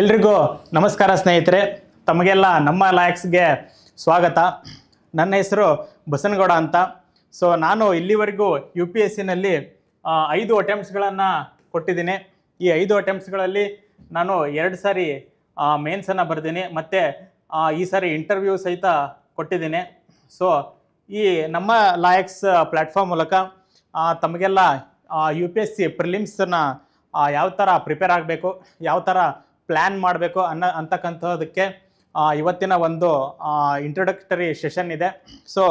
ಎಲ್ರಿಗೂ ನಮಸ್ಕಾರ ಸ್ನೇಹಿತರೆ ತಮಗೆಲ್ಲ ನಮ್ಮ ಲಾಯಕ್ಸ್ಗೆ ಸ್ವಾಗತ ನನ್ನ ಹೆಸರು ಬಸನಗೌಡ ಅಂತ ಸೊ ನಾನು ಇಲ್ಲಿವರೆಗೂ ಯು ಪಿ ಎಸ್ ಸಿನಲ್ಲಿ ಐದು ಅಟೆಂಪ್ಟ್ಸ್ಗಳನ್ನು ಕೊಟ್ಟಿದ್ದೀನಿ ಈ ಐದು ಅಟೆಂಪ್ಟ್ಸ್ಗಳಲ್ಲಿ ನಾನು ಎರಡು ಸಾರಿ ಮೇನ್ಸನ್ನು ಬರ್ತೀನಿ ಮತ್ತು ಈ ಸಾರಿ ಇಂಟರ್ವ್ಯೂ ಸಹಿತ ಕೊಟ್ಟಿದ್ದೀನಿ ಸೊ ಈ ನಮ್ಮ ಲಾಯಕ್ಸ್ ಪ್ಲ್ಯಾಟ್ಫಾರ್ಮ್ ಮೂಲಕ ತಮಗೆಲ್ಲ ಯು ಪಿ ಎಸ್ ಸಿ ಪ್ರಿಲಿಮ್ಸನ್ನು ಯಾವ ಥರ ಪ್ರಿಪೇರ್ ಆಗಬೇಕು ಯಾವ ಥರ ಪ್ಲ್ಯಾನ್ ಮಾಡಬೇಕು ಅನ್ನೋ ಅಂತಕ್ಕಂಥದ್ದಕ್ಕೆ ಇವತ್ತಿನ ಒಂದು ಇಂಟ್ರೊಡಕ್ಟರಿ ಸೆಷನ್ ಇದೆ ಸೊ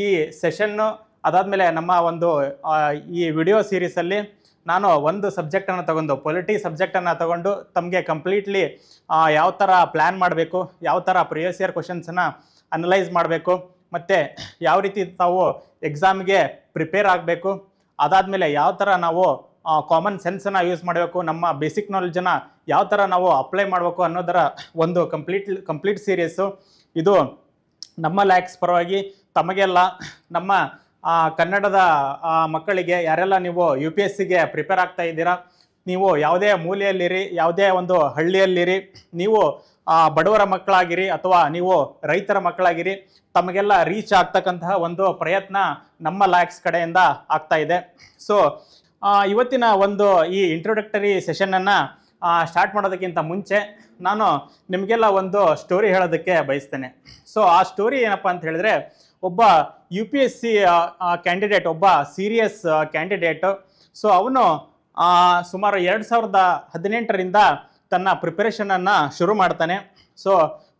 ಈ ಸೆಷನ್ನು ಅದಾದಮೇಲೆ ನಮ್ಮ ಒಂದು ಈ ವಿಡಿಯೋ ಸೀರೀಸಲ್ಲಿ ನಾನು ಒಂದು ಸಬ್ಜೆಕ್ಟನ್ನು ತಗೊಂಡು ಪೊಲಿಟಿ ಸಬ್ಜೆಕ್ಟನ್ನು ತಗೊಂಡು ತಮಗೆ ಕಂಪ್ಲೀಟ್ಲಿ ಯಾವ ಥರ ಪ್ಲ್ಯಾನ್ ಮಾಡಬೇಕು ಯಾವ ಥರ ಇಯರ್ ಕ್ವಶನ್ಸನ್ನು ಅನಲೈಸ್ ಮಾಡಬೇಕು ಮತ್ತು ಯಾವ ರೀತಿ ತಾವು ಎಕ್ಸಾಮ್ಗೆ ಪ್ರಿಪೇರ್ ಆಗಬೇಕು ಅದಾದಮೇಲೆ ಯಾವ ಥರ ನಾವು ಕಾಮನ್ ಸೆನ್ಸನ್ನು ಯೂಸ್ ಮಾಡಬೇಕು ನಮ್ಮ ಬೇಸಿಕ್ ನಾಲೆಜನ್ನು ಯಾವ ಥರ ನಾವು ಅಪ್ಲೈ ಮಾಡಬೇಕು ಅನ್ನೋದರ ಒಂದು ಕಂಪ್ಲೀಟ್ ಕಂಪ್ಲೀಟ್ ಸೀರೀಸು ಇದು ನಮ್ಮ ಲ್ಯಾಕ್ಸ್ ಪರವಾಗಿ ತಮಗೆಲ್ಲ ನಮ್ಮ ಕನ್ನಡದ ಮಕ್ಕಳಿಗೆ ಯಾರೆಲ್ಲ ನೀವು ಯು ಪಿ ಎಸ್ ಸಿಗೆ ಪ್ರಿಪೇರ್ ಆಗ್ತಾ ಇದ್ದೀರಾ ನೀವು ಯಾವುದೇ ಮೂಲೆಯಲ್ಲಿರಿ ಯಾವುದೇ ಒಂದು ಹಳ್ಳಿಯಲ್ಲಿರಿ ನೀವು ಬಡವರ ಮಕ್ಕಳಾಗಿರಿ ಅಥವಾ ನೀವು ರೈತರ ಮಕ್ಕಳಾಗಿರಿ ತಮಗೆಲ್ಲ ರೀಚ್ ಆಗ್ತಕ್ಕಂತಹ ಒಂದು ಪ್ರಯತ್ನ ನಮ್ಮ ಲ್ಯಾಕ್ಸ್ ಕಡೆಯಿಂದ ಆಗ್ತಾ ಇದೆ ಸೊ ಇವತ್ತಿನ ಒಂದು ಈ ಇಂಟ್ರೊಡಕ್ಟರಿ ಸೆಷನನ್ನು ಸ್ಟಾರ್ಟ್ ಮಾಡೋದಕ್ಕಿಂತ ಮುಂಚೆ ನಾನು ನಿಮಗೆಲ್ಲ ಒಂದು ಸ್ಟೋರಿ ಹೇಳೋದಕ್ಕೆ ಬಯಸ್ತೇನೆ ಸೊ ಆ ಸ್ಟೋರಿ ಏನಪ್ಪ ಅಂತ ಹೇಳಿದ್ರೆ ಒಬ್ಬ U P S C candidate ಒಬ್ಬ ಸೀರಿಯಸ್ ಕ್ಯಾಂಡಿಡೇಟು ಸೊ ಅವನು ಸುಮಾರು ಎರಡು ಸಾವಿರದ ಹದಿನೆಂಟರಿಂದ ತನ್ನ ಪ್ರಿಪ್ರೇಷನನ್ನು ಶುರು ಮಾಡ್ತಾನೆ ಸೊ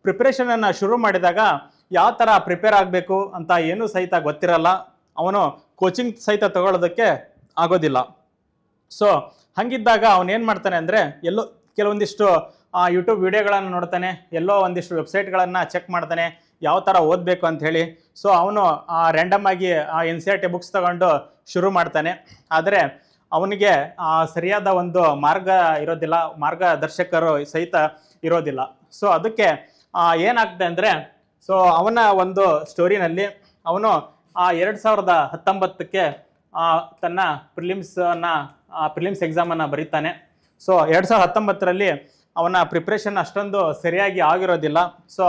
ಪ್ರಿಪ್ರೇಷನನ್ನು ಶುರು ಮಾಡಿದಾಗ ಯಾವ ಥರ ಪ್ರಿಪೇರ್ ಆಗಬೇಕು ಅಂತ ಏನೂ ಸಹಿತ ಗೊತ್ತಿರಲ್ಲ ಅವನು ಕೋಚಿಂಗ್ ಸಹಿತ ತಗೊಳ್ಳೋದಕ್ಕೆ ಆಗೋದಿಲ್ಲ ಸೊ ಹಾಗಿದ್ದಾಗ ಅವನೇನು ಮಾಡ್ತಾನೆ ಅಂದರೆ ಎಲ್ಲೋ ಕೆಲವೊಂದಿಷ್ಟು ಯೂಟ್ಯೂಬ್ ವಿಡಿಯೋಗಳನ್ನು ನೋಡ್ತಾನೆ ಎಲ್ಲೋ ಒಂದಿಷ್ಟು ವೆಬ್ಸೈಟ್ಗಳನ್ನು ಚೆಕ್ ಮಾಡ್ತಾನೆ ಯಾವ ಥರ ಓದಬೇಕು ಅಂಥೇಳಿ ಸೊ ಅವನು ರ್ಯಾಂಡಮ್ ಆಗಿ ಆ N C R T books ತಗೊಂಡು ಶುರು ಮಾಡ್ತಾನೆ ಆದರೆ ಅವನಿಗೆ ಸರಿಯಾದ ಒಂದು ಮಾರ್ಗ ಇರೋದಿಲ್ಲ ಮಾರ್ಗದರ್ಶಕರು ಸಹಿತ ಇರೋದಿಲ್ಲ ಸೊ ಅದಕ್ಕೆ ಏನಾಗ್ತದೆ ಅಂದರೆ ಸೊ ಅವನ ಒಂದು ಸ್ಟೋರಿನಲ್ಲಿ ಅವನು ಆ ಎರಡು ಸಾವಿರದ ಹತ್ತೊಂಬತ್ತಕ್ಕೆ ತನ್ನ ಪ್ರಿಲಿಮ್ಸನ್ನ ಪ್ರಿಲಿಮ್ಸ್ ಎಕ್ಸಾಮನ್ನು ಬರೀತಾನೆ ಸೊ ಎರಡು ಸಾವಿರದ ಹತ್ತೊಂಬತ್ತರಲ್ಲಿ ಅವನ ಪ್ರಿಪ್ರೇಷನ್ ಅಷ್ಟೊಂದು ಸರಿಯಾಗಿ ಆಗಿರೋದಿಲ್ಲ ಸೊ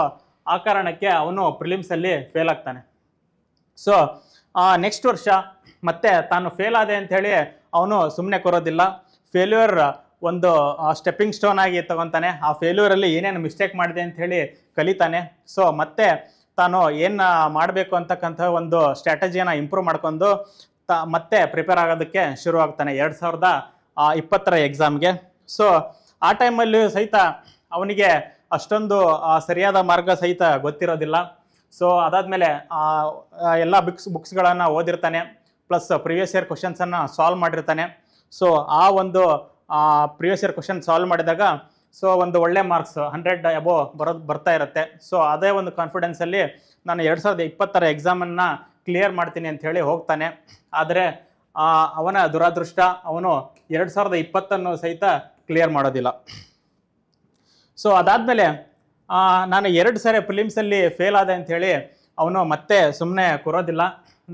ಆ ಕಾರಣಕ್ಕೆ ಅವನು ಪ್ರಿಲಿಮ್ಸಲ್ಲಿ ಫೇಲ್ ಆಗ್ತಾನೆ ಸೊ ನೆಕ್ಸ್ಟ್ ವರ್ಷ ಮತ್ತೆ ತಾನು ಫೇಲ್ ಆದೆ ಅಂಥೇಳಿ ಅವನು ಸುಮ್ಮನೆ ಕೊರೋದಿಲ್ಲ ಫೇಲ್ಯೂರ್ ಒಂದು ಸ್ಟೆಪ್ಪಿಂಗ್ ಸ್ಟೋನ್ ಆಗಿ ತಗೊತಾನೆ ಆ ಫೇಲ್ಯೂರಲ್ಲಿ ಏನೇನು ಮಿಸ್ಟೇಕ್ ಮಾಡಿದೆ ಅಂಥೇಳಿ ಕಲಿತಾನೆ ಸೊ ಮತ್ತೆ ತಾನು ಏನು ಮಾಡಬೇಕು ಅಂತಕ್ಕಂಥ ಒಂದು ಸ್ಟ್ರಾಟಜಿಯನ್ನು ಇಂಪ್ರೂವ್ ಮಾಡ್ಕೊಂಡು ತ ಮತ್ತೆ ಪ್ರಿಪೇರ್ ಆಗೋದಕ್ಕೆ ಶುರು ಆಗ್ತಾನೆ ಎರಡು ಸಾವಿರದ ಇಪ್ಪತ್ತರ ಎಕ್ಸಾಮ್ಗೆ ಸೊ ಆ ಟೈಮಲ್ಲಿ ಸಹಿತ ಅವನಿಗೆ ಅಷ್ಟೊಂದು ಸರಿಯಾದ ಮಾರ್ಗ ಸಹಿತ ಗೊತ್ತಿರೋದಿಲ್ಲ ಸೊ ಅದಾದಮೇಲೆ ಎಲ್ಲ ಬುಕ್ಸ್ ಬುಕ್ಸ್ಗಳನ್ನು ಓದಿರ್ತಾನೆ ಪ್ಲಸ್ ಪ್ರಿವಿಯಸ್ ಇಯರ್ ಕ್ವಶನ್ಸನ್ನು ಸಾಲ್ವ್ ಮಾಡಿರ್ತಾನೆ ಸೊ ಆ ಒಂದು ಪ್ರಿವಿಯಸ್ ಇಯರ್ ಕ್ವಶನ್ ಸಾಲ್ವ್ ಮಾಡಿದಾಗ ಸೊ ಒಂದು ಒಳ್ಳೆ ಮಾರ್ಕ್ಸ್ ಹಂಡ್ರೆಡ್ ಅಬೋ ಬರೋದು ಬರ್ತಾ ಇರುತ್ತೆ ಸೊ ಅದೇ ಒಂದು ಕಾನ್ಫಿಡೆನ್ಸಲ್ಲಿ ನಾನು ಎರಡು ಸಾವಿರದ ಇಪ್ಪತ್ತರ ಎಕ್ಸಾಮನ್ನು ಕ್ಲಿಯರ್ ಮಾಡ್ತೀನಿ ಅಂತ ಹೇಳಿ ಹೋಗ್ತಾನೆ ಆದರೆ ಅವನ ದುರಾದೃಷ್ಟ ಅವನು ಎರಡು ಸಾವಿರದ ಇಪ್ಪತ್ತನ್ನು ಸಹಿತ ಕ್ಲಿಯರ್ ಮಾಡೋದಿಲ್ಲ ಸೊ ಅದಾದಮೇಲೆ ನಾನು ಎರಡು ಸಾರಿ ಫಿಲಿಮ್ಸಲ್ಲಿ ಫೇಲ್ ಆದೆ ಅಂಥೇಳಿ ಅವನು ಮತ್ತೆ ಸುಮ್ಮನೆ ಕೊರೋದಿಲ್ಲ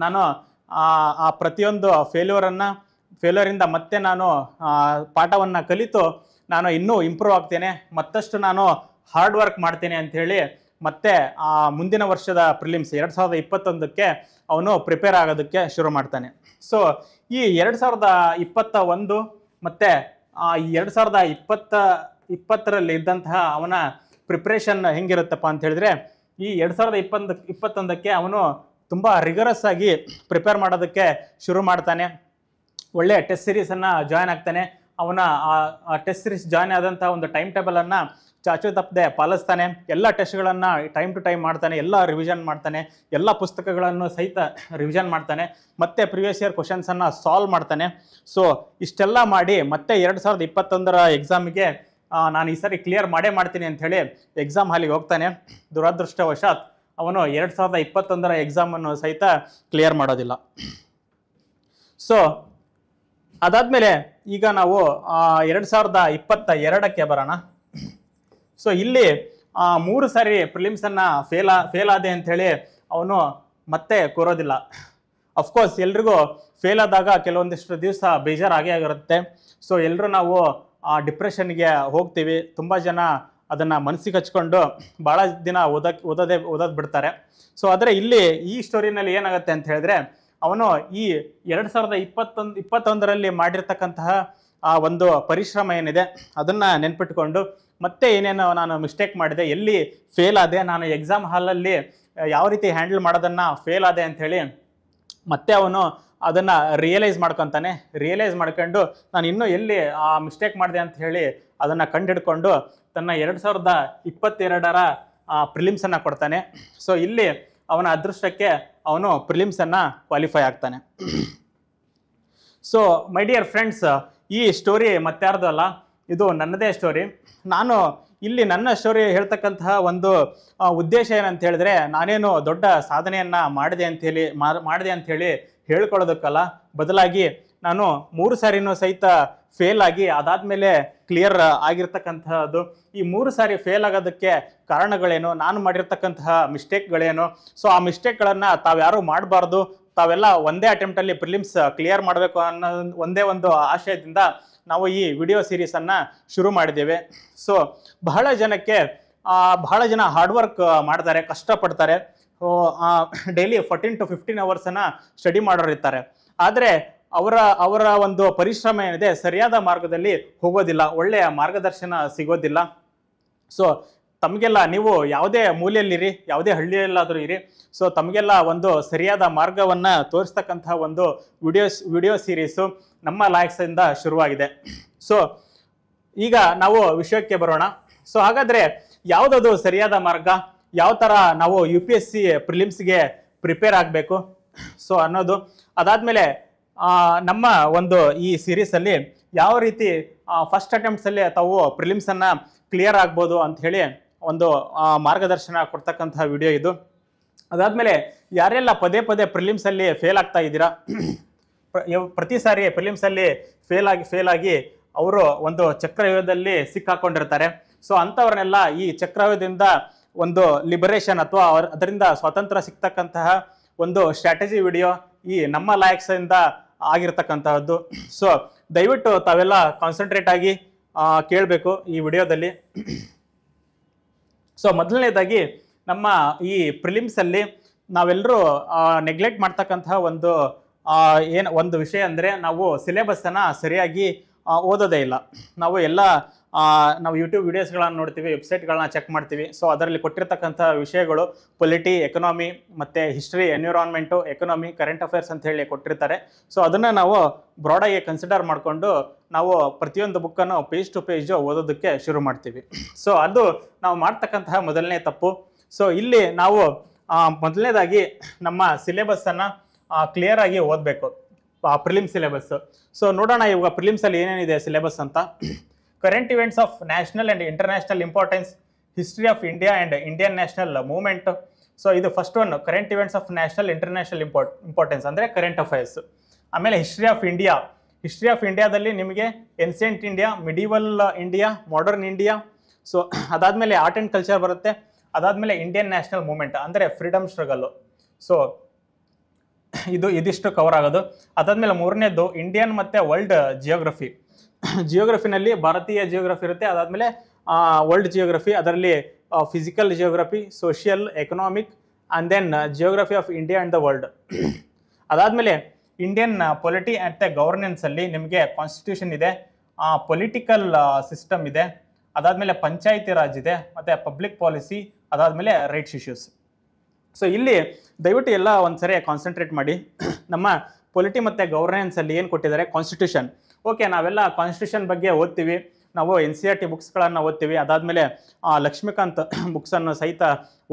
ನಾನು ಆ ಪ್ರತಿಯೊಂದು ಫೇಲ್ಯೂರನ್ನು ಫೇಲ್ಯೂರಿಂದ ಮತ್ತೆ ನಾನು ಪಾಠವನ್ನು ಕಲಿತು ನಾನು ಇನ್ನೂ ಇಂಪ್ರೂವ್ ಆಗ್ತೇನೆ ಮತ್ತಷ್ಟು ನಾನು ಹಾರ್ಡ್ ವರ್ಕ್ ಮಾಡ್ತೇನೆ ಅಂಥೇಳಿ ಮತ್ತೆ ಆ ಮುಂದಿನ ವರ್ಷದ ಪ್ರಿಲಿಮ್ಸ್ ಎರಡು ಸಾವಿರದ ಇಪ್ಪತ್ತೊಂದಕ್ಕೆ ಅವನು ಪ್ರಿಪೇರ್ ಆಗೋದಕ್ಕೆ ಶುರು ಮಾಡ್ತಾನೆ ಸೊ ಈ ಎರಡು ಸಾವಿರದ ಇಪ್ಪತ್ತ ಒಂದು ಆ ಎರಡು ಸಾವಿರದ ಇಪ್ಪತ್ತ ಇಪ್ಪತ್ತರಲ್ಲಿ ಇದ್ದಂತಹ ಅವನ ಪ್ರಿಪ್ರೇಷನ್ ಹೆಂಗಿರುತ್ತಪ್ಪ ಅಂತ ಹೇಳಿದ್ರೆ ಈ ಎರಡು ಸಾವಿರದ ಇಪ್ಪಂದ ಇಪ್ಪತ್ತೊಂದಕ್ಕೆ ಅವನು ತುಂಬ ರಿಗರಸ್ ಆಗಿ ಪ್ರಿಪೇರ್ ಮಾಡೋದಕ್ಕೆ ಶುರು ಮಾಡ್ತಾನೆ ಒಳ್ಳೆ ಟೆಸ್ಟ್ ಸಿರೀಸನ್ನು ಜಾಯ್ನ್ ಆಗ್ತಾನೆ ಅವನ ಆ ಟೆಸ್ಟ್ ಸಿರೀಸ್ ಜಾಯ್ನ್ ಆದಂತಹ ಒಂದು ಟೈಮ್ ಟೇಬಲನ್ನು ಚಾಚು ತಪ್ಪದೆ ಪಾಲಿಸ್ತಾನೆ ಎಲ್ಲ ಟೆಸ್ಟ್ಗಳನ್ನು ಟೈಮ್ ಟು ಟೈಮ್ ಮಾಡ್ತಾನೆ ಎಲ್ಲ ರಿವಿಷನ್ ಮಾಡ್ತಾನೆ ಎಲ್ಲ ಪುಸ್ತಕಗಳನ್ನು ಸಹಿತ ರಿವಿಷನ್ ಮಾಡ್ತಾನೆ ಮತ್ತೆ ಪ್ರಿವಿಯಸ್ ಇಯರ್ ಕ್ವಶನ್ಸನ್ನು ಸಾಲ್ವ್ ಮಾಡ್ತಾನೆ ಸೊ ಇಷ್ಟೆಲ್ಲ ಮಾಡಿ ಮತ್ತೆ ಎರಡು ಸಾವಿರದ ಇಪ್ಪತ್ತೊಂದರ ಎಕ್ಸಾಮಿಗೆ ನಾನು ಈ ಸರಿ ಕ್ಲಿಯರ್ ಮಾಡೇ ಮಾಡ್ತೀನಿ ಅಂಥೇಳಿ ಎಕ್ಸಾಮ್ ಹಾಲಿಗೆ ಹೋಗ್ತಾನೆ ದುರದೃಷ್ಟವಶಾತ್ ಅವನು ಎರಡು ಸಾವಿರದ ಇಪ್ಪತ್ತೊಂದರ ಎಕ್ಸಾಮನ್ನು ಸಹಿತ ಕ್ಲಿಯರ್ ಮಾಡೋದಿಲ್ಲ ಸೊ ಅದಾದಮೇಲೆ ಈಗ ನಾವು ಎರಡು ಸಾವಿರದ ಇಪ್ಪತ್ತ ಎರಡಕ್ಕೆ ಬರೋಣ ಸೊ ಇಲ್ಲಿ ಆ ಮೂರು ಸಾರಿ ಪ್ರಿಲಿಮ್ಸನ್ನು ಫೇಲ್ ಫೇಲ್ ಆದೆ ಅಂಥೇಳಿ ಅವನು ಮತ್ತೆ ಕೂರೋದಿಲ್ಲ ಅಫ್ಕೋರ್ಸ್ ಎಲ್ರಿಗೂ ಫೇಲ್ ಆದಾಗ ಕೆಲವೊಂದಿಷ್ಟು ದಿವಸ ಬೇಜಾರಾಗೇ ಆಗಿರುತ್ತೆ ಸೊ ಎಲ್ಲರೂ ನಾವು ಆ ಡಿಪ್ರೆಷನ್ಗೆ ಹೋಗ್ತೀವಿ ತುಂಬ ಜನ ಅದನ್ನು ಮನಸ್ಸಿಗೆ ಹಚ್ಕೊಂಡು ಭಾಳ ದಿನ ಓದಕ್ಕೆ ಓದೋದೆ ಓದೋದು ಬಿಡ್ತಾರೆ ಸೊ ಆದರೆ ಇಲ್ಲಿ ಈ ಸ್ಟೋರಿನಲ್ಲಿ ಏನಾಗುತ್ತೆ ಅಂತ ಹೇಳಿದ್ರೆ ಅವನು ಈ ಎರಡು ಸಾವಿರದ ಇಪ್ಪತ್ತೊಂದು ಇಪ್ಪತ್ತೊಂದರಲ್ಲಿ ಮಾಡಿರ್ತಕ್ಕಂತಹ ಆ ಒಂದು ಪರಿಶ್ರಮ ಏನಿದೆ ಅದನ್ನು ನೆನ್ಪಿಟ್ಕೊಂಡು ಮತ್ತೆ ಏನೇನು ನಾನು ಮಿಸ್ಟೇಕ್ ಮಾಡಿದೆ ಎಲ್ಲಿ ಫೇಲ್ ಆದೆ ನಾನು ಎಕ್ಸಾಮ್ ಹಾಲಲ್ಲಿ ಯಾವ ರೀತಿ ಹ್ಯಾಂಡಲ್ ಮಾಡೋದನ್ನು ಫೇಲ್ ಆದೆ ಅಂಥೇಳಿ ಮತ್ತೆ ಅವನು ಅದನ್ನು ರಿಯಲೈಸ್ ಮಾಡ್ಕೊತಾನೆ ರಿಯಲೈಸ್ ಮಾಡ್ಕೊಂಡು ನಾನು ಇನ್ನೂ ಎಲ್ಲಿ ಆ ಮಿಸ್ಟೇಕ್ ಮಾಡಿದೆ ಅಂತ ಹೇಳಿ ಅದನ್ನು ಕಂಡುಹಿಡ್ಕೊಂಡು ತನ್ನ ಎರಡು ಸಾವಿರದ ಇಪ್ಪತ್ತೆರಡರ ಪ್ರಿಲಿಮ್ಸನ್ನು ಕೊಡ್ತಾನೆ ಸೊ ಇಲ್ಲಿ ಅವನ ಅದೃಷ್ಟಕ್ಕೆ ಅವನು ಪ್ರಿಲಿಮ್ಸನ್ನು ಕ್ವಾಲಿಫೈ ಆಗ್ತಾನೆ ಸೊ ಮೈ ಡಿಯರ್ ಫ್ರೆಂಡ್ಸ್ ಈ ಸ್ಟೋರಿ ಮತ್ತಾರ್ದು ಅಲ್ಲ ಇದು ನನ್ನದೇ ಸ್ಟೋರಿ ನಾನು ಇಲ್ಲಿ ನನ್ನ ಸ್ಟೋರಿ ಹೇಳ್ತಕ್ಕಂತಹ ಒಂದು ಉದ್ದೇಶ ಏನಂತ ಹೇಳಿದ್ರೆ ನಾನೇನು ದೊಡ್ಡ ಸಾಧನೆಯನ್ನು ಮಾಡಿದೆ ಅಂಥೇಳಿ ಮಾಡಿದೆ ಅಂಥೇಳಿ ಹೇಳ್ಕೊಳ್ಳೋದಕ್ಕಲ್ಲ ಬದಲಾಗಿ ನಾನು ಮೂರು ಸಾರಿನೂ ಸಹಿತ ಫೇಲ್ ಆಗಿ ಅದಾದಮೇಲೆ ಕ್ಲಿಯರ್ ಆಗಿರ್ತಕ್ಕಂತಹದ್ದು ಈ ಮೂರು ಸಾರಿ ಫೇಲ್ ಆಗೋದಕ್ಕೆ ಕಾರಣಗಳೇನು ನಾನು ಮಾಡಿರ್ತಕ್ಕಂತಹ ಮಿಸ್ಟೇಕ್ಗಳೇನು ಸೊ ಆ ಮಿಸ್ಟೇಕ್ಗಳನ್ನು ತಾವ್ಯಾರು ಮಾಡಬಾರ್ದು ತಾವೆಲ್ಲ ಒಂದೇ ಅಟೆಂಪ್ಟಲ್ಲಿ ಪ್ರಿಲಿಮ್ಸ್ ಕ್ಲಿಯರ್ ಮಾಡಬೇಕು ಅನ್ನೋ ಒಂದೇ ಒಂದು ಆಶಯದಿಂದ ನಾವು ಈ ವಿಡಿಯೋ ಸೀರೀಸನ್ನು ಶುರು ಮಾಡಿದ್ದೇವೆ ಸೊ ಬಹಳ ಜನಕ್ಕೆ ಬಹಳ ಜನ ಹಾರ್ಡ್ ವರ್ಕ್ ಮಾಡ್ತಾರೆ ಕಷ್ಟಪಡ್ತಾರೆ ಡೈಲಿ ಫೋರ್ಟೀನ್ ಟು ಫಿಫ್ಟೀನ್ ಅವರ್ಸನ್ನು ಸ್ಟಡಿ ಮಾಡೋರಿರ್ತಾರೆ ಆದರೆ ಅವರ ಅವರ ಒಂದು ಪರಿಶ್ರಮ ಏನಿದೆ ಸರಿಯಾದ ಮಾರ್ಗದಲ್ಲಿ ಹೋಗೋದಿಲ್ಲ ಒಳ್ಳೆಯ ಮಾರ್ಗದರ್ಶನ ಸಿಗೋದಿಲ್ಲ ಸೊ ತಮಗೆಲ್ಲ ನೀವು ಯಾವುದೇ ಮೂಲೆಯಲ್ಲಿರಿ ಯಾವುದೇ ಹಳ್ಳಿಯಲ್ಲಾದರೂ ಇರಿ ಸೊ ತಮಗೆಲ್ಲ ಒಂದು ಸರಿಯಾದ ಮಾರ್ಗವನ್ನು ತೋರಿಸ್ತಕ್ಕಂಥ ಒಂದು ವಿಡಿಯೋಸ್ ವಿಡಿಯೋ ಸೀರೀಸು ನಮ್ಮ ಲಾಯಕ್ಸಿಂದ ಶುರುವಾಗಿದೆ ಸೊ ಈಗ ನಾವು ವಿಷಯಕ್ಕೆ ಬರೋಣ ಸೊ ಹಾಗಾದ್ರೆ ಯಾವುದದು ಸರಿಯಾದ ಮಾರ್ಗ ಯಾವ ಥರ ನಾವು ಯು ಪಿ ಎಸ್ ಸಿ ಪ್ರಿಲಿಮ್ಸ್ಗೆ ಪ್ರಿಪೇರ್ ಆಗಬೇಕು ಸೊ ಅನ್ನೋದು ಅದಾದಮೇಲೆ ನಮ್ಮ ಒಂದು ಈ ಸೀರೀಸಲ್ಲಿ ಯಾವ ರೀತಿ ಫಸ್ಟ್ ಅಟೆಂಪ್ಟ್ಸಲ್ಲಿ ತಾವು ಪ್ರಿಲಿಮ್ಸನ್ನು ಕ್ಲಿಯರ್ ಆಗ್ಬೋದು ಅಂತ ಹೇಳಿ ಒಂದು ಮಾರ್ಗದರ್ಶನ ಕೊಡ್ತಕ್ಕಂಥ ವಿಡಿಯೋ ಇದು ಅದಾದಮೇಲೆ ಯಾರೆಲ್ಲ ಪದೇ ಪದೇ ಪ್ರಿಲಿಮ್ಸಲ್ಲಿ ಫೇಲ್ ಆಗ್ತಾ ಇದ್ದೀರಾ ಪ್ರತಿ ಸಾರಿ ಅಲ್ಲಿ ಫೇಲ್ ಆಗಿ ಫೇಲ್ ಆಗಿ ಅವರು ಒಂದು ಚಕ್ರವ್ಯೂಹದಲ್ಲಿ ಸಿಕ್ಕಾಕೊಂಡಿರ್ತಾರೆ ಸೊ ಅಂಥವ್ರನ್ನೆಲ್ಲ ಈ ಚಕ್ರವ್ಯೂಹದಿಂದ ಒಂದು ಲಿಬರೇಷನ್ ಅಥವಾ ಅದರಿಂದ ಸ್ವಾತಂತ್ರ್ಯ ಸಿಗ್ತಕ್ಕಂತಹ ಒಂದು ಸ್ಟ್ರಾಟಜಿ ವಿಡಿಯೋ ಈ ನಮ್ಮ ಲಾಯಕ್ಸಿಂದ ಆಗಿರ್ತಕ್ಕಂತಹದ್ದು ಸೊ ದಯವಿಟ್ಟು ತಾವೆಲ್ಲ ಕಾನ್ಸಂಟ್ರೇಟ್ ಆಗಿ ಕೇಳಬೇಕು ಈ ವಿಡಿಯೋದಲ್ಲಿ ಸೊ ಮೊದಲನೇದಾಗಿ ನಮ್ಮ ಈ ಪ್ರಿಲಿಮ್ಸಲ್ಲಿ ನಾವೆಲ್ಲರೂ ನೆಗ್ಲೆಕ್ಟ್ ಮಾಡ್ತಕ್ಕಂತಹ ಒಂದು ಏನು ಒಂದು ವಿಷಯ ಅಂದರೆ ನಾವು ಸಿಲೆಬಸ್ಸನ್ನು ಸರಿಯಾಗಿ ಓದೋದೇ ಇಲ್ಲ ನಾವು ಎಲ್ಲ ನಾವು ಯೂಟ್ಯೂಬ್ ವಿಡಿಯೋಸ್ಗಳನ್ನು ನೋಡ್ತೀವಿ ವೆಬ್ಸೈಟ್ಗಳನ್ನ ಚೆಕ್ ಮಾಡ್ತೀವಿ ಸೊ ಅದರಲ್ಲಿ ಕೊಟ್ಟಿರ್ತಕ್ಕಂಥ ವಿಷಯಗಳು ಪೊಲಿಟಿ ಎಕನಾಮಿ ಮತ್ತು history environment economy current affairs ಅಂತ ಹೇಳಿ ಕೊಟ್ಟಿರ್ತಾರೆ ಸೊ ಅದನ್ನು ನಾವು ಬ್ರಾಡಾಗಿ ಕನ್ಸಿಡರ್ ಮಾಡಿಕೊಂಡು ನಾವು ಪ್ರತಿಯೊಂದು ಬುಕ್ಕನ್ನು ಪೇಜ್ ಟು ಪೇಜು ಓದೋದಕ್ಕೆ ಶುರು ಮಾಡ್ತೀವಿ ಸೊ ಅದು ನಾವು ಮಾಡ್ತಕ್ಕಂತಹ ಮೊದಲನೇ ತಪ್ಪು ಸೊ ಇಲ್ಲಿ ನಾವು ಮೊದಲನೇದಾಗಿ ನಮ್ಮ ಸಿಲೆಬಸ್ಸನ್ನು ಕ್ಲಿಯರ್ ಆಗಿ ಓದಬೇಕು ಪ್ರಿಲಿಮ್ ಸಿಲೆಬಸ್ ಸೊ ನೋಡೋಣ ಇವಾಗ ಪ್ರಿಲಿಮ್ಸಲ್ಲಿ ಏನೇನಿದೆ ಸಿಲೆಬಸ್ ಅಂತ current events of national and international importance history of India and Indian national movement so ಇದು first one current events of national international import importance ಅಂದರೆ ಕರೆಂಟ್ ಅಫೇರ್ಸ್ ಆಮೇಲೆ history of India history of ಇಂಡಿಯಾದಲ್ಲಿ ನಿಮಗೆ ancient India medieval India modern India so ಅದಾದಮೇಲೆ art and culture ಬರುತ್ತೆ ಅದಾದಮೇಲೆ Indian national movement ಅಂದರೆ freedom struggle so ಇದು ಇದಿಷ್ಟು ಕವರ್ ಆಗೋದು ಅದಾದಮೇಲೆ ಮೂರನೇದು ಇಂಡಿಯನ್ ಮತ್ತು ವರ್ಲ್ಡ್ ಜಿಯೋಗ್ರಫಿ ಜಿಯೋಗ್ರಫಿನಲ್ಲಿ ಭಾರತೀಯ ಜಿಯೋಗ್ರಫಿ ಇರುತ್ತೆ ಅದಾದಮೇಲೆ ವರ್ಲ್ಡ್ ಜಿಯೋಗ್ರಫಿ ಅದರಲ್ಲಿ physical geography social economic and then geography of India and the world ಅದಾದಮೇಲೆ ಇಂಡಿಯನ್ ಪೊಲಿಟಿ ಆ್ಯಂಡ್ ದ ಗವರ್ನೆನ್ಸಲ್ಲಿ ನಿಮಗೆ ಕಾನ್ಸ್ಟಿಟ್ಯೂಷನ್ ಇದೆ ಪೊಲಿಟಿಕಲ್ ಸಿಸ್ಟಮ್ ಇದೆ ಅದಾದಮೇಲೆ ಪಂಚಾಯಿತಿ ರಾಜ್ ಇದೆ ಮತ್ತು ಪಬ್ಲಿಕ್ ಪಾಲಿಸಿ ಅದಾದಮೇಲೆ ರೈಟ್ಸ್ ಇಶ್ಯೂಸ್ ಸೊ ಇಲ್ಲಿ ದಯವಿಟ್ಟು ಎಲ್ಲ ಒಂದು ಸರಿ ಕಾನ್ಸಂಟ್ರೇಟ್ ಮಾಡಿ ನಮ್ಮ ಪೊಲಿಟಿ ಮತ್ತು ಅಲ್ಲಿ ಏನು ಕೊಟ್ಟಿದ್ದಾರೆ ಕಾನ್ಸ್ಟಿಟ್ಯೂಷನ್ ಓಕೆ ನಾವೆಲ್ಲ ಕಾನ್ಸ್ಟಿಟ್ಯೂಷನ್ ಬಗ್ಗೆ ಓದ್ತೀವಿ ನಾವು ಎನ್ ಸಿ ಆರ್ ಟಿ ಬುಕ್ಸ್ಗಳನ್ನು ಓದ್ತೀವಿ ಅದಾದಮೇಲೆ ಲಕ್ಷ್ಮೀಕಾಂತ್ ಬುಕ್ಸನ್ನು ಸಹಿತ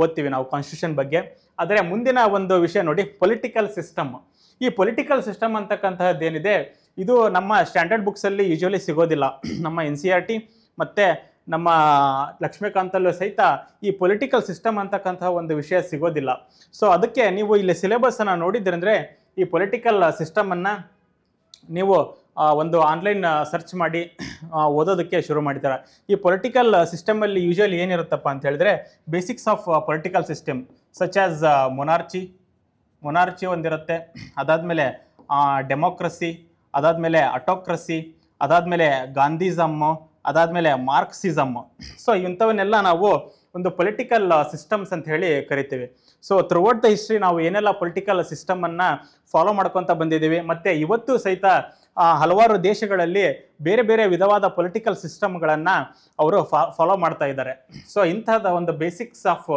ಓದ್ತೀವಿ ನಾವು ಕಾನ್ಸ್ಟಿಟ್ಯೂಷನ್ ಬಗ್ಗೆ ಆದರೆ ಮುಂದಿನ ಒಂದು ವಿಷಯ ನೋಡಿ ಪೊಲಿಟಿಕಲ್ ಸಿಸ್ಟಮ್ ಈ ಪೊಲಿಟಿಕಲ್ ಸಿಸ್ಟಮ್ ಏನಿದೆ ಇದು ನಮ್ಮ ಸ್ಟ್ಯಾಂಡರ್ಡ್ ಬುಕ್ಸಲ್ಲಿ ಯೂಶುವಲಿ ಸಿಗೋದಿಲ್ಲ ನಮ್ಮ N C R e T ಮತ್ತು ನಮ್ಮ ಲಕ್ಷ್ಮೀಕಾಂತಲ್ಲೂ ಸಹಿತ ಈ ಪೊಲಿಟಿಕಲ್ ಸಿಸ್ಟಮ್ ಅಂತಕ್ಕಂಥ ಒಂದು ವಿಷಯ ಸಿಗೋದಿಲ್ಲ ಸೊ ಅದಕ್ಕೆ ನೀವು ಇಲ್ಲಿ ಸಿಲೆಬಸ್ಸನ್ನು ನೋಡಿದ್ರಂದರೆ ಈ ಪೊಲಿಟಿಕಲ್ ಸಿಸ್ಟಮನ್ನು ನೀವು ಒಂದು ಆನ್ಲೈನ್ ಸರ್ಚ್ ಮಾಡಿ ಓದೋದಕ್ಕೆ ಶುರು ಮಾಡಿದ್ದಾರೆ ಈ ಪೊಲಿಟಿಕಲ್ ಸಿಸ್ಟಮಲ್ಲಿ ಯೂಶಲಿ ಏನಿರುತ್ತಪ್ಪ ಅಂತ ಹೇಳಿದ್ರೆ basics of political system such as monarchy monarchy ಒಂದಿರುತ್ತೆ ಅದಾದಮೇಲೆ ಡೆಮೋಕ್ರಸಿ ಮೇಲೆ ಅಟೋಕ್ರಸಿ ಅದಾದಮೇಲೆ ಗಾಂಧೀಸಮ್ಮು ಅದಾದಮೇಲೆ ಮಾರ್ಕ್ಸಿಸಮ್ ಸೊ ಇಂಥವನ್ನೆಲ್ಲ ನಾವು ಒಂದು ಪೊಲಿಟಿಕಲ್ ಸಿಸ್ಟಮ್ಸ್ uh, ಅಂತ ಹೇಳಿ ಕರಿತೀವಿ ಸೊ ಥ್ರೂಔಟ್ ದ ಹಿಸ್ಟ್ರಿ ನಾವು ಏನೆಲ್ಲ ಪೊಲಿಟಿಕಲ್ ಸಿಸ್ಟಮನ್ನು ಫಾಲೋ ಮಾಡ್ಕೊತಾ ಬಂದಿದ್ದೀವಿ ಮತ್ತು ಇವತ್ತು ಸಹಿತ ಹಲವಾರು ದೇಶಗಳಲ್ಲಿ ಬೇರೆ ಬೇರೆ ವಿಧವಾದ ಪೊಲಿಟಿಕಲ್ ಸಿಸ್ಟಮ್ಗಳನ್ನು ಅವರು ಫಾ ಫಾಲೋ ಮಾಡ್ತಾ ಇದ್ದಾರೆ ಸೊ ಇಂಥದ ಒಂದು ಬೇಸಿಕ್ಸ್ ಆಫ್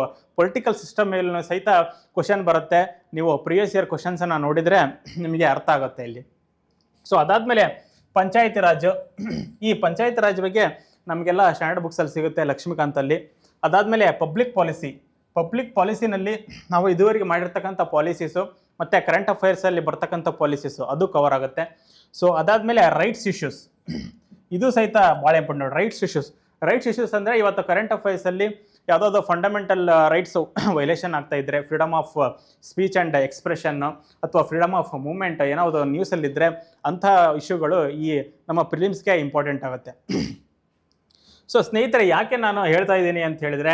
ಪೊಲಿಟಿಕಲ್ ಸಿಸ್ಟಮ್ ಮೇಲೂ ಸಹಿತ ಕ್ವಶನ್ ಬರುತ್ತೆ ನೀವು ಪ್ರಿವಿಯಸ್ ಇಯರ್ ಕ್ವಶನ್ಸನ್ನು ನೋಡಿದರೆ ನಿಮಗೆ ಅರ್ಥ ಆಗುತ್ತೆ ಇಲ್ಲಿ ಸೊ ಮೇಲೆ ಪಂಚಾಯತಿ ರಾಜ್ ಈ ಪಂಚಾಯತ್ ರಾಜ್ ಬಗ್ಗೆ ನಮಗೆಲ್ಲ ಸ್ಟ್ಯಾಂಡರ್ಡ್ ಬುಕ್ಸಲ್ಲಿ ಸಿಗುತ್ತೆ ಲಕ್ಷ್ಮೀಕಾಂತಲ್ಲಿ ಅದಾದಮೇಲೆ ಪಬ್ಲಿಕ್ ಪಾಲಿಸಿ ಪಬ್ಲಿಕ್ ಪಾಲಿಸಿನಲ್ಲಿ ನಾವು ಇದುವರೆಗೆ ಮಾಡಿರ್ತಕ್ಕಂಥ ಪಾಲಿಸೀಸು ಮತ್ತು ಕರೆಂಟ್ ಅಫೇರ್ಸಲ್ಲಿ ಬರ್ತಕ್ಕಂಥ ಪಾಲಿಸೀಸು ಅದು ಕವರ್ ಆಗುತ್ತೆ ಸೊ ಅದಾದಮೇಲೆ ರೈಟ್ಸ್ ಇಶ್ಯೂಸ್ ಇದು ಸಹಿತ ಭಾಳ important rights issues rights issues ಅಂದರೆ ಇವತ್ತು ಕರೆಂಟ್ ಅಫೇರ್ಸಲ್ಲಿ ಯಾವುದಾದ್ರು ಫಂಡಮೆಂಟಲ್ ರೈಟ್ಸು ವೈಲೇಷನ್ ಆಗ್ತಾ ಇದ್ರೆ freedom of speech and expression ಅಥವಾ ಫ್ರೀಡಮ್ ಆಫ್ ಮೂವ್ಮೆಂಟ್ ಏನಾವುದು ನ್ಯೂಸಲ್ಲಿದ್ದರೆ ಅಂಥ ಇಶ್ಯೂಗಳು ಈ ನಮ್ಮ ಪ್ರಿಲಿಮ್ಸ್ಗೆ ಇಂಪಾರ್ಟೆಂಟ್ ಆಗುತ್ತೆ ಸೊ ಸ್ನೇಹಿತರೆ ಯಾಕೆ ನಾನು ಹೇಳ್ತಾ ಇದ್ದೀನಿ ಅಂತ ಹೇಳಿದ್ರೆ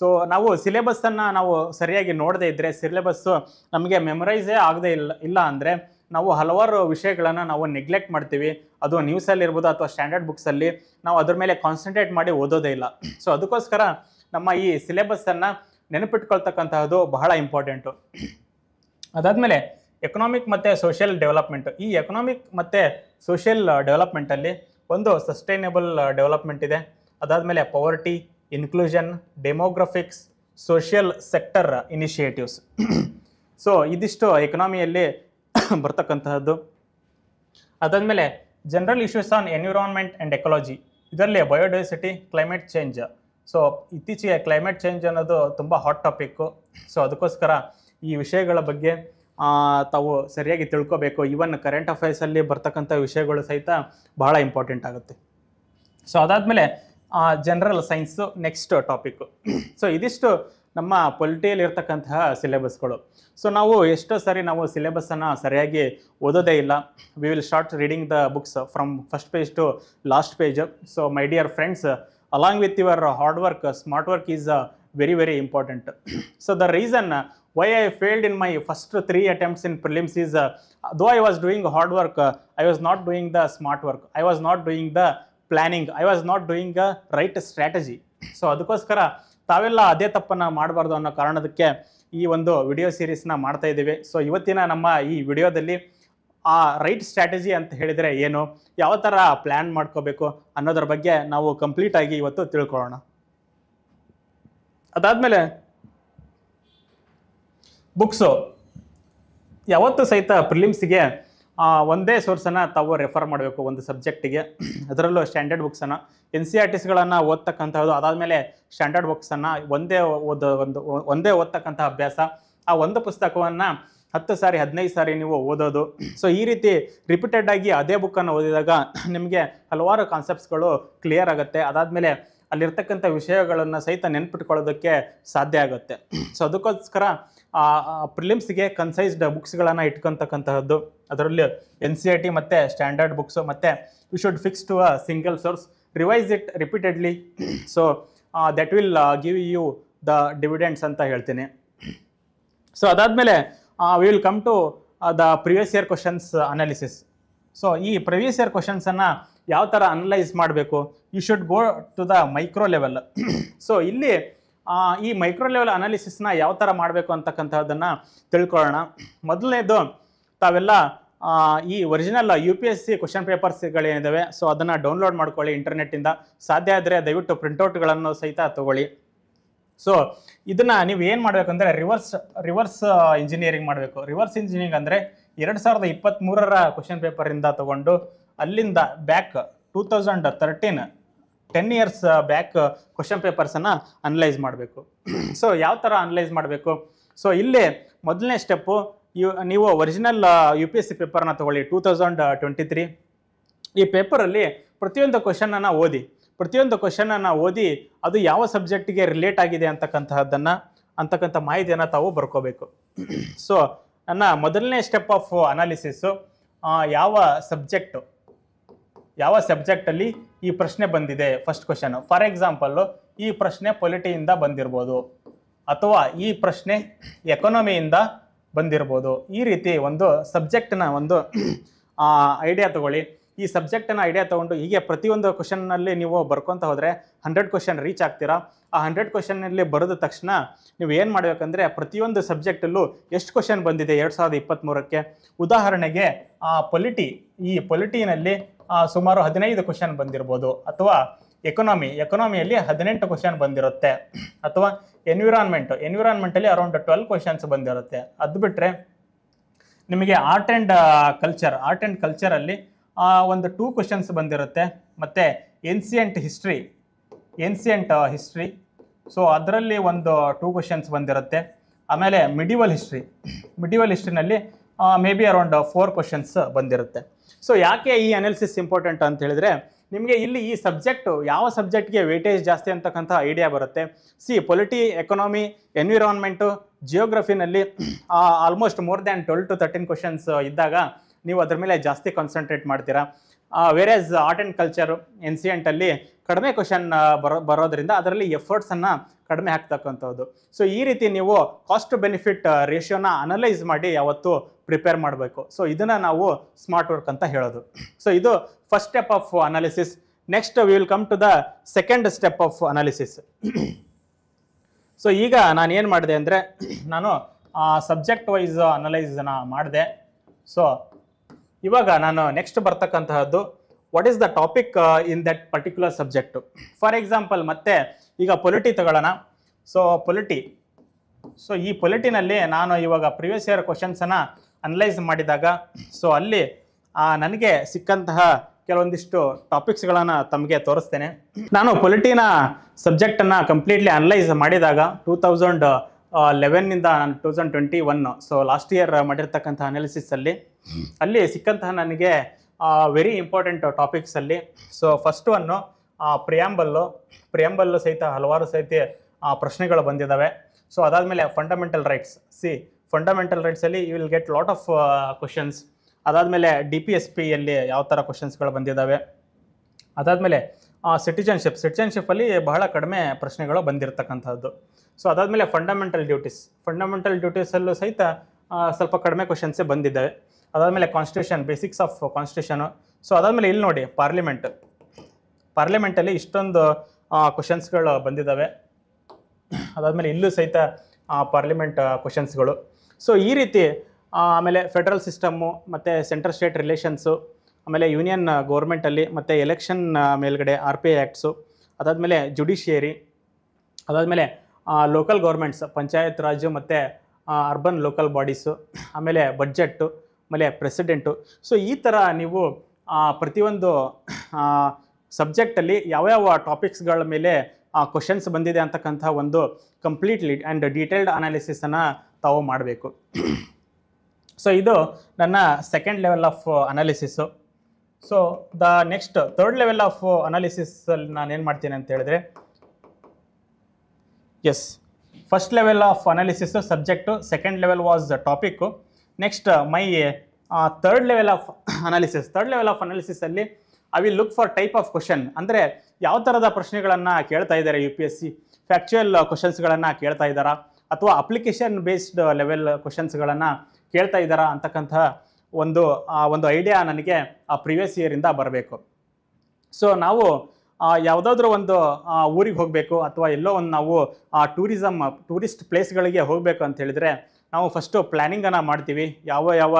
ಸೊ ನಾವು ಸಿಲೆಬಸ್ಸನ್ನು ನಾವು ಸರಿಯಾಗಿ ನೋಡದೆ ಇದ್ದರೆ ಸಿಲೆಬಸ್ಸು ನಮಗೆ ಮೆಮೊರೈಸೇ ಆಗದೆ ಇಲ್ಲ ಇಲ್ಲ ಅಂದರೆ ನಾವು ಹಲವಾರು ವಿಷಯಗಳನ್ನು ನಾವು ನೆಗ್ಲೆಕ್ಟ್ ಮಾಡ್ತೀವಿ ಅದು ಇರ್ಬೋದು ಅಥವಾ ಸ್ಟ್ಯಾಂಡರ್ಡ್ ಬುಕ್ಸಲ್ಲಿ ನಾವು ಅದ್ರ ಮೇಲೆ ಕಾನ್ಸಂಟ್ರೇಟ್ ಮಾಡಿ ಓದೋದೇ ಇಲ್ಲ ಸೊ ಅದಕ್ಕೋಸ್ಕರ ನಮ್ಮ ಈ ಸಿಲೆಬಸ್ಸನ್ನು ನೆನಪಿಟ್ಕೊಳ್ತಕ್ಕಂತಹದ್ದು ಬಹಳ ಇಂಪಾರ್ಟೆಂಟು ಅದಾದಮೇಲೆ ಎಕನಾಮಿಕ್ ಮತ್ತು ಸೋಷಿಯಲ್ ಡೆವಲಪ್ಮೆಂಟ್ ಈ ಎಕನಾಮಿಕ್ ಮತ್ತು ಸೋಷಿಯಲ್ ಡೆವಲಪ್ಮೆಂಟಲ್ಲಿ ಒಂದು ಸಸ್ಟೈನೇಬಲ್ ಡೆವಲಪ್ಮೆಂಟ್ ಇದೆ ಅದಾದಮೇಲೆ poverty inclusion demographics social sector initiatives so ಇದಿಷ್ಟು ಎಕನಾಮಿಯಲ್ಲಿ ಬರ್ತಕ್ಕಂತಹದ್ದು ಅದಾದಮೇಲೆ general issues on environment and ecology ಇದರಲ್ಲಿ ಬಯೋಡೈವರ್ಸಿಟಿ ಕ್ಲೈಮೇಟ್ ಚೇಂಜ್ ಸೊ ಇತ್ತೀಚೆಗೆ ಕ್ಲೈಮೇಟ್ ಚೇಂಜ್ ಅನ್ನೋದು ತುಂಬ ಹಾಟ್ ಟಾಪಿಕ್ಕು ಸೊ ಅದಕ್ಕೋಸ್ಕರ ಈ ವಿಷಯಗಳ ಬಗ್ಗೆ ತಾವು ಸರಿಯಾಗಿ ತಿಳ್ಕೋಬೇಕು ಈವನ್ ಕರೆಂಟ್ ಅಫೇರ್ಸಲ್ಲಿ ಬರ್ತಕ್ಕಂಥ ವಿಷಯಗಳು ಸಹಿತ ಬಹಳ ಇಂಪಾರ್ಟೆಂಟ್ ಆಗುತ್ತೆ ಸೊ ಅದಾದಮೇಲೆ general science next topic so ಇದಿಷ್ಟು ನಮ್ಮ ಇರ್ತಕ್ಕಂತಹ ಸಿಲೆಬಸ್ಗಳು ಸೊ ನಾವು ಎಷ್ಟೋ ಸಾರಿ ನಾವು ಸಿಲೆಬಸ್ಸನ್ನು ಸರಿಯಾಗಿ ಓದೋದೇ ಇಲ್ಲ we will start reading the books from first page to last page so my dear friends along with your hard work, smart work is very, very important. so the reason why I failed in my first three attempts in prelims is though I was doing hard work, I was not doing the smart work. I was not doing the was not doing not right strategy so adukoskara tavella adhe tappana ಅದೇ anna ಮಾಡಬಾರ್ದು ee ondo video series na maartta idive so ivattina namma ee video, dalli ಆ right strategy ಅಂತ ಹೇಳಿದರೆ ಏನು ಯಾವ ಥರ plan ಮಾಡ್ಕೋಬೇಕು ಅನ್ನೋದ್ರ ಬಗ್ಗೆ ನಾವು ಕಂಪ್ಲೀಟಾಗಿ ಇವತ್ತು ತಿಳ್ಕೊಳ್ಳೋಣ ಮೇಲೆ ಬುಕ್ಸು ಯಾವತ್ತು ಸಹಿತ ಪ್ರಿಲಿಮ್ಸ್ಗೆ ಒಂದೇ ಸೋರ್ಸನ್ನು ತಾವು ರೆಫರ್ ಮಾಡಬೇಕು ಒಂದು ಸಬ್ಜೆಕ್ಟಿಗೆ ಅದರಲ್ಲೂ ಸ್ಟ್ಯಾಂಡರ್ಡ್ ಬುಕ್ಸನ್ನು ಎನ್ ಸಿ ಆರ್ e ಟಿಸ್ಗಳನ್ನು ಓದ್ತಕ್ಕಂಥದ್ದು ಅದಾದಮೇಲೆ ಸ್ಟ್ಯಾಂಡರ್ಡ್ ಬುಕ್ಸನ್ನು ಒಂದೇ ಓದೋ ಒಂದು ಒಂದೇ ಓದ್ತಕ್ಕಂಥ ಅಭ್ಯಾಸ ಆ ಒಂದು ಪುಸ್ತಕವನ್ನು ಹತ್ತು ಸಾರಿ ಹದಿನೈದು ಸಾರಿ ನೀವು ಓದೋದು ಸೊ ಈ ರೀತಿ ರಿಪೀಟೆಡ್ ಆಗಿ ಅದೇ ಬುಕ್ಕನ್ನು ಓದಿದಾಗ ನಿಮಗೆ ಹಲವಾರು ಕಾನ್ಸೆಪ್ಟ್ಸ್ಗಳು ಕ್ಲಿಯರ್ ಆಗುತ್ತೆ ಅದಾದಮೇಲೆ ಅಲ್ಲಿರ್ತಕ್ಕಂಥ ವಿಷಯಗಳನ್ನು ಸಹಿತ ನೆನ್ಪಿಟ್ಕೊಳ್ಳೋದಕ್ಕೆ ಸಾಧ್ಯ ಆಗುತ್ತೆ ಸೊ ಅದಕ್ಕೋಸ್ಕರ ಪ್ರಿಲಿಮ್ಸ್ಗೆ ಕನ್ಸೈಸ್ಡ್ ಬುಕ್ಸ್ಗಳನ್ನು ಇಟ್ಕೊತಕ್ಕಂತಹದ್ದು ಅದರಲ್ಲಿ ಎನ್ ಸಿ ಐ ಟಿ ಮತ್ತು ಸ್ಟ್ಯಾಂಡರ್ಡ್ ಬುಕ್ಸು ಮತ್ತು you should fix to a single source revise it repeatedly so that will give you the dividends ಅಂತ ಹೇಳ್ತೀನಿ ಸೊ ಅದಾದಮೇಲೆ we will come to the previous year questions analysis so ಈ previous year ಕ್ವಶನ್ಸನ್ನು ಯಾವ ಥರ analyse ಮಾಡಬೇಕು you should go to the micro level so ಇಲ್ಲಿ ಈ ಮೈಕ್ರೋ ಲೆವೆಲ್ ಅನಾಲಿಸಿಸ್ನ ಯಾವ ಥರ ಮಾಡಬೇಕು ಅಂತಕ್ಕಂಥದ್ದನ್ನು ತಿಳ್ಕೊಳ್ಳೋಣ ಮೊದಲನೇದು ತಾವೆಲ್ಲ ಈ original U P S C question ಪೇಪರ್ಸ್ಗಳೇನಿದ್ದಾವೆ ಸೊ ಅದನ್ನು ಡೌನ್ಲೋಡ್ ಮಾಡ್ಕೊಳ್ಳಿ ಇಂಟರ್ನೆಟ್ಟಿಂದ ಸಾಧ್ಯ ಆದರೆ ದಯವಿಟ್ಟು ಪ್ರಿಂಟೌಟ್ಗಳನ್ನು ಸಹಿತ ತೊಗೊಳ್ಳಿ ಸೊ ಇದನ್ನ ನೀವು ಏನು ಮಾಡಬೇಕಂದ್ರೆ ರಿವರ್ಸ್ ರಿವರ್ಸ್ ಇಂಜಿನಿಯರಿಂಗ್ ಮಾಡಬೇಕು ರಿವರ್ಸ್ ಇಂಜಿನಿಯರಿಂಗ್ ಅಂದರೆ ಎರಡು ಸಾವಿರದ ಇಪ್ಪತ್ತ್ಮೂರರ ಕ್ವಶನ್ ಪೇಪರಿಂದ ತಗೊಂಡು ಅಲ್ಲಿಂದ back two thousand thirteen ten years back question ಪೇಪರ್ಸನ್ನು ಅನಲೈಸ್ ಮಾಡಬೇಕು ಸೊ ಯಾವ ಥರ ಅನಲೈಸ್ ಮಾಡಬೇಕು ಸೊ ಇಲ್ಲಿ ಮೊದಲನೇ ಸ್ಟೆಪ್ಪು ಯು ನೀವು original U P S C ಪೇಪರ್ನ ತಗೊಳ್ಳಿ ಟೂ ತೌಸಂಡ್ ಟ್ವೆಂಟಿ ತ್ರೀ ಈ ಪೇಪರಲ್ಲಿ ಪ್ರತಿಯೊಂದು ಕ್ವಶನನ್ನು ಓದಿ ಪ್ರತಿಯೊಂದು ಕ್ವಶನನ್ನು ಓದಿ ಅದು ಯಾವ ಸಬ್ಜೆಕ್ಟಿಗೆ ರಿಲೇಟ್ ಆಗಿದೆ ಅಂತಕ್ಕಂತಹದ್ದನ್ನು ಅಂತಕ್ಕಂಥ ಮಾಹಿತಿಯನ್ನು ತಾವು ಬರ್ಕೋಬೇಕು ಸೊ ನನ್ನ ಮೊದಲನೇ ಸ್ಟೆಪ್ ಆಫ್ ಅನಾಲಿಸಿಸು ಯಾವ ಸಬ್ಜೆಕ್ಟು ಯಾವ ಸಬ್ಜೆಕ್ಟಲ್ಲಿ ಈ ಪ್ರಶ್ನೆ ಬಂದಿದೆ ಫಸ್ಟ್ ಕ್ವಶನು ಫಾರ್ ಎಕ್ಸಾಂಪಲ್ಲು ಈ ಪ್ರಶ್ನೆ ಪೊಲಿಟಿಯಿಂದ ಬಂದಿರ್ಬೋದು ಅಥವಾ ಈ ಪ್ರಶ್ನೆ ಎಕನಾಮಿಯಿಂದ ಬಂದಿರ್ಬೋದು ಈ ರೀತಿ ಒಂದು ಸಬ್ಜೆಕ್ಟ್ನ ಒಂದು ಐಡಿಯಾ ತಗೊಳ್ಳಿ ಈ ಸಬ್ಜೆಕ್ಟನ್ನು ಐಡಿಯಾ ತೊಗೊಂಡು ಹೀಗೆ ಪ್ರತಿಯೊಂದು ಕ್ವಶನ್ನಲ್ಲಿ ನೀವು ಬರ್ಕೊತ ಹೋದರೆ ಹಂಡ್ರೆಡ್ ಕ್ವಶನ್ ರೀಚ್ ಆಗ್ತೀರಾ ಆ ಹಂಡ್ರೆಡ್ ಕ್ವಶನಲ್ಲಿ ಬರೆದ ತಕ್ಷಣ ನೀವು ಏನು ಮಾಡಬೇಕಂದ್ರೆ ಪ್ರತಿಯೊಂದು ಸಬ್ಜೆಕ್ಟಲ್ಲೂ ಎಷ್ಟು ಕ್ವಶನ್ ಬಂದಿದೆ ಎರಡು ಸಾವಿರದ ಇಪ್ಪತ್ತ್ಮೂರಕ್ಕೆ ಉದಾಹರಣೆಗೆ ಆ ಪೊಲಿಟಿ ಈ ಪೊಲಿಟಿನಲ್ಲಿ ಸುಮಾರು ಹದಿನೈದು ಕ್ವಶನ್ ಬಂದಿರ್ಬೋದು ಅಥವಾ ಎಕನಾಮಿ ಎಕನಾಮಿಯಲ್ಲಿ ಹದಿನೆಂಟು ಕ್ವಶನ್ ಬಂದಿರುತ್ತೆ ಅಥವಾ ಎನ್ವಿರಾನ್ಮೆಂಟ್ ಎನ್ವಿರಾನ್ಮೆಂಟಲ್ಲಿ ಅರೌಂಡ್ ಟ್ವೆಲ್ ಕ್ವಶನ್ಸ್ ಬಂದಿರುತ್ತೆ ಅದು ಬಿಟ್ಟರೆ ನಿಮಗೆ art and culture art and ಕಲ್ಚರಲ್ಲಿ ಒಂದು ಟೂ ಕ್ವೆಶನ್ಸ್ ಬಂದಿರುತ್ತೆ ಮತ್ತು ancient history ancient history so ಅದರಲ್ಲಿ ಒಂದು ಟೂ ಕ್ವಶನ್ಸ್ ಬಂದಿರುತ್ತೆ ಆಮೇಲೆ ಮಿಡಿವಲ್ ಹಿಸ್ಟ್ರಿ ಮಿಡಿವಲ್ ಹಿಸ್ಟ್ರಿನಲ್ಲಿ maybe around four questions ಬಂದಿರುತ್ತೆ ಸೊ ಯಾಕೆ ಈ ಅನಾಲಿಸಿಸ್ ಇಂಪಾರ್ಟೆಂಟ್ ಅಂತ ಹೇಳಿದ್ರೆ ನಿಮಗೆ ಇಲ್ಲಿ ಈ ಸಬ್ಜೆಕ್ಟು ಯಾವ ಸಬ್ಜೆಕ್ಟ್ಗೆ ವೇಟೇಜ್ ಜಾಸ್ತಿ ಅಂತಕ್ಕಂಥ ಐಡಿಯಾ ಬರುತ್ತೆ ಸಿ ಪೊಲಿಟಿ ಎಕನಾಮಿ ಎನ್ವಿರಾನ್ಮೆಂಟು ಜಿಯೋಗ್ರಫಿನಲ್ಲಿ almost more than twelve to thirteen questions ಇದ್ದಾಗ ನೀವು ಅದ್ರ ಮೇಲೆ ಜಾಸ್ತಿ ಕಾನ್ಸಂಟ್ರೇಟ್ ಮಾಡ್ತೀರಾ as art and culture N C ಎಂಟಲ್ಲಿ ಕಡಿಮೆ ಕ್ವಶನ್ ಬರೋ ಬರೋದ್ರಿಂದ ಅದರಲ್ಲಿ ಎಫರ್ಟ್ಸನ್ನು ಕಡಿಮೆ ಹಾಕ್ತಕ್ಕಂಥದ್ದು ಸೊ ಈ ರೀತಿ ನೀವು ಕಾಸ್ಟ್ ಬೆನಿಫಿಟ್ ರೇಷಿಯೋನ ಅನಲೈಸ್ ಮಾಡಿ ಯಾವತ್ತು ಪ್ರಿಪೇರ್ ಮಾಡಬೇಕು ಸೊ ಇದನ್ನು ನಾವು ಸ್ಮಾರ್ಟ್ ವರ್ಕ್ ಅಂತ ಹೇಳೋದು ಸೊ ಇದು first step of analysis next we will come to the second step of analysis so ಈಗ ನಾನು ಏನು ಮಾಡಿದೆ ಅಂದರೆ ನಾನು ಸಬ್ಜೆಕ್ಟ್ ವೈಸ್ ಅನಲೈಸನ್ನ ಮಾಡಿದೆ ಸೊ ಇವಾಗ ನಾನು ನೆಕ್ಸ್ಟ್ ಬರ್ತಕ್ಕಂತಹದ್ದು what is the topic in that particular subject for example ಮತ್ತೆ ಈಗ ಪೊಲಿಟಿ ತಗೊಳ್ಳೋಣ ಸೊ ಪೊಲಿಟಿ ಸೊ ಈ ಪೊಲಿಟಿನಲ್ಲಿ ನಾನು ಇವಾಗ ಪ್ರಿವಿಯಸ್ ಇಯರ್ ಕ್ವಶನ್ಸನ್ನು ಅನಲೈಸ್ ಮಾಡಿದಾಗ ಸೊ ಅಲ್ಲಿ ನನಗೆ ಸಿಕ್ಕಂತಹ ಕೆಲವೊಂದಿಷ್ಟು ಟಾಪಿಕ್ಸ್ಗಳನ್ನು ತಮಗೆ ತೋರಿಸ್ತೇನೆ ನಾನು ಪೊಲಿಟಿನ ಸಬ್ಜೆಕ್ಟನ್ನು ಕಂಪ್ಲೀಟ್ಲಿ ಅನಲೈಸ್ ಮಾಡಿದಾಗ ಟೂ ತೌಸಂಡ್ ಲೆವೆನ್ನಿಂದ ನಾನು two thousand twenty one so last year ಮಾಡಿರ್ತಕ್ಕಂಥ ಅನಾಲಿಸಿಸಲ್ಲಿ ಅಲ್ಲಿ ಸಿಕ್ಕಂತಹ ನನಗೆ ವೆರಿ ಇಂಪಾರ್ಟೆಂಟ್ ಟಾಪಿಕ್ಸಲ್ಲಿ so first one preamble preamble ಸಹಿತ ಹಲವಾರು ಸಹಿತ ಪ್ರಶ್ನೆಗಳು ಬಂದಿದ್ದಾವೆ ಸೊ ಅದಾದಮೇಲೆ ಫಂಡಮೆಂಟಲ್ ರೈಟ್ಸ್ ಸಿ ಫಂಡಮೆಂಟಲ್ ರೈಟ್ಸಲ್ಲಿ you will get lot of questions ಅದಾದಮೇಲೆ ಡಿ ಪಿ ಎಸ್ ಪಿಯಲ್ಲಿ ಯಾವ ಥರ ಕ್ವಶನ್ಸ್ಗಳು ಬಂದಿದ್ದಾವೆ ಅದಾದಮೇಲೆ ಸಿಟಿಜನ್ಶಿಪ್ ಸಿಟಿಜನ್ಶಿಪ್ಪಲ್ಲಿ ಬಹಳ ಕಡಿಮೆ ಪ್ರಶ್ನೆಗಳು ಬಂದಿರತಕ್ಕಂಥದ್ದು ಸೊ ಮೇಲೆ ಫಂಡಮೆಂಟಲ್ ಡ್ಯೂಟೀಸ್ ಫಂಡಮೆಂಟಲ್ ಡ್ಯೂಟೀಸಲ್ಲೂ ಸಹಿತ ಸ್ವಲ್ಪ ಕಡಿಮೆ ಕ್ವಶನ್ಸೇ ಬಂದಿದ್ದಾವೆ ಅದಾದಮೇಲೆ constitution basics of constitution so ಅದಾದಮೇಲೆ ಇಲ್ಲಿ ನೋಡಿ ಪಾರ್ಲಿಮೆಂಟ್ ಪಾರ್ಲಿಮೆಂಟಲ್ಲಿ ಇಷ್ಟೊಂದು ಕ್ವಶನ್ಸ್ಗಳು ಬಂದಿದ್ದಾವೆ ಅದಾದಮೇಲೆ ಇಲ್ಲೂ ಸಹಿತ ಪಾರ್ಲಿಮೆಂಟ್ ಕ್ವಶನ್ಸ್ಗಳು ಸೊ ಈ ರೀತಿ ಆಮೇಲೆ ಫೆಡ್ರಲ್ ಸಿಸ್ಟಮ್ಮು ಮತ್ತು ಸೆಂಟ್ರಲ್ ಸ್ಟೇಟ್ ರಿಲೇಷನ್ಸು ಆಮೇಲೆ ಯೂನಿಯನ್ ಗೌರ್ಮೆಂಟಲ್ಲಿ ಮತ್ತು ಎಲೆಕ್ಷನ್ ಮೇಲ್ಗಡೆ ಆರ್ ಪಿ ಐ ಆ್ಯಕ್ಟ್ಸು ಅದಾದಮೇಲೆ ಜುಡಿಷಿಯರಿ ಅದಾದಮೇಲೆ ಲೋಕಲ್ ಗೌರ್ಮೆಂಟ್ಸ್ ಪಂಚಾಯತ್ ರಾಜು ಮತ್ತು ಅರ್ಬನ್ ಲೋಕಲ್ ಬಾಡೀಸು ಆಮೇಲೆ ಬಡ್ಜೆಟ್ಟು ಆಮೇಲೆ ಪ್ರೆಸಿಡೆಂಟು ಸೊ ಈ ಥರ ನೀವು ಪ್ರತಿಯೊಂದು ಸಬ್ಜೆಕ್ಟಲ್ಲಿ ಯಾವ್ಯಾವ ಟಾಪಿಕ್ಸ್ಗಳ ಮೇಲೆ ಕ್ವಶನ್ಸ್ ಬಂದಿದೆ ಅಂತಕ್ಕಂಥ ಒಂದು ಕಂಪ್ಲೀಟ್ಲಿ ಆ್ಯಂಡ್ ಡೀಟೇಲ್ಡ್ ಅನಾಲಿಸಿಸನ್ನು ತಾವು ಮಾಡಬೇಕು ಸೊ ಇದು ನನ್ನ second level of analysis so the next third level of ಅನಾಲಿಸಿಸಲ್ಲಿ ನಾನು ಏನು ಮಾಡ್ತೀನಿ ಅಂತ ಹೇಳಿದ್ರೆ as first level of analysis subject second level was topic next my third level of analysis third level of ಅನಾಲಿಸಿಸಲ್ಲಿ I will look for type of question ಅಂದರೆ ಯಾವ ಥರದ ಪ್ರಶ್ನೆಗಳನ್ನು ಕೇಳ್ತಾ ಇದ್ದಾರೆ U P S C factual ಕ್ವಶನ್ಸ್ಗಳನ್ನು ಕೇಳ್ತಾ ಇದ್ದಾರಾ ಅಥವಾ ಅಪ್ಲಿಕೇಶನ್ ಬೇಸ್ಡ್ ಲೆವೆಲ್ ಕ್ವಶನ್ಸ್ಗಳನ್ನು ಕೇಳ್ತಾ ಇದ್ದಾರಾ ಅಂತಕ್ಕಂಥ ಒಂದು ಒಂದು ಐಡಿಯಾ ನನಗೆ ಆ ಪ್ರಿವಿಯಸ್ ಇಯರಿಂದ ಬರಬೇಕು ಸೊ ನಾವು ಯಾವುದಾದ್ರೂ ಒಂದು ಊರಿಗೆ ಹೋಗಬೇಕು ಅಥವಾ ಎಲ್ಲೋ ಒಂದು ನಾವು ಟೂರಿಸಮ್ ಟೂರಿಸ್ಟ್ ಪ್ಲೇಸ್ಗಳಿಗೆ ಹೋಗಬೇಕು ಅಂತ ಹೇಳಿದರೆ ನಾವು ಫಸ್ಟು ಪ್ಲ್ಯಾನಿಂಗನ್ನು ಮಾಡ್ತೀವಿ ಯಾವ ಯಾವ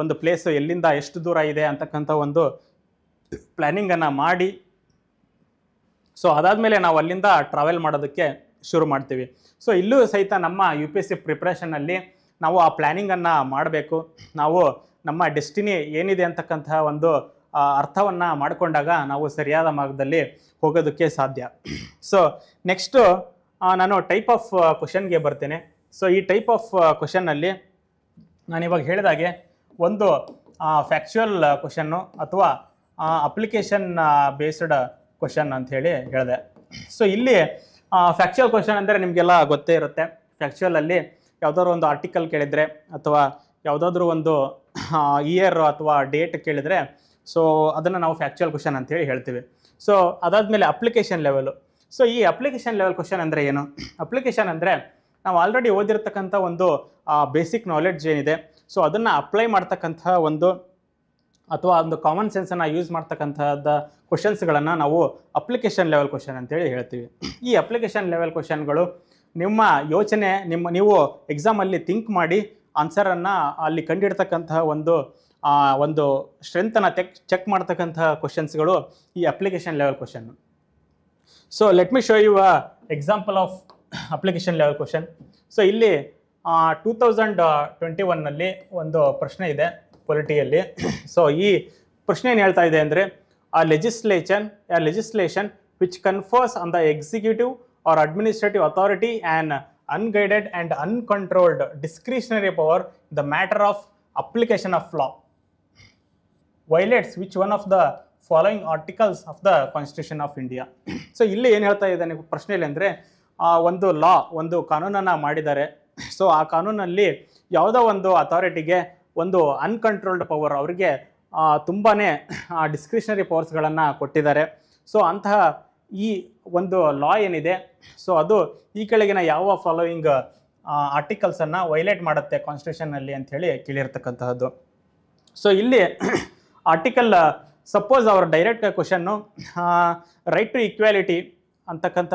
ಒಂದು ಪ್ಲೇಸು ಎಲ್ಲಿಂದ ಎಷ್ಟು ದೂರ ಇದೆ ಅಂತಕ್ಕಂಥ ಒಂದು ಪ್ಲ್ಯಾನಿಂಗನ್ನು ಮಾಡಿ ಸೊ ಮೇಲೆ ನಾವು ಅಲ್ಲಿಂದ ಟ್ರಾವೆಲ್ ಮಾಡೋದಕ್ಕೆ ಶುರು ಮಾಡ್ತೀವಿ ಸೊ ಇಲ್ಲೂ ಸಹಿತ ನಮ್ಮ ಯು ಪಿ ಎಸ್ ಸಿ ಪ್ರಿಪ್ರೇಷನಲ್ಲಿ ನಾವು ಆ ಪ್ಲ್ಯಾನಿಂಗನ್ನು ಮಾಡಬೇಕು ನಾವು ನಮ್ಮ ಡೆಸ್ಟಿನಿ ಏನಿದೆ ಅಂತಕ್ಕಂತಹ ಒಂದು ಅರ್ಥವನ್ನು ಮಾಡಿಕೊಂಡಾಗ ನಾವು ಸರಿಯಾದ ಮಾರ್ಗದಲ್ಲಿ ಹೋಗೋದಕ್ಕೆ ಸಾಧ್ಯ ಸೊ ನೆಕ್ಸ್ಟು ನಾನು ಟೈಪ್ ಆಫ್ ಕ್ವಶನ್ಗೆ ಬರ್ತೇನೆ ಸೊ ಈ ಟೈಪ್ ಆಫ್ ಕ್ವಶನ್ನಲ್ಲಿ uh, ನಾನಿವಾಗ ಹೇಳಿದಾಗೆ ಒಂದು ಫ್ಯಾಕ್ಚುಯಲ್ ಕ್ವಶನ್ನು ಅಥವಾ ಅಪ್ಲಿಕೇಶನ್ ಬೇಸ್ಡ್ ಕ್ವಶನ್ ಹೇಳಿ ಹೇಳಿದೆ ಸೊ ಇಲ್ಲಿ ಫ್ಯಾಕ್ಚುಯಲ್ ಕ್ವಶನ್ ಅಂದರೆ ನಿಮಗೆಲ್ಲ ಗೊತ್ತೇ ಇರುತ್ತೆ ಫ್ಯಾಕ್ಚುಯಲಲ್ಲಿ ಯಾವುದಾದ್ರು ಒಂದು ಆರ್ಟಿಕಲ್ ಕೇಳಿದರೆ ಅಥವಾ ಯಾವುದಾದ್ರೂ ಒಂದು ಇಯರ್ ಅಥವಾ ಡೇಟ್ ಕೇಳಿದರೆ ಸೊ ಅದನ್ನು ನಾವು ಫ್ಯಾಕ್ಚುಯಲ್ ಕ್ವಶನ್ ಅಂತೇಳಿ ಹೇಳ್ತೀವಿ ಸೊ ಅದಾದಮೇಲೆ ಅಪ್ಲಿಕೇಶನ್ ಲೆವೆಲು ಸೊ ಈ ಅಪ್ಲಿಕೇಶನ್ ಲೆವೆಲ್ ಕ್ವಶನ್ ಅಂದರೆ ಏನು ಅಪ್ಲಿಕೇಶನ್ ಅಂದರೆ ನಾವು ಆಲ್ರೆಡಿ ಓದಿರ್ತಕ್ಕಂಥ ಒಂದು ಬೇಸಿಕ್ ನಾಲೆಡ್ಜ್ ಏನಿದೆ ಸೊ ಅದನ್ನು ಅಪ್ಲೈ ಮಾಡ್ತಕ್ಕಂಥ ಒಂದು ಅಥವಾ ಒಂದು ಕಾಮನ್ ಸೆನ್ಸನ್ನು ಯೂಸ್ ಮಾಡ್ತಕ್ಕಂಥದ್ದ ಕ್ವಶನ್ಸ್ಗಳನ್ನು ನಾವು ಅಪ್ಲಿಕೇಶನ್ ಲೆವೆಲ್ ಕ್ವಶನ್ ಅಂತೇಳಿ ಹೇಳ್ತೀವಿ ಈ ಅಪ್ಲಿಕೇಶನ್ ಲೆವೆಲ್ ಕ್ವಶನ್ಗಳು ನಿಮ್ಮ ಯೋಚನೆ ನಿಮ್ಮ ನೀವು ಎಕ್ಸಾಮಲ್ಲಿ ಥಿಂಕ್ ಮಾಡಿ ಆನ್ಸರನ್ನು ಅಲ್ಲಿ ಕಂಡಿಡ್ತಕ್ಕಂತಹ ಒಂದು ಒಂದು ಸ್ಟ್ರೆಂತನ್ನು ತೆಕ್ ಚೆಕ್ ಮಾಡ್ತಕ್ಕಂತಹ ಕ್ವಶನ್ಸ್ಗಳು ಈ application level question so let me show you a example of application level question so ಇಲ್ಲಿ ಟೂ ತೌಸಂಡ್ ಟ್ವೆಂಟಿ ಒನ್ನಲ್ಲಿ ಒಂದು ಪ್ರಶ್ನೆ ಇದೆ ಪೊಲಿಟಿಯಲ್ಲಿ ಸೊ ಈ ಪ್ರಶ್ನೆ ಏನು ಹೇಳ್ತಾ ಇದೆ ಅಂದರೆ ಆ ಲೆಜಿಸ್ಲೇಷನ್ ಆ legislation which confers on the executive or administrative authority and unguided and uncontrolled discretionary power the matter of application of law violates which one of the following articles of the constitution of India so ಇಲ್ಲಿ ಏನು ಹೇಳ್ತಾ ಇದ್ದಾನೆ ಪ್ರಶ್ನೆಯಲ್ಲಿ ಅಂದರೆ ಒಂದು ಲಾ ಒಂದು ಕಾನೂನನ್ನು ಮಾಡಿದ್ದಾರೆ ಸೊ ಆ ಕಾನೂನಲ್ಲಿ ಯಾವುದೋ ಒಂದು ಅಥಾರಿಟಿಗೆ ಒಂದು ಅನ್ಕಂಟ್ರೋಲ್ಡ್ ಪವರ್ ಅವರಿಗೆ ತುಂಬಾ ಡಿಸ್ಕ್ರಿಷನರಿ ಪವರ್ಸ್ಗಳನ್ನು ಕೊಟ್ಟಿದ್ದಾರೆ ಸೊ ಅಂತಹ ಈ ಒಂದು ಲಾ ಏನಿದೆ ಸೊ ಅದು ಈ ಕೆಳಗಿನ ಯಾವ ಫಾಲೋಯಿಂಗ್ ಆರ್ಟಿಕಲ್ಸನ್ನು ವೈಲೇಟ್ ಮಾಡುತ್ತೆ ಕಾನ್ಸ್ಟಿಟ್ಯೂಷನ್ನಲ್ಲಿ ಅಂಥೇಳಿ ಕೇಳಿರ್ತಕ್ಕಂತಹದ್ದು ಸೊ ಇಲ್ಲಿ ಆರ್ಟಿಕಲ್ ಸಪೋಸ್ ಅವರ direct question right to equality ಅಂತಕ್ಕಂಥ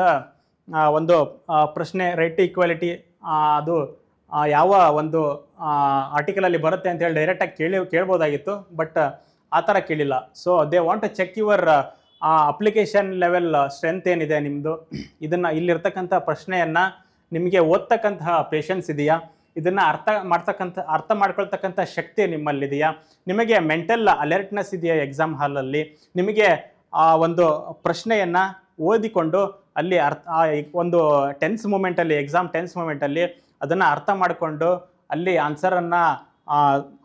ಒಂದು ಪ್ರಶ್ನೆ ರೈಟ್ ಟು ಈಕ್ವಾಲಿಟಿ ಅದು ಯಾವ ಒಂದು ಆರ್ಟಿಕಲಲ್ಲಿ ಬರುತ್ತೆ ಅಂತ ಹೇಳಿ ಡೈರೆಕ್ಟಾಗಿ ಕೇಳಿ ಕೇಳ್ಬೋದಾಗಿತ್ತು ಬಟ್ ಆ ಥರ ಕೇಳಿಲ್ಲ so they want to check your application level strength ಏನಿದೆ ನಿಮ್ಮದು ಇದನ್ನು ಇಲ್ಲಿರ್ತಕ್ಕಂಥ ಪ್ರಶ್ನೆಯನ್ನು ನಿಮಗೆ ಓದ್ತಕ್ಕಂತಹ ಪೇಷನ್ಸ್ ಇದೆಯಾ ಇದನ್ನು ಅರ್ಥ ಮಾಡ್ತಕ್ಕಂಥ ಅರ್ಥ ಮಾಡ್ಕೊಳ್ತಕ್ಕಂಥ ಶಕ್ತಿ ನಿಮ್ಮಲ್ಲಿದೆಯಾ ನಿಮಗೆ ಮೆಂಟಲ್ ಅಲರ್ಟ್ನೆಸ್ ಇದೆಯಾ ಎಕ್ಸಾಮ್ ಹಾಲಲ್ಲಿ ನಿಮಗೆ ಆ ಒಂದು ಪ್ರಶ್ನೆಯನ್ನು ಓದಿಕೊಂಡು ಅಲ್ಲಿ ಅರ್ಥ ಒಂದು ಟೆನ್ಸ್ ಮೂಮೆಂಟಲ್ಲಿ ಎಕ್ಸಾಮ್ ಟೆನ್ಸ್ ಮೂಮೆಂಟಲ್ಲಿ ಅದನ್ನು ಅರ್ಥ ಮಾಡಿಕೊಂಡು ಅಲ್ಲಿ ಆನ್ಸರನ್ನು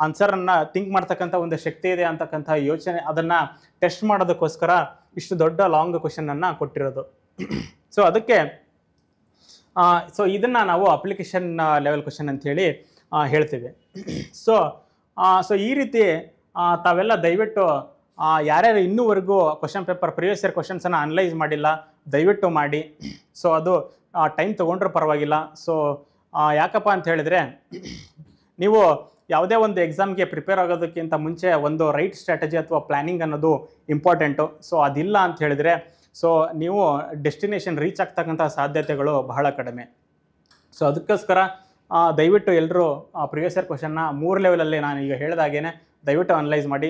ಆನ್ಸರನ್ನು ಥಿಂಕ್ ಮಾಡ್ತಕ್ಕಂಥ ಒಂದು ಶಕ್ತಿ ಇದೆ ಅಂತಕ್ಕಂಥ ಯೋಚನೆ ಅದನ್ನು ಟೆಸ್ಟ್ ಮಾಡೋದಕ್ಕೋಸ್ಕರ ಇಷ್ಟು ದೊಡ್ಡ ಲಾಂಗ್ ಕ್ವಶನನ್ನು ಕೊಟ್ಟಿರೋದು ಸೊ ಅದಕ್ಕೆ ಸೊ ಇದನ್ನು ನಾವು ಅಪ್ಲಿಕೇಶನ್ ಲೆವೆಲ್ ಕ್ವಶನ್ ಅಂಥೇಳಿ ಹೇಳ್ತೀವಿ ಸೊ ಸೊ ಈ ರೀತಿ ತಾವೆಲ್ಲ ದಯವಿಟ್ಟು ಯಾರ್ಯಾರು ಇನ್ನೂವರೆಗೂ ಕ್ವಶನ್ ಪೇಪರ್ ಪ್ರಿವಿಯಸ್ ಇಯರ್ ಕ್ವಶನ್ಸನ್ನು ಅನಲೈಸ್ ಮಾಡಿಲ್ಲ ದಯವಿಟ್ಟು ಮಾಡಿ ಸೊ ಅದು ಟೈಮ್ ತೊಗೊಂಡ್ರೂ ಪರವಾಗಿಲ್ಲ ಸೊ ಯಾಕಪ್ಪ ಅಂತ ಹೇಳಿದರೆ ನೀವು ಯಾವುದೇ ಒಂದು ಎಕ್ಸಾಮ್ಗೆ ಪ್ರಿಪೇರ್ ಆಗೋದಕ್ಕಿಂತ ಮುಂಚೆ ಒಂದು ರೈಟ್ ಸ್ಟ್ರಾಟಜಿ ಅಥವಾ ಪ್ಲ್ಯಾನಿಂಗ್ ಅನ್ನೋದು ಇಂಪಾರ್ಟೆಂಟು ಸೊ ಅದಿಲ್ಲ ಅಂತ ಹೇಳಿದರೆ ಸೊ ನೀವು ಡೆಸ್ಟಿನೇಷನ್ ರೀಚ್ ಆಗ್ತಕ್ಕಂಥ ಸಾಧ್ಯತೆಗಳು ಬಹಳ ಕಡಿಮೆ ಸೊ ಅದಕ್ಕೋಸ್ಕರ ದಯವಿಟ್ಟು ಎಲ್ಲರೂ ಪ್ರಿವಿಯಸ್ ಇಯರ್ ಕ್ವಶನ್ನ ಮೂರು ಲೆವೆಲಲ್ಲಿ ನಾನು ಈಗ ಹೇಳಿದಾಗೇ ದಯವಿಟ್ಟು ಅನಲೈಸ್ ಮಾಡಿ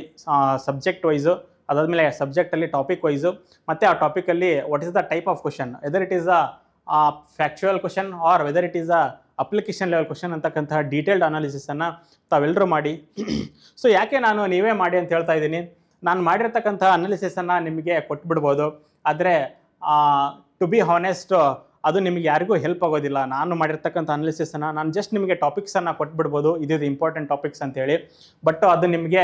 ಸಬ್ಜೆಕ್ಟ್ ವೈಸು ಅದಾದಮೇಲೆ ಸಬ್ಜೆಕ್ಟಲ್ಲಿ ಟಾಪಿಕ್ ವೈಸು ಮತ್ತು ಆ ಟಾಪಿಕಲ್ಲಿ what is the type of question either it is a factual question or whether it is a application level question ಅಂತಕ್ಕಂತಹ ಡೀಟೇಲ್ಡ್ ಅನಾಲಿಸಿಸನ್ನು ತಾವೆಲ್ಲರೂ ಮಾಡಿ ಸೊ ಯಾಕೆ ನಾನು ನೀವೇ ಮಾಡಿ ಅಂತ ಹೇಳ್ತಾ ಇದ್ದೀನಿ ನಾನು ಮಾಡಿರ್ತಕ್ಕಂಥ ಅನಾಲಿಸಿಸನ್ನು ನಿಮಗೆ ಕೊಟ್ಬಿಡ್ಬೋದು ಆದರೆ ಟು ಬಿ ಹಾನೆಸ್ಟು ಅದು ನಿಮಗೆ ಯಾರಿಗೂ ಹೆಲ್ಪ್ ಆಗೋದಿಲ್ಲ ನಾನು ಮಾಡಿರ್ತಕ್ಕಂಥ ಅನಾಲಿಸಿಸನ್ನು ನಾನು ಜಸ್ಟ್ ನಿಮಗೆ ಟಾಪಿಕ್ಸನ್ನು ಕೊಟ್ಬಿಡ್ಬೋದು ಇದಿದು ಇಂಪಾರ್ಟೆಂಟ್ ಟಾಪಿಕ್ಸ್ ಅಂತೇಳಿ ಬಟ್ ಅದು ನಿಮಗೆ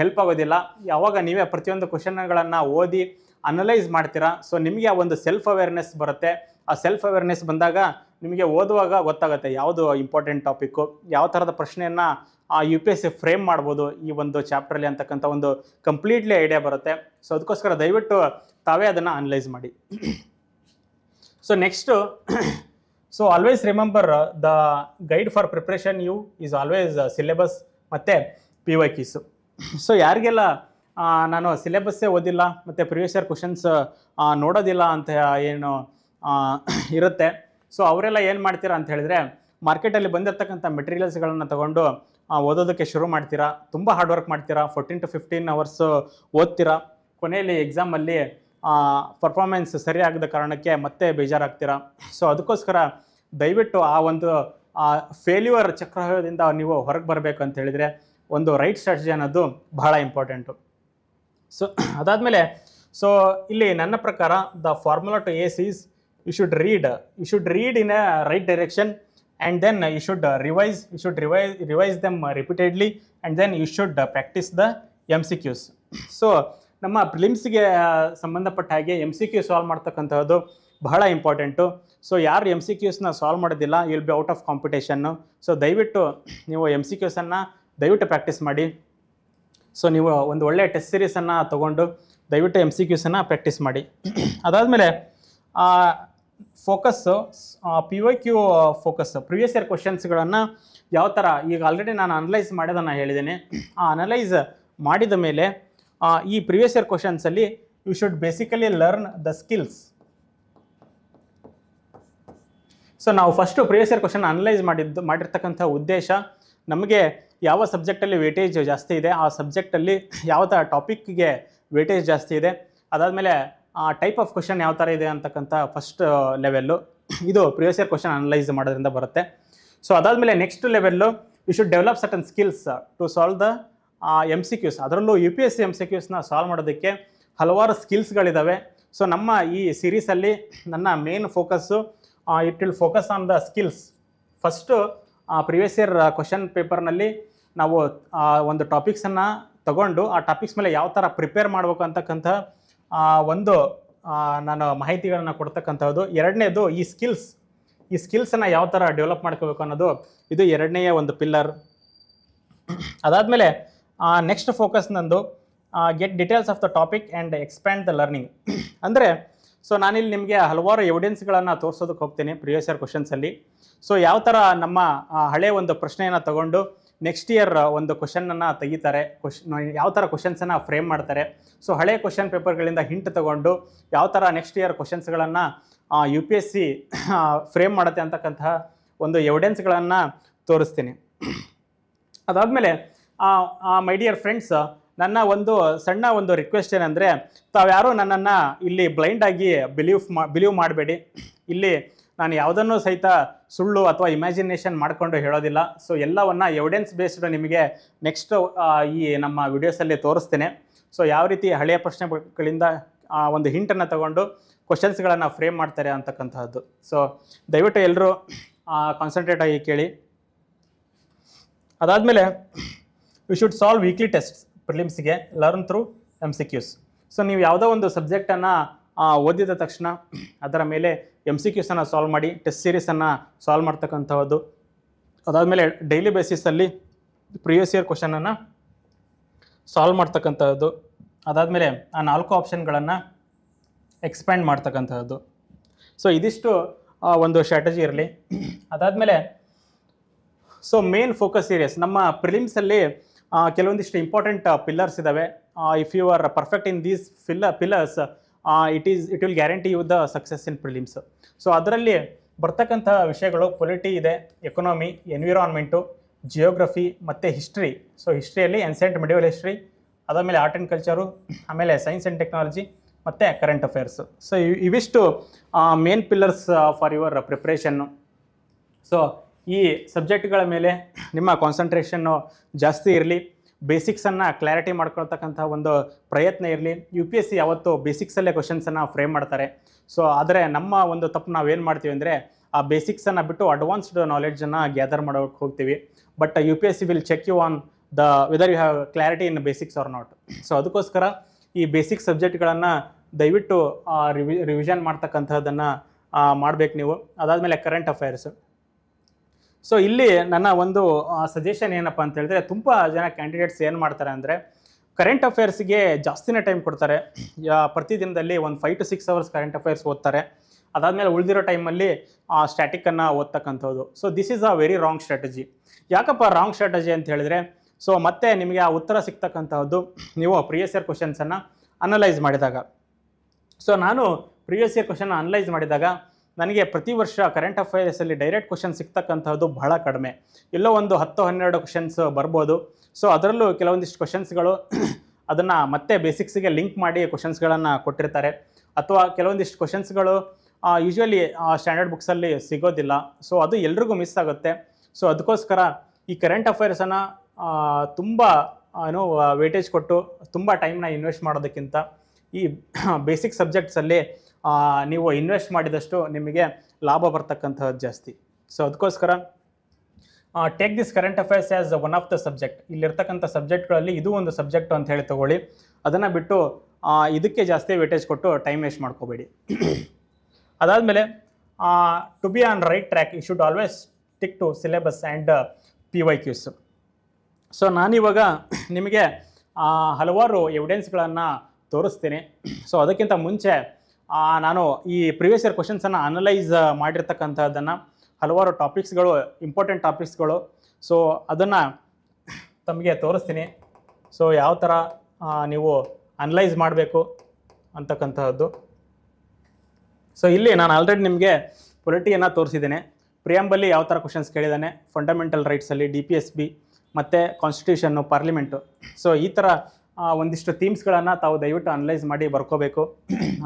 ಹೆಲ್ಪ್ ಆಗೋದಿಲ್ಲ ಯಾವಾಗ ನೀವೇ ಪ್ರತಿಯೊಂದು ಕ್ವಶನ್ಗಳನ್ನು ಓದಿ ಅನಲೈಸ್ ಮಾಡ್ತೀರಾ ಸೊ ನಿಮಗೆ ಆ ಒಂದು ಸೆಲ್ಫ್ ಅವೇರ್ನೆಸ್ ಬರುತ್ತೆ ಆ ಸೆಲ್ಫ್ ಅವೇರ್ನೆಸ್ ಬಂದಾಗ ನಿಮಗೆ ಓದುವಾಗ ಗೊತ್ತಾಗುತ್ತೆ ಯಾವುದು ಇಂಪಾರ್ಟೆಂಟ್ ಟಾಪಿಕ್ಕು ಯಾವ ಥರದ ಪ್ರಶ್ನೆಯನ್ನು ಆ U P S C frame ಮಾಡ್ಬೋದು ಈ ಒಂದು ಚಾಪ್ಟ್ರಲ್ಲಿ ಅಂತಕ್ಕಂಥ ಒಂದು ಕಂಪ್ಲೀಟ್ಲಿ ಐಡಿಯಾ ಬರುತ್ತೆ ಸೊ ಅದಕ್ಕೋಸ್ಕರ ದಯವಿಟ್ಟು ತಾವೇ ಅದನ್ನು ಅನಲೈಸ್ ಮಾಡಿ so next so always remember the guide for preparation you is always syllabus ಮತ್ತು ಪಿ ವೈ ಕೀಸು ಸೊ ಯಾರಿಗೆಲ್ಲ ನಾನು ಸಿಲೆಬಸ್ಸೇ ಓದಿಲ್ಲ ಮತ್ತು ಪ್ರಿವಿಯಸ್ ಇಯರ್ ಕ್ವಶನ್ಸ್ ನೋಡೋದಿಲ್ಲ ಅಂತ ಏನು ಇರುತ್ತೆ ಸೊ ಅವರೆಲ್ಲ ಏನು ಮಾಡ್ತೀರಾ ಅಂತ ಹೇಳಿದ್ರೆ ಮಾರ್ಕೆಟಲ್ಲಿ ಬಂದಿರತಕ್ಕಂಥ ಮೆಟೀರಿಯಲ್ಸ್ಗಳನ್ನು ತಗೊಂಡು ಓದೋದಕ್ಕೆ ಶುರು ಮಾಡ್ತೀರಾ ತುಂಬ ಹಾರ್ಡ್ ವರ್ಕ್ ಮಾಡ್ತೀರಾ ಫೋರ್ಟೀನ್ ಟು ಫಿಫ್ಟೀನ್ ಅವರ್ಸ್ ಓದ್ತೀರಾ ಕೊನೆಯಲ್ಲಿ ಎಕ್ಸಾಮಲ್ಲಿ ಪರ್ಫಾರ್ಮೆನ್ಸ್ ಸರಿಯಾಗದ ಕಾರಣಕ್ಕೆ ಮತ್ತೆ ಬೇಜಾರಾಗ್ತೀರಾ ಸೊ ಅದಕ್ಕೋಸ್ಕರ ದಯವಿಟ್ಟು ಆ ಒಂದು ಫೇಲ್ಯೂರ್ ಚಕ್ರವ್ಯೂಹದಿಂದ ನೀವು ಹೊರಗೆ ಬರಬೇಕು ಅಂತ ಹೇಳಿದರೆ ಒಂದು ರೈಟ್ ಸ್ಟ್ರಾಟಜಿ ಅನ್ನೋದು ಬಹಳ ಇಂಪಾರ್ಟೆಂಟು ಸೊ ಅದಾದಮೇಲೆ ಸೊ ಇಲ್ಲಿ ನನ್ನ ಪ್ರಕಾರ ದ ಫಾರ್ಮುಲಾ ಟು ಎ ಸೀಸ್ you should read you should read in a right direction and then you should revise you should revi revise them repeatedly and then you should practise the M C Qs so ನಮ್ಮ ಪ್ರಿಲಿಮ್ಸ್ಗೆ ಸಂಬಂಧಪಟ್ಟ ಹಾಗೆ M C Q solve ಮಾಡ್ತಕ್ಕಂಥದ್ದು ಬಹಳ important so ಯಾರು M C ಕ್ಯೂಸ್ನ solve ಮಾಡೋದಿಲ್ಲ will be out of ಕಾಂಪಿಟೇಷನ್ನು ಸೊ ದಯವಿಟ್ಟು ನೀವು ಎಮ್ ಸಿ ಕ್ಯೂಸನ್ನು ದಯವಿಟ್ಟು ಪ್ರಾಕ್ಟೀಸ್ ಮಾಡಿ ಸೊ ನೀವು ಒಂದು ಒಳ್ಳೆಯ ಟೆಸ್ಟ್ ಸೀರೀಸನ್ನು ತೊಗೊಂಡು ದಯವಿಟ್ಟು ಎಮ್ ಸಿ ಕ್ಯೂಸನ್ನು ಪ್ರಾಕ್ಟೀಸ್ ಮಾಡಿ ಅದಾದಮೇಲೆ focus P O Q focus previous year ಕ್ವಶನ್ಸ್ಗಳನ್ನು ಯಾವ ಥರ ಈಗ ಆಲ್ರೆಡಿ ನಾನು ಅನಲೈಸ್ ಮಾಡೋದನ್ನು ಹೇಳಿದ್ದೀನಿ ಆ ಅನಲೈಸ್ ಮಾಡಿದ ಮೇಲೆ ಈ ಪ್ರಿವಿಯಸ್ ಇಯರ್ ಕ್ವಶನ್ಸಲ್ಲಿ you should basically learn the skills so ನಾವು first previous year question analyse ಮಾಡಿದ್ದು ಮಾಡಿರ್ತಕ್ಕಂಥ ಉದ್ದೇಶ ನಮಗೆ ಯಾವ ಸಬ್ಜೆಕ್ಟಲ್ಲಿ ವೇಟೇಜ್ ಜಾಸ್ತಿ ಇದೆ ಆ ಸಬ್ಜೆಕ್ಟಲ್ಲಿ ಯಾವ ಥರ ಟಾಪಿಕ್ಗೆ ವೇಟೇಜ್ ಜಾಸ್ತಿ ಇದೆ ಅದಾದಮೇಲೆ ಆ ಟೈಪ್ ಆಫ್ ಕ್ವಶನ್ ಯಾವ ಥರ ಇದೆ ಅಂತಕ್ಕಂಥ ಫಸ್ಟ್ ಲೆವೆಲ್ಲು ಇದು ಪ್ರಿವಿಯಸ್ ಇಯರ್ ಕ್ವಶನ್ ಅನಲೈಸ್ ಮಾಡೋದ್ರಿಂದ ಬರುತ್ತೆ ಸೊ ಅದಾದಮೇಲೆ next level you should develop certain skills to solve the M C Qs ಅದರಲ್ಲೂ U P S C M C ಕ್ಯೂಸ್ನ ಸಾಲ್ವ್ ಮಾಡೋದಕ್ಕೆ ಹಲವಾರು ಸ್ಕಿಲ್ಸ್ಗಳಿದ್ದಾವೆ ಸೊ ನಮ್ಮ ಈ ಸೀರೀಸಲ್ಲಿ ನನ್ನ main focus it will focus on the skills first previous year question ಪೇಪರ್ನಲ್ಲಿ ನಾವು ಒಂದು ಟಾಪಿಕ್ಸನ್ನು ತಗೊಂಡು ಆ ಟಾಪಿಕ್ಸ್ ಮೇಲೆ ಯಾವ ಥರ ಪ್ರಿಪೇರ್ ಮಾಡಬೇಕು ಅಂತಕ್ಕಂಥ ಒಂದು ನಾನು ಮಾಹಿತಿಗಳನ್ನು ಕೊಡ್ತಕ್ಕಂಥದ್ದು ಎರಡನೇದು ಈ ಸ್ಕಿಲ್ಸ್ ಈ ಸ್ಕಿಲ್ಸನ್ನು ಯಾವ ಥರ ಡೆವಲಪ್ ಮಾಡ್ಕೋಬೇಕು ಅನ್ನೋದು ಇದು ಎರಡನೆಯ ಒಂದು ಪಿಲ್ಲರ್ ಅದಾದಮೇಲೆ ನೆಕ್ಸ್ಟ್ ಫೋಕಸ್ ನಂದು get details of the topic and expand the learning ಅಂದರೆ ಸೊ ನಾನಿಲ್ಲಿ ನಿಮಗೆ ಹಲವಾರು ಎವಿಡೆನ್ಸ್ಗಳನ್ನು ತೋರಿಸೋದಕ್ಕೆ ಹೋಗ್ತೀನಿ ಪ್ರಿವಿಯಸ್ ಇಯರ್ ಕ್ವಶನ್ಸಲ್ಲಿ ಸೊ ಯಾವ ಥರ ನಮ್ಮ ಹಳೆ ಒಂದು ಪ್ರಶ್ನೆಯನ್ನು ತಗೊಂಡು ನೆಕ್ಸ್ಟ್ ಇಯರ್ ಒಂದು ಕ್ವಶನನ್ನು ತೆಗಿತಾರೆ ಕ್ವಶ್ ಯಾವ ಥರ ಕ್ವಶನ್ಸನ್ನು ಫ್ರೇಮ್ ಮಾಡ್ತಾರೆ ಸೊ ಹಳೆ ಕ್ವಶನ್ ಪೇಪರ್ಗಳಿಂದ ಹಿಂಟ್ ತಗೊಂಡು ಯಾವ ಥರ ನೆಕ್ಸ್ಟ್ ಇಯರ್ ಕ್ವಶನ್ಸ್ಗಳನ್ನು U P S C frame ಮಾಡುತ್ತೆ ಅಂತಕ್ಕಂತಹ ಒಂದು ಎವಿಡೆನ್ಸ್ಗಳನ್ನು ತೋರಿಸ್ತೀನಿ ಅದಾದಮೇಲೆ ಮೈ ಡಿಯರ್ ಫ್ರೆಂಡ್ಸ್ ನನ್ನ ಒಂದು ಸಣ್ಣ ಒಂದು ರಿಕ್ವೆಸ್ಟ್ ಏನಂದರೆ ತಾವ್ಯಾರು ನನ್ನನ್ನು ಇಲ್ಲಿ ಬ್ಲೈಂಡಾಗಿ ಬಿಲೀವ್ ಮಾ ಬಿಲೀವ್ ಮಾಡಬೇಡಿ ಇಲ್ಲಿ ನಾನು ಯಾವುದನ್ನು ಸಹಿತ ಸುಳ್ಳು ಅಥವಾ ಇಮ್ಯಾಜಿನೇಷನ್ ಮಾಡಿಕೊಂಡು ಹೇಳೋದಿಲ್ಲ ಸೊ ಎಲ್ಲವನ್ನು ಎವಿಡೆನ್ಸ್ ಬೇಸ್ಡ್ ನಿಮಗೆ ನೆಕ್ಸ್ಟ್ ಈ ನಮ್ಮ ವಿಡಿಯೋಸಲ್ಲಿ ತೋರಿಸ್ತೇನೆ ಸೊ ಯಾವ ರೀತಿ ಹಳೆಯ ಪ್ರಶ್ನೆಗಳಿಂದ ಒಂದು ಹಿಂಟನ್ನು ತಗೊಂಡು ಕ್ವಶನ್ಸ್ಗಳನ್ನು ಫ್ರೇಮ್ ಮಾಡ್ತಾರೆ ಅಂತಕ್ಕಂಥದ್ದು ಸೊ ದಯವಿಟ್ಟು ಎಲ್ಲರೂ ಕಾನ್ಸಂಟ್ರೇಟಾಗಿ ಕೇಳಿ ಅದಾದಮೇಲೆ we should solve weekly tests ಪ್ರಿಲಿಮ್ಸ್ಗೆ learn through M C Qs so ನೀವು ಯಾವುದೋ ಒಂದು ಸಬ್ಜೆಕ್ಟನ್ನು ಓದಿದ ತಕ್ಷಣ ಅದರ ಮೇಲೆ ಎಮ್ ಸಿ ಕ್ಯೂಸನ್ನು ಸಾಲ್ವ್ ಮಾಡಿ ಟೆಸ್ಟ್ ಸೀರೀಸನ್ನು ಸಾಲ್ವ್ ಮಾಡ್ತಕ್ಕಂಥದ್ದು ಅದಾದಮೇಲೆ ಡೈಲಿ ಬೇಸಿಸಲ್ಲಿ ಪ್ರಿವಿಯಸ್ ಇಯರ್ ಕ್ವಶನನ್ನು ಸಾಲ್ವ್ ಮಾಡ್ತಕ್ಕಂಥದ್ದು ಅದಾದಮೇಲೆ ಆ ನಾಲ್ಕು ಆಪ್ಷನ್ಗಳನ್ನು ಎಕ್ಸ್ಪ್ಯಾಂಡ್ ಮಾಡ್ತಕ್ಕಂಥದ್ದು ಸೊ ಇದಿಷ್ಟು ಒಂದು ಸ್ಟ್ರಾಟಜಿ ಇರಲಿ ಅದಾದಮೇಲೆ ಸೊ ಮೇನ್ ಫೋಕಸ್ ಸೀರಿಯಸ್ ನಮ್ಮ ಪ್ರಿಲಿಮ್ಸಲ್ಲಿ ಕೆಲವೊಂದಿಷ್ಟು ಇಂಪಾರ್ಟೆಂಟ್ ಪಿಲ್ಲರ್ಸ್ ಇದ್ದಾವೆ if you are perfect in these ಫಿಲ್ಲ pillars it is it will guarantee you the success in prelims so ಅದರಲ್ಲಿ ಬರ್ತಕ್ಕಂಥ ವಿಷಯಗಳು ಪೊಲಿಟಿ ಇದೆ ಎಕನಾಮಿ ಎನ್ವಿರಾನ್ಮೆಂಟು ಜಿಯೋಗ್ರಫಿ ಮತ್ತು ಹಿಸ್ಟ್ರಿ ಸೊ ಹಿಸ್ಟ್ರಿಯಲ್ಲಿ ಎನ್ಸೆಂಟ್ ಮಿಡಿವಲ್ ಹಿಸ್ಟ್ರಿ ಅದಾದಮೇಲೆ ಆರ್ಟ್ ಆ್ಯಂಡ್ ಕಲ್ಚರು ಆಮೇಲೆ ಸೈನ್ಸ್ ಆ್ಯಂಡ್ ಟೆಕ್ನಾಲಜಿ ಮತ್ತು ಕರೆಂಟ್ ಅಫೇರ್ಸ್ ಸೊ ಇವಿಷ್ಟು main pillars for your preparation so ಈ ಸಬ್ಜೆಕ್ಟ್ಗಳ ಮೇಲೆ ನಿಮ್ಮ ಕಾನ್ಸಂಟ್ರೇಷನ್ನು ಜಾಸ್ತಿ ಇರಲಿ ಬೇಸಿಕ್ಸನ್ನು ಕ್ಲಾರಿಟಿ ಮಾಡ್ಕೊಳ್ತಕ್ಕಂಥ ಒಂದು ಪ್ರಯತ್ನ ಇರಲಿ ಯು ಪಿ ಎಸ್ ಸಿ ಯಾವತ್ತು ಬೇಸಿಕ್ಸಲ್ಲೇ ಕ್ವಶನ್ಸನ್ನು ಫ್ರೇಮ್ ಮಾಡ್ತಾರೆ ಸೊ ಆದರೆ ನಮ್ಮ ಒಂದು ತಪ್ಪು ನಾವೇನು ಮಾಡ್ತೀವಿ ಅಂದರೆ ಆ ಬೇಸಿಕ್ಸನ್ನು ಬಿಟ್ಟು ಅಡ್ವಾನ್ಸ್ಡ್ ನಾಲೆಡ್ಜನ್ನು ಗ್ಯಾದರ್ ಮಾಡೋಕ್ಕೆ ಹೋಗ್ತೀವಿ but U P S C will check you on the whether you have clarity in basics or not so ಅದಕ್ಕೋಸ್ಕರ ಈ ಬೇಸಿಕ್ ಸಬ್ಜೆಕ್ಟ್ಗಳನ್ನು ದಯವಿಟ್ಟು ರಿವಿ ರಿವಿಷನ್ ಮಾಡ್ತಕ್ಕಂಥದ್ದನ್ನು ಮಾಡಬೇಕು ನೀವು ಅದಾದಮೇಲೆ ಕರೆಂಟ್ ಅಫೈರ್ಸು ಸೊ ಇಲ್ಲಿ ನನ್ನ ಒಂದು ಸಜೆಷನ್ ಏನಪ್ಪ ಅಂತ ಹೇಳಿದ್ರೆ ತುಂಬ ಜನ ಕ್ಯಾಂಡಿಡೇಟ್ಸ್ ಏನು ಮಾಡ್ತಾರೆ ಅಂದರೆ ಕರೆಂಟ್ ಅಫೇರ್ಸ್ಗೆ ಜಾಸ್ತಿನೇ ಟೈಮ್ ಕೊಡ್ತಾರೆ ಪ್ರತಿದಿನದಲ್ಲಿ ಒಂದು five to six hours current affairs ಓದ್ತಾರೆ ಅದಾದಮೇಲೆ ಉಳಿದಿರೋ ಟೈಮಲ್ಲಿ ಆ ಸ್ಟ್ಯಾಟಿಕನ್ನು ಓದ್ತಕ್ಕಂಥದ್ದು so this is a very wrong strategy ಯಾಕಪ್ಪ ರಾಂಗ್ ಸ್ಟ್ರಾಟಜಿ ಅಂತ ಹೇಳಿದ್ರೆ ಸೊ ಮತ್ತೆ ನಿಮಗೆ ಆ ಉತ್ತರ ಸಿಗ್ತಕ್ಕಂಥದ್ದು ನೀವು ಪ್ರಿವಿಯಸ್ ಇಯರ್ ಕ್ವಶನ್ಸನ್ನು ಅನಲೈಸ್ ಮಾಡಿದಾಗ ಸೊ ನಾನು ಪ್ರಿವಿಯಸ್ ಇಯರ್ ಕ್ವಶನ್ ಅನಲೈಸ್ ಮಾಡಿದಾಗ ನನಗೆ ಪ್ರತಿ ವರ್ಷ ಕರೆಂಟ್ ಅಫೇರ್ಸಲ್ಲಿ ಡೈರೆಕ್ಟ್ ಕ್ವಶನ್ ಸಿಗ್ತಕ್ಕಂಥದ್ದು ಬಹಳ ಕಡಿಮೆ ಎಲ್ಲೋ ಒಂದು ಹತ್ತು ಹನ್ನೆರಡು ಕ್ವಶನ್ಸ್ ಬರ್ಬೋದು ಸೊ ಅದರಲ್ಲೂ ಕೆಲವೊಂದಿಷ್ಟು ಕ್ವಶನ್ಸ್ಗಳು ಅದನ್ನು ಮತ್ತೆ ಬೇಸಿಕ್ಸಿಗೆ ಲಿಂಕ್ ಮಾಡಿ ಕ್ವಶನ್ಸ್ಗಳನ್ನು ಕೊಟ್ಟಿರ್ತಾರೆ ಅಥವಾ ಕೆಲವೊಂದಿಷ್ಟು ಕ್ವಶನ್ಸ್ಗಳು ಯೂಶ್ವಲಿ ಸ್ಟ್ಯಾಂಡರ್ಡ್ ಬುಕ್ಸಲ್ಲಿ ಸಿಗೋದಿಲ್ಲ ಸೊ ಅದು ಎಲ್ರಿಗೂ ಮಿಸ್ ಆಗುತ್ತೆ ಸೊ ಅದಕ್ಕೋಸ್ಕರ ಈ ಕರೆಂಟ್ ಅಫೇರ್ಸನ್ನು ತುಂಬ ಏನು ವೇಟೇಜ್ ಕೊಟ್ಟು ತುಂಬ ಟೈಮ್ನ ಇನ್ವೆಸ್ಟ್ ಮಾಡೋದಕ್ಕಿಂತ ಈ ಬೇಸಿಕ್ ಸಬ್ಜೆಕ್ಟ್ಸಲ್ಲಿ ನೀವು ಇನ್ವೆಸ್ಟ್ ಮಾಡಿದಷ್ಟು ನಿಮಗೆ ಲಾಭ ಬರ್ತಕ್ಕಂಥದ್ದು ಜಾಸ್ತಿ ಸೊ ಅದಕ್ಕೋಸ್ಕರ take this current affairs as one of the subject ಇಲ್ಲಿರ್ತಕ್ಕಂಥ ಸಬ್ಜೆಕ್ಟ್ಗಳಲ್ಲಿ ಇದು ಒಂದು ಸಬ್ಜೆಕ್ಟ್ ಅಂತ ಹೇಳಿ ತಗೊಳ್ಳಿ ಅದನ್ನು ಬಿಟ್ಟು ಇದಕ್ಕೆ ಜಾಸ್ತಿ ವೇಟೇಜ್ ಕೊಟ್ಟು ಟೈಮ್ ವೇಸ್ಟ್ ಮಾಡ್ಕೋಬೇಡಿ ಅದಾದಮೇಲೆ to be on right track you should always stick to syllabus and P Y Qs so ನಾನಿವಾಗ ನಿಮಗೆ ಹಲವಾರು ಎವಿಡೆನ್ಸ್ಗಳನ್ನು ತೋರಿಸ್ತೀನಿ ಸೊ ಅದಕ್ಕಿಂತ ಮುಂಚೆ ನಾನು ಈ ಪ್ರಿವಿಯಸ್ ಇಯರ್ ಕ್ವಶನ್ಸನ್ನು ಅನಲೈಸ್ ಮಾಡಿರ್ತಕ್ಕಂಥದ್ದನ್ನು ಹಲವಾರು ಟಾಪಿಕ್ಸ್ಗಳು ಇಂಪಾರ್ಟೆಂಟ್ ಟಾಪಿಕ್ಸ್ಗಳು ಸೊ ಅದನ್ನು ತಮಗೆ ತೋರಿಸ್ತೀನಿ ಸೊ ಯಾವ ಥರ ನೀವು ಅನಲೈಸ್ ಮಾಡಬೇಕು ಅಂತಕ್ಕಂಥದ್ದು ಸೊ ಇಲ್ಲಿ ನಾನು ಆಲ್ರೆಡಿ ನಿಮಗೆ ಪೊಲಿಟಿಯನ್ನು ತೋರಿಸಿದ್ದೀನಿ ಪ್ರಿಯಾಂಬಲ್ಲಿ ಯಾವ ಥರ ಕ್ವಶನ್ಸ್ ಕೇಳಿದ್ದಾನೆ ಫಂಡಮೆಂಟಲ್ ರೈಟ್ಸಲ್ಲಿ ಡಿ ಪಿ ಎಸ್ ಬಿ ಮತ್ತು ಕಾನ್ಸ್ಟಿಟ್ಯೂಷನ್ನು ಪಾರ್ಲಿಮೆಂಟು ಸೊ ಈ ಥರ ಒಂದಿಷ್ಟು ಥೀಮ್ಸ್ಗಳನ್ನು ತಾವು ದಯವಿಟ್ಟು ಅನಲೈಸ್ ಮಾಡಿ ಬರ್ಕೋಬೇಕು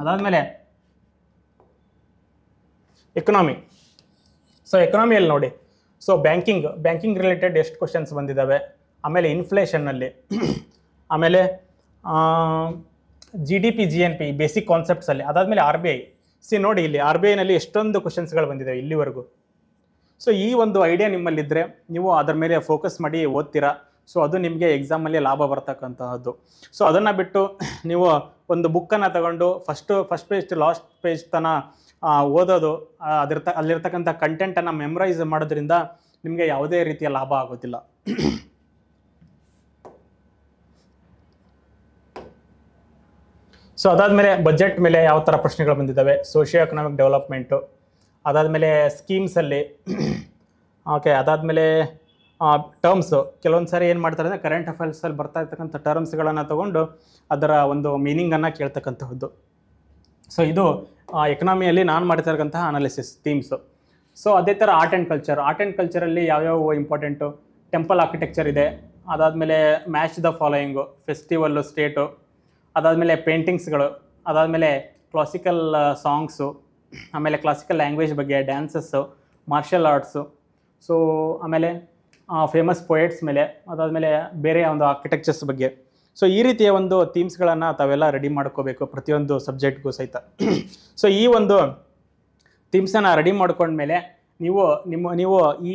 ಅದಾದಮೇಲೆ ಎಕನಾಮಿ ಸೊ ಎಕನಾಮಿಯಲ್ಲಿ ನೋಡಿ ಸೊ ಬ್ಯಾಂಕಿಂಗ್ ಬ್ಯಾಂಕಿಂಗ್ ರಿಲೇಟೆಡ್ ಎಷ್ಟು ಕ್ವಶನ್ಸ್ ಬಂದಿದ್ದಾವೆ ಆಮೇಲೆ ಇನ್ಫ್ಲೇಷನ್ನಲ್ಲಿ ಆಮೇಲೆ G D P G N P basic ಕಾನ್ಸೆಪ್ಟ್ಸಲ್ಲಿ ಅದಾದಮೇಲೆ ಆರ್ ಬಿ ಐ ಸಿ ನೋಡಿ ಇಲ್ಲಿ ಆರ್ ಬಿ ಐನಲ್ಲಿ ಎಷ್ಟೊಂದು ಕ್ವಶನ್ಸ್ಗಳು ಬಂದಿದ್ದಾವೆ ಇಲ್ಲಿವರೆಗೂ ಸೊ ಈ ಒಂದು ಐಡಿಯಾ ನಿಮ್ಮಲ್ಲಿದ್ದರೆ ನೀವು ಅದರ ಮೇಲೆ ಫೋಕಸ್ ಮಾಡಿ ಓದ್ತೀರಾ ಸೊ ಅದು ನಿಮಗೆ ಎಕ್ಸಾಮಲ್ಲಿ ಲಾಭ ಬರ್ತಕ್ಕಂತಹದ್ದು ಸೊ ಅದನ್ನು ಬಿಟ್ಟು ನೀವು ಒಂದು ಬುಕ್ಕನ್ನು ತಗೊಂಡು first first page to last page ತನ ಓದೋದು ಅದಿರ್ತ ಅಲ್ಲಿರ್ತಕ್ಕಂಥ ಕಂಟೆಂಟನ್ನು ಮೆಮೊರೈಸ್ ಮಾಡೋದ್ರಿಂದ ನಿಮಗೆ ಯಾವುದೇ ರೀತಿಯ ಲಾಭ ಆಗೋದಿಲ್ಲ ಸೊ ಅದಾದಮೇಲೆ ಬಜೆಟ್ ಮೇಲೆ ಯಾವ ಥರ ಪ್ರಶ್ನೆಗಳು ಬಂದಿದ್ದಾವೆ ಸೋಷಿಯೋ ಎಕನಾಮಿಕ್ ಡೆವಲಪ್ಮೆಂಟು ಅದಾದಮೇಲೆ ಸ್ಕೀಮ್ಸಲ್ಲಿ ಓಕೆ ಅದಾದಮೇಲೆ ಟರ್ಮ್ಸು ಕೆಲವೊಂದು ಸಾರಿ ಏನು ಮಾಡ್ತಾರೆ ಅಂದರೆ ಕರೆಂಟ್ ಅಫೇರ್ಸಲ್ಲಿ ಬರ್ತಾ ಇರ್ತಕ್ಕಂಥ ಟರ್ಮ್ಸ್ಗಳನ್ನು ತಗೊಂಡು ಅದರ ಒಂದು ಮೀನಿಂಗನ್ನು ಕೇಳ್ತಕ್ಕಂಥದ್ದು ಸೊ ಇದು ಎಕನಾಮಿಯಲ್ಲಿ ನಾನು ಮಾಡ್ತಿರಕ್ಕಂತಹ ಅನಾಲಿಸಿಸ್ ಥೀಮ್ಸು ಸೊ ಅದೇ ಥರ art and culture art and ಕಲ್ಚರಲ್ಲಿ ಯಾವ್ಯಾವ ಇಂಪಾರ್ಟೆಂಟು ಟೆಂಪಲ್ ಆರ್ಕಿಟೆಕ್ಚರ್ ಇದೆ ಅದಾದಮೇಲೆ match the following festival state ಅದಾದಮೇಲೆ ಪೇಂಟಿಂಗ್ಸ್ಗಳು ಅದಾದಮೇಲೆ ಕ್ಲಾಸಿಕಲ್ ಸಾಂಗ್ಸು ಆಮೇಲೆ ಕ್ಲಾಸಿಕಲ್ ಲ್ಯಾಂಗ್ವೇಜ್ ಬಗ್ಗೆ ಡ್ಯಾನ್ಸಸ್ಸು ಮಾರ್ಷಲ್ ಆರ್ಟ್ಸು ಸೊ ಆಮೇಲೆ ಫೇಮಸ್ ಪೊಯೆಟ್ಸ್ ಮೇಲೆ ಅದಾದಮೇಲೆ ಬೇರೆ ಒಂದು ಆರ್ಕಿಟೆಕ್ಚರ್ಸ್ ಬಗ್ಗೆ ಸೊ ಈ ರೀತಿಯ ಒಂದು ಥೀಮ್ಸ್ಗಳನ್ನು ತಾವೆಲ್ಲ ರೆಡಿ ಮಾಡ್ಕೋಬೇಕು ಪ್ರತಿಯೊಂದು ಸಬ್ಜೆಕ್ಟ್ಗೂ ಸಹಿತ ಸೊ ಈ ಒಂದು ಥೀಮ್ಸನ್ನು ರೆಡಿ ಮಾಡ್ಕೊಂಡ್ಮೇಲೆ ನೀವು ನಿಮ್ಮ ನೀವು ಈ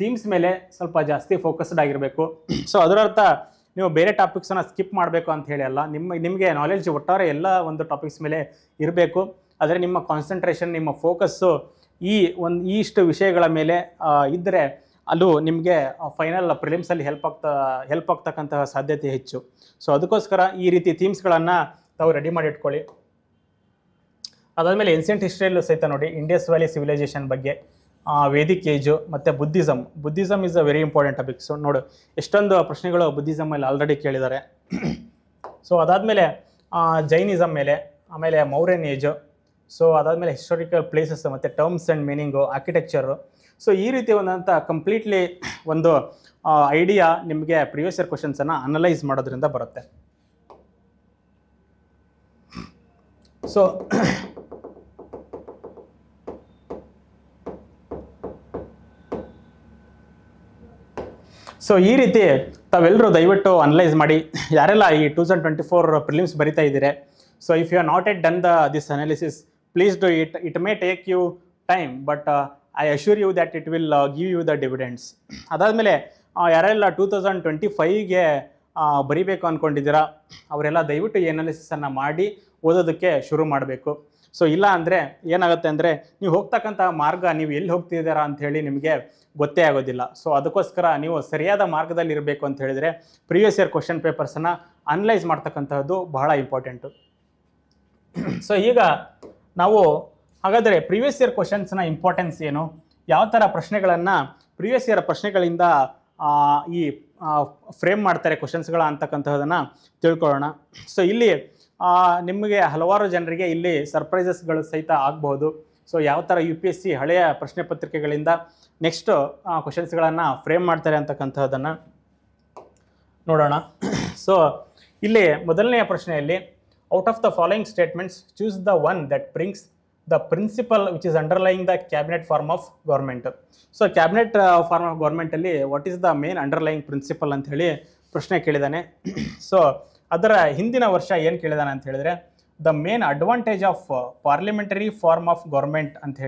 ಥೀಮ್ಸ್ ಮೇಲೆ ಸ್ವಲ್ಪ ಜಾಸ್ತಿ ಫೋಕಸ್ಡ್ ಆಗಿರಬೇಕು ಸೊ ಅದರರ್ಥ ನೀವು ಬೇರೆ ಟಾಪಿಕ್ಸನ್ನು ಸ್ಕಿಪ್ ಮಾಡಬೇಕು ಅಂತ ಹೇಳಿ ಅಲ್ಲ ನಿಮ್ಮ ನಿಮಗೆ ನಾಲೆಜ್ ಒಟ್ಟಾರೆ ಎಲ್ಲ ಒಂದು ಟಾಪಿಕ್ಸ್ ಮೇಲೆ ಇರಬೇಕು ಆದರೆ ನಿಮ್ಮ ಕಾನ್ಸಂಟ್ರೇಷನ್ ನಿಮ್ಮ ಫೋಕಸ್ಸು ಈ ಒಂದು ಈ ಇಷ್ಟು ವಿಷಯಗಳ ಮೇಲೆ ಇದ್ದರೆ ಅಲ್ಲೂ ನಿಮಗೆ ಫೈನಲ್ ಪ್ರಿಲಿಮ್ಸಲ್ಲಿ ಹೆಲ್ಪ್ ಆಗ್ತಾ ಹೆಲ್ಪ್ ಆಗ್ತಕ್ಕಂತಹ ಸಾಧ್ಯತೆ ಹೆಚ್ಚು ಸೊ ಅದಕ್ಕೋಸ್ಕರ ಈ ರೀತಿ ಥೀಮ್ಸ್ಗಳನ್ನು ತಾವು ರೆಡಿ ಮಾಡಿ ಇಟ್ಕೊಳ್ಳಿ ಅದಾದಮೇಲೆ ಏನ್ಸಿಯಂಟ್ ಹಿಸ್ಟ್ರಿಯಲ್ಲೂ ಸಹಿತ ನೋಡಿ ಇಂಡಿಯಸ್ ವ್ಯಾಲಿ ಸಿವಿಲೈಸೇಷನ್ ಬಗ್ಗೆ ವೇದಿಕ್ ಏಜು ಮತ್ತು Buddhism Buddhism is a very important topic so ನೋಡು ಎಷ್ಟೊಂದು ಪ್ರಶ್ನೆಗಳು ಬುದ್ಧಿಸಮಲ್ಲಿ ಆಲ್ರೆಡಿ ಕೇಳಿದ್ದಾರೆ ಸೊ ಅದಾದಮೇಲೆ ಜೈನಿಸಮ್ ಮೇಲೆ ಆಮೇಲೆ ಮೌರ್ಯನ್ ಏಜು ಸೊ ಅದಾದಮೇಲೆ ಹಿಸ್ಟೋರಿಕಲ್ ಪ್ಲೇಸಸ್ ಮತ್ತು terms and meaning architecture so ಈ ರೀತಿ ಒಂದಂಥ ಕಂಪ್ಲೀಟ್ಲಿ ಒಂದು ಐಡಿಯಾ ನಿಮಗೆ ಪ್ರಿವಿಯಸ್ ಇಯರ್ ಕ್ವಶನ್ಸನ್ನು ಅನಲೈಸ್ ಮಾಡೋದ್ರಿಂದ ಬರುತ್ತೆ ಸೊ ಸೊ ಈ ರೀತಿ ತಾವೆಲ್ಲರೂ ದಯವಿಟ್ಟು ಅನಲೈಸ್ ಮಾಡಿ ಯಾರೆಲ್ಲ ಈ two thousand twenty four prelims ಬರಿತಾ ಇದ್ದೀರಿ so if you are not yet done the this analysis please do it it may take you time but I assure you that it will give you the dividends ಅದಾದಮೇಲೆ ಯಾರೆಲ್ಲ two thousand twenty ಫೈವ್ಗೆ ಬರೀಬೇಕು ಅಂದ್ಕೊಂಡಿದ್ದೀರಾ ಅವರೆಲ್ಲ ದಯವಿಟ್ಟು ಎನಾಲಿಸನ್ನು ಮಾಡಿ ಓದೋದಕ್ಕೆ ಶುರು ಮಾಡಬೇಕು so ಇಲ್ಲ ಅಂದರೆ ಏನಾಗುತ್ತೆ ಅಂದರೆ ನೀವು ಹೋಗ್ತಕ್ಕಂಥ ಮಾರ್ಗ ನೀವು ಎಲ್ಲಿ ಹೋಗ್ತಿದ್ದೀರಾ ಅಂಥೇಳಿ ನಿಮಗೆ ಗೊತ್ತೇ ಆಗೋದಿಲ್ಲ ಸೊ ಅದಕ್ಕೋಸ್ಕರ ನೀವು ಸರಿಯಾದ ಮಾರ್ಗದಲ್ಲಿ ಇರಬೇಕು ಅಂತ ಹೇಳಿದರೆ ಪ್ರಿವಿಯಸ್ ಇಯರ್ ಕ್ವಶನ್ ಪೇಪರ್ಸನ್ನು ಅನಲೈಸ್ ಮಾಡ್ತಕ್ಕಂಥದ್ದು ಬಹಳ ಇಂಪಾರ್ಟೆಂಟು ಸೊ ಈಗ ನಾವು ಹಾಗಾದರೆ ಪ್ರಿವಿಯಸ್ ಇಯರ್ ಕ್ವಶನ್ಸ್ನ ಇಂಪಾರ್ಟೆನ್ಸ್ ಏನು ಯಾವ ಥರ ಪ್ರಶ್ನೆಗಳನ್ನು ಪ್ರಿವಿಯಸ್ ಇಯರ್ ಪ್ರಶ್ನೆಗಳಿಂದ ಈ ಫ್ರೇಮ್ ಮಾಡ್ತಾರೆ ಕ್ವಶನ್ಸ್ಗಳ ಅಂತಕ್ಕಂಥದ್ದನ್ನು ತಿಳ್ಕೊಳ್ಳೋಣ ಸೊ ಇಲ್ಲಿ ನಿಮಗೆ ಹಲವಾರು ಜನರಿಗೆ ಇಲ್ಲಿ ಸರ್ಪ್ರೈಸಸ್ಗಳು ಸಹಿತ ಆಗ್ಬೋದು ಸೊ ಯಾವ ಥರ ಯು ಪಿ ಎಸ್ ಸಿ ಹಳೆಯ ಪ್ರಶ್ನೆ ಪತ್ರಿಕೆಗಳಿಂದ ನೆಕ್ಸ್ಟು ಕ್ವಶನ್ಸ್ಗಳನ್ನು ಫ್ರೇಮ್ ಮಾಡ್ತಾರೆ ಅಂತಕ್ಕಂಥದ್ದನ್ನು ನೋಡೋಣ ಸೊ ಇಲ್ಲಿ ಮೊದಲನೆಯ ಪ್ರಶ್ನೆಯಲ್ಲಿ out of the following statements choose the one that brings the principle which is underlying the cabinet form of government so cabinet form of ಗೌರ್ಮೆಂಟಲ್ಲಿ what is the main underlying principle ಅಂತ ಹೇಳಿ ಪ್ರಶ್ನೆ ಕೇಳಿದ್ದಾನೆ so ಅದರ ಹಿಂದಿನ ವರ್ಷ ಏನು ಕೇಳಿದಾನೆ ಅಂತ ಹೇಳಿದ್ರೆ the main advantage of parliamentary form of government ಅಂತ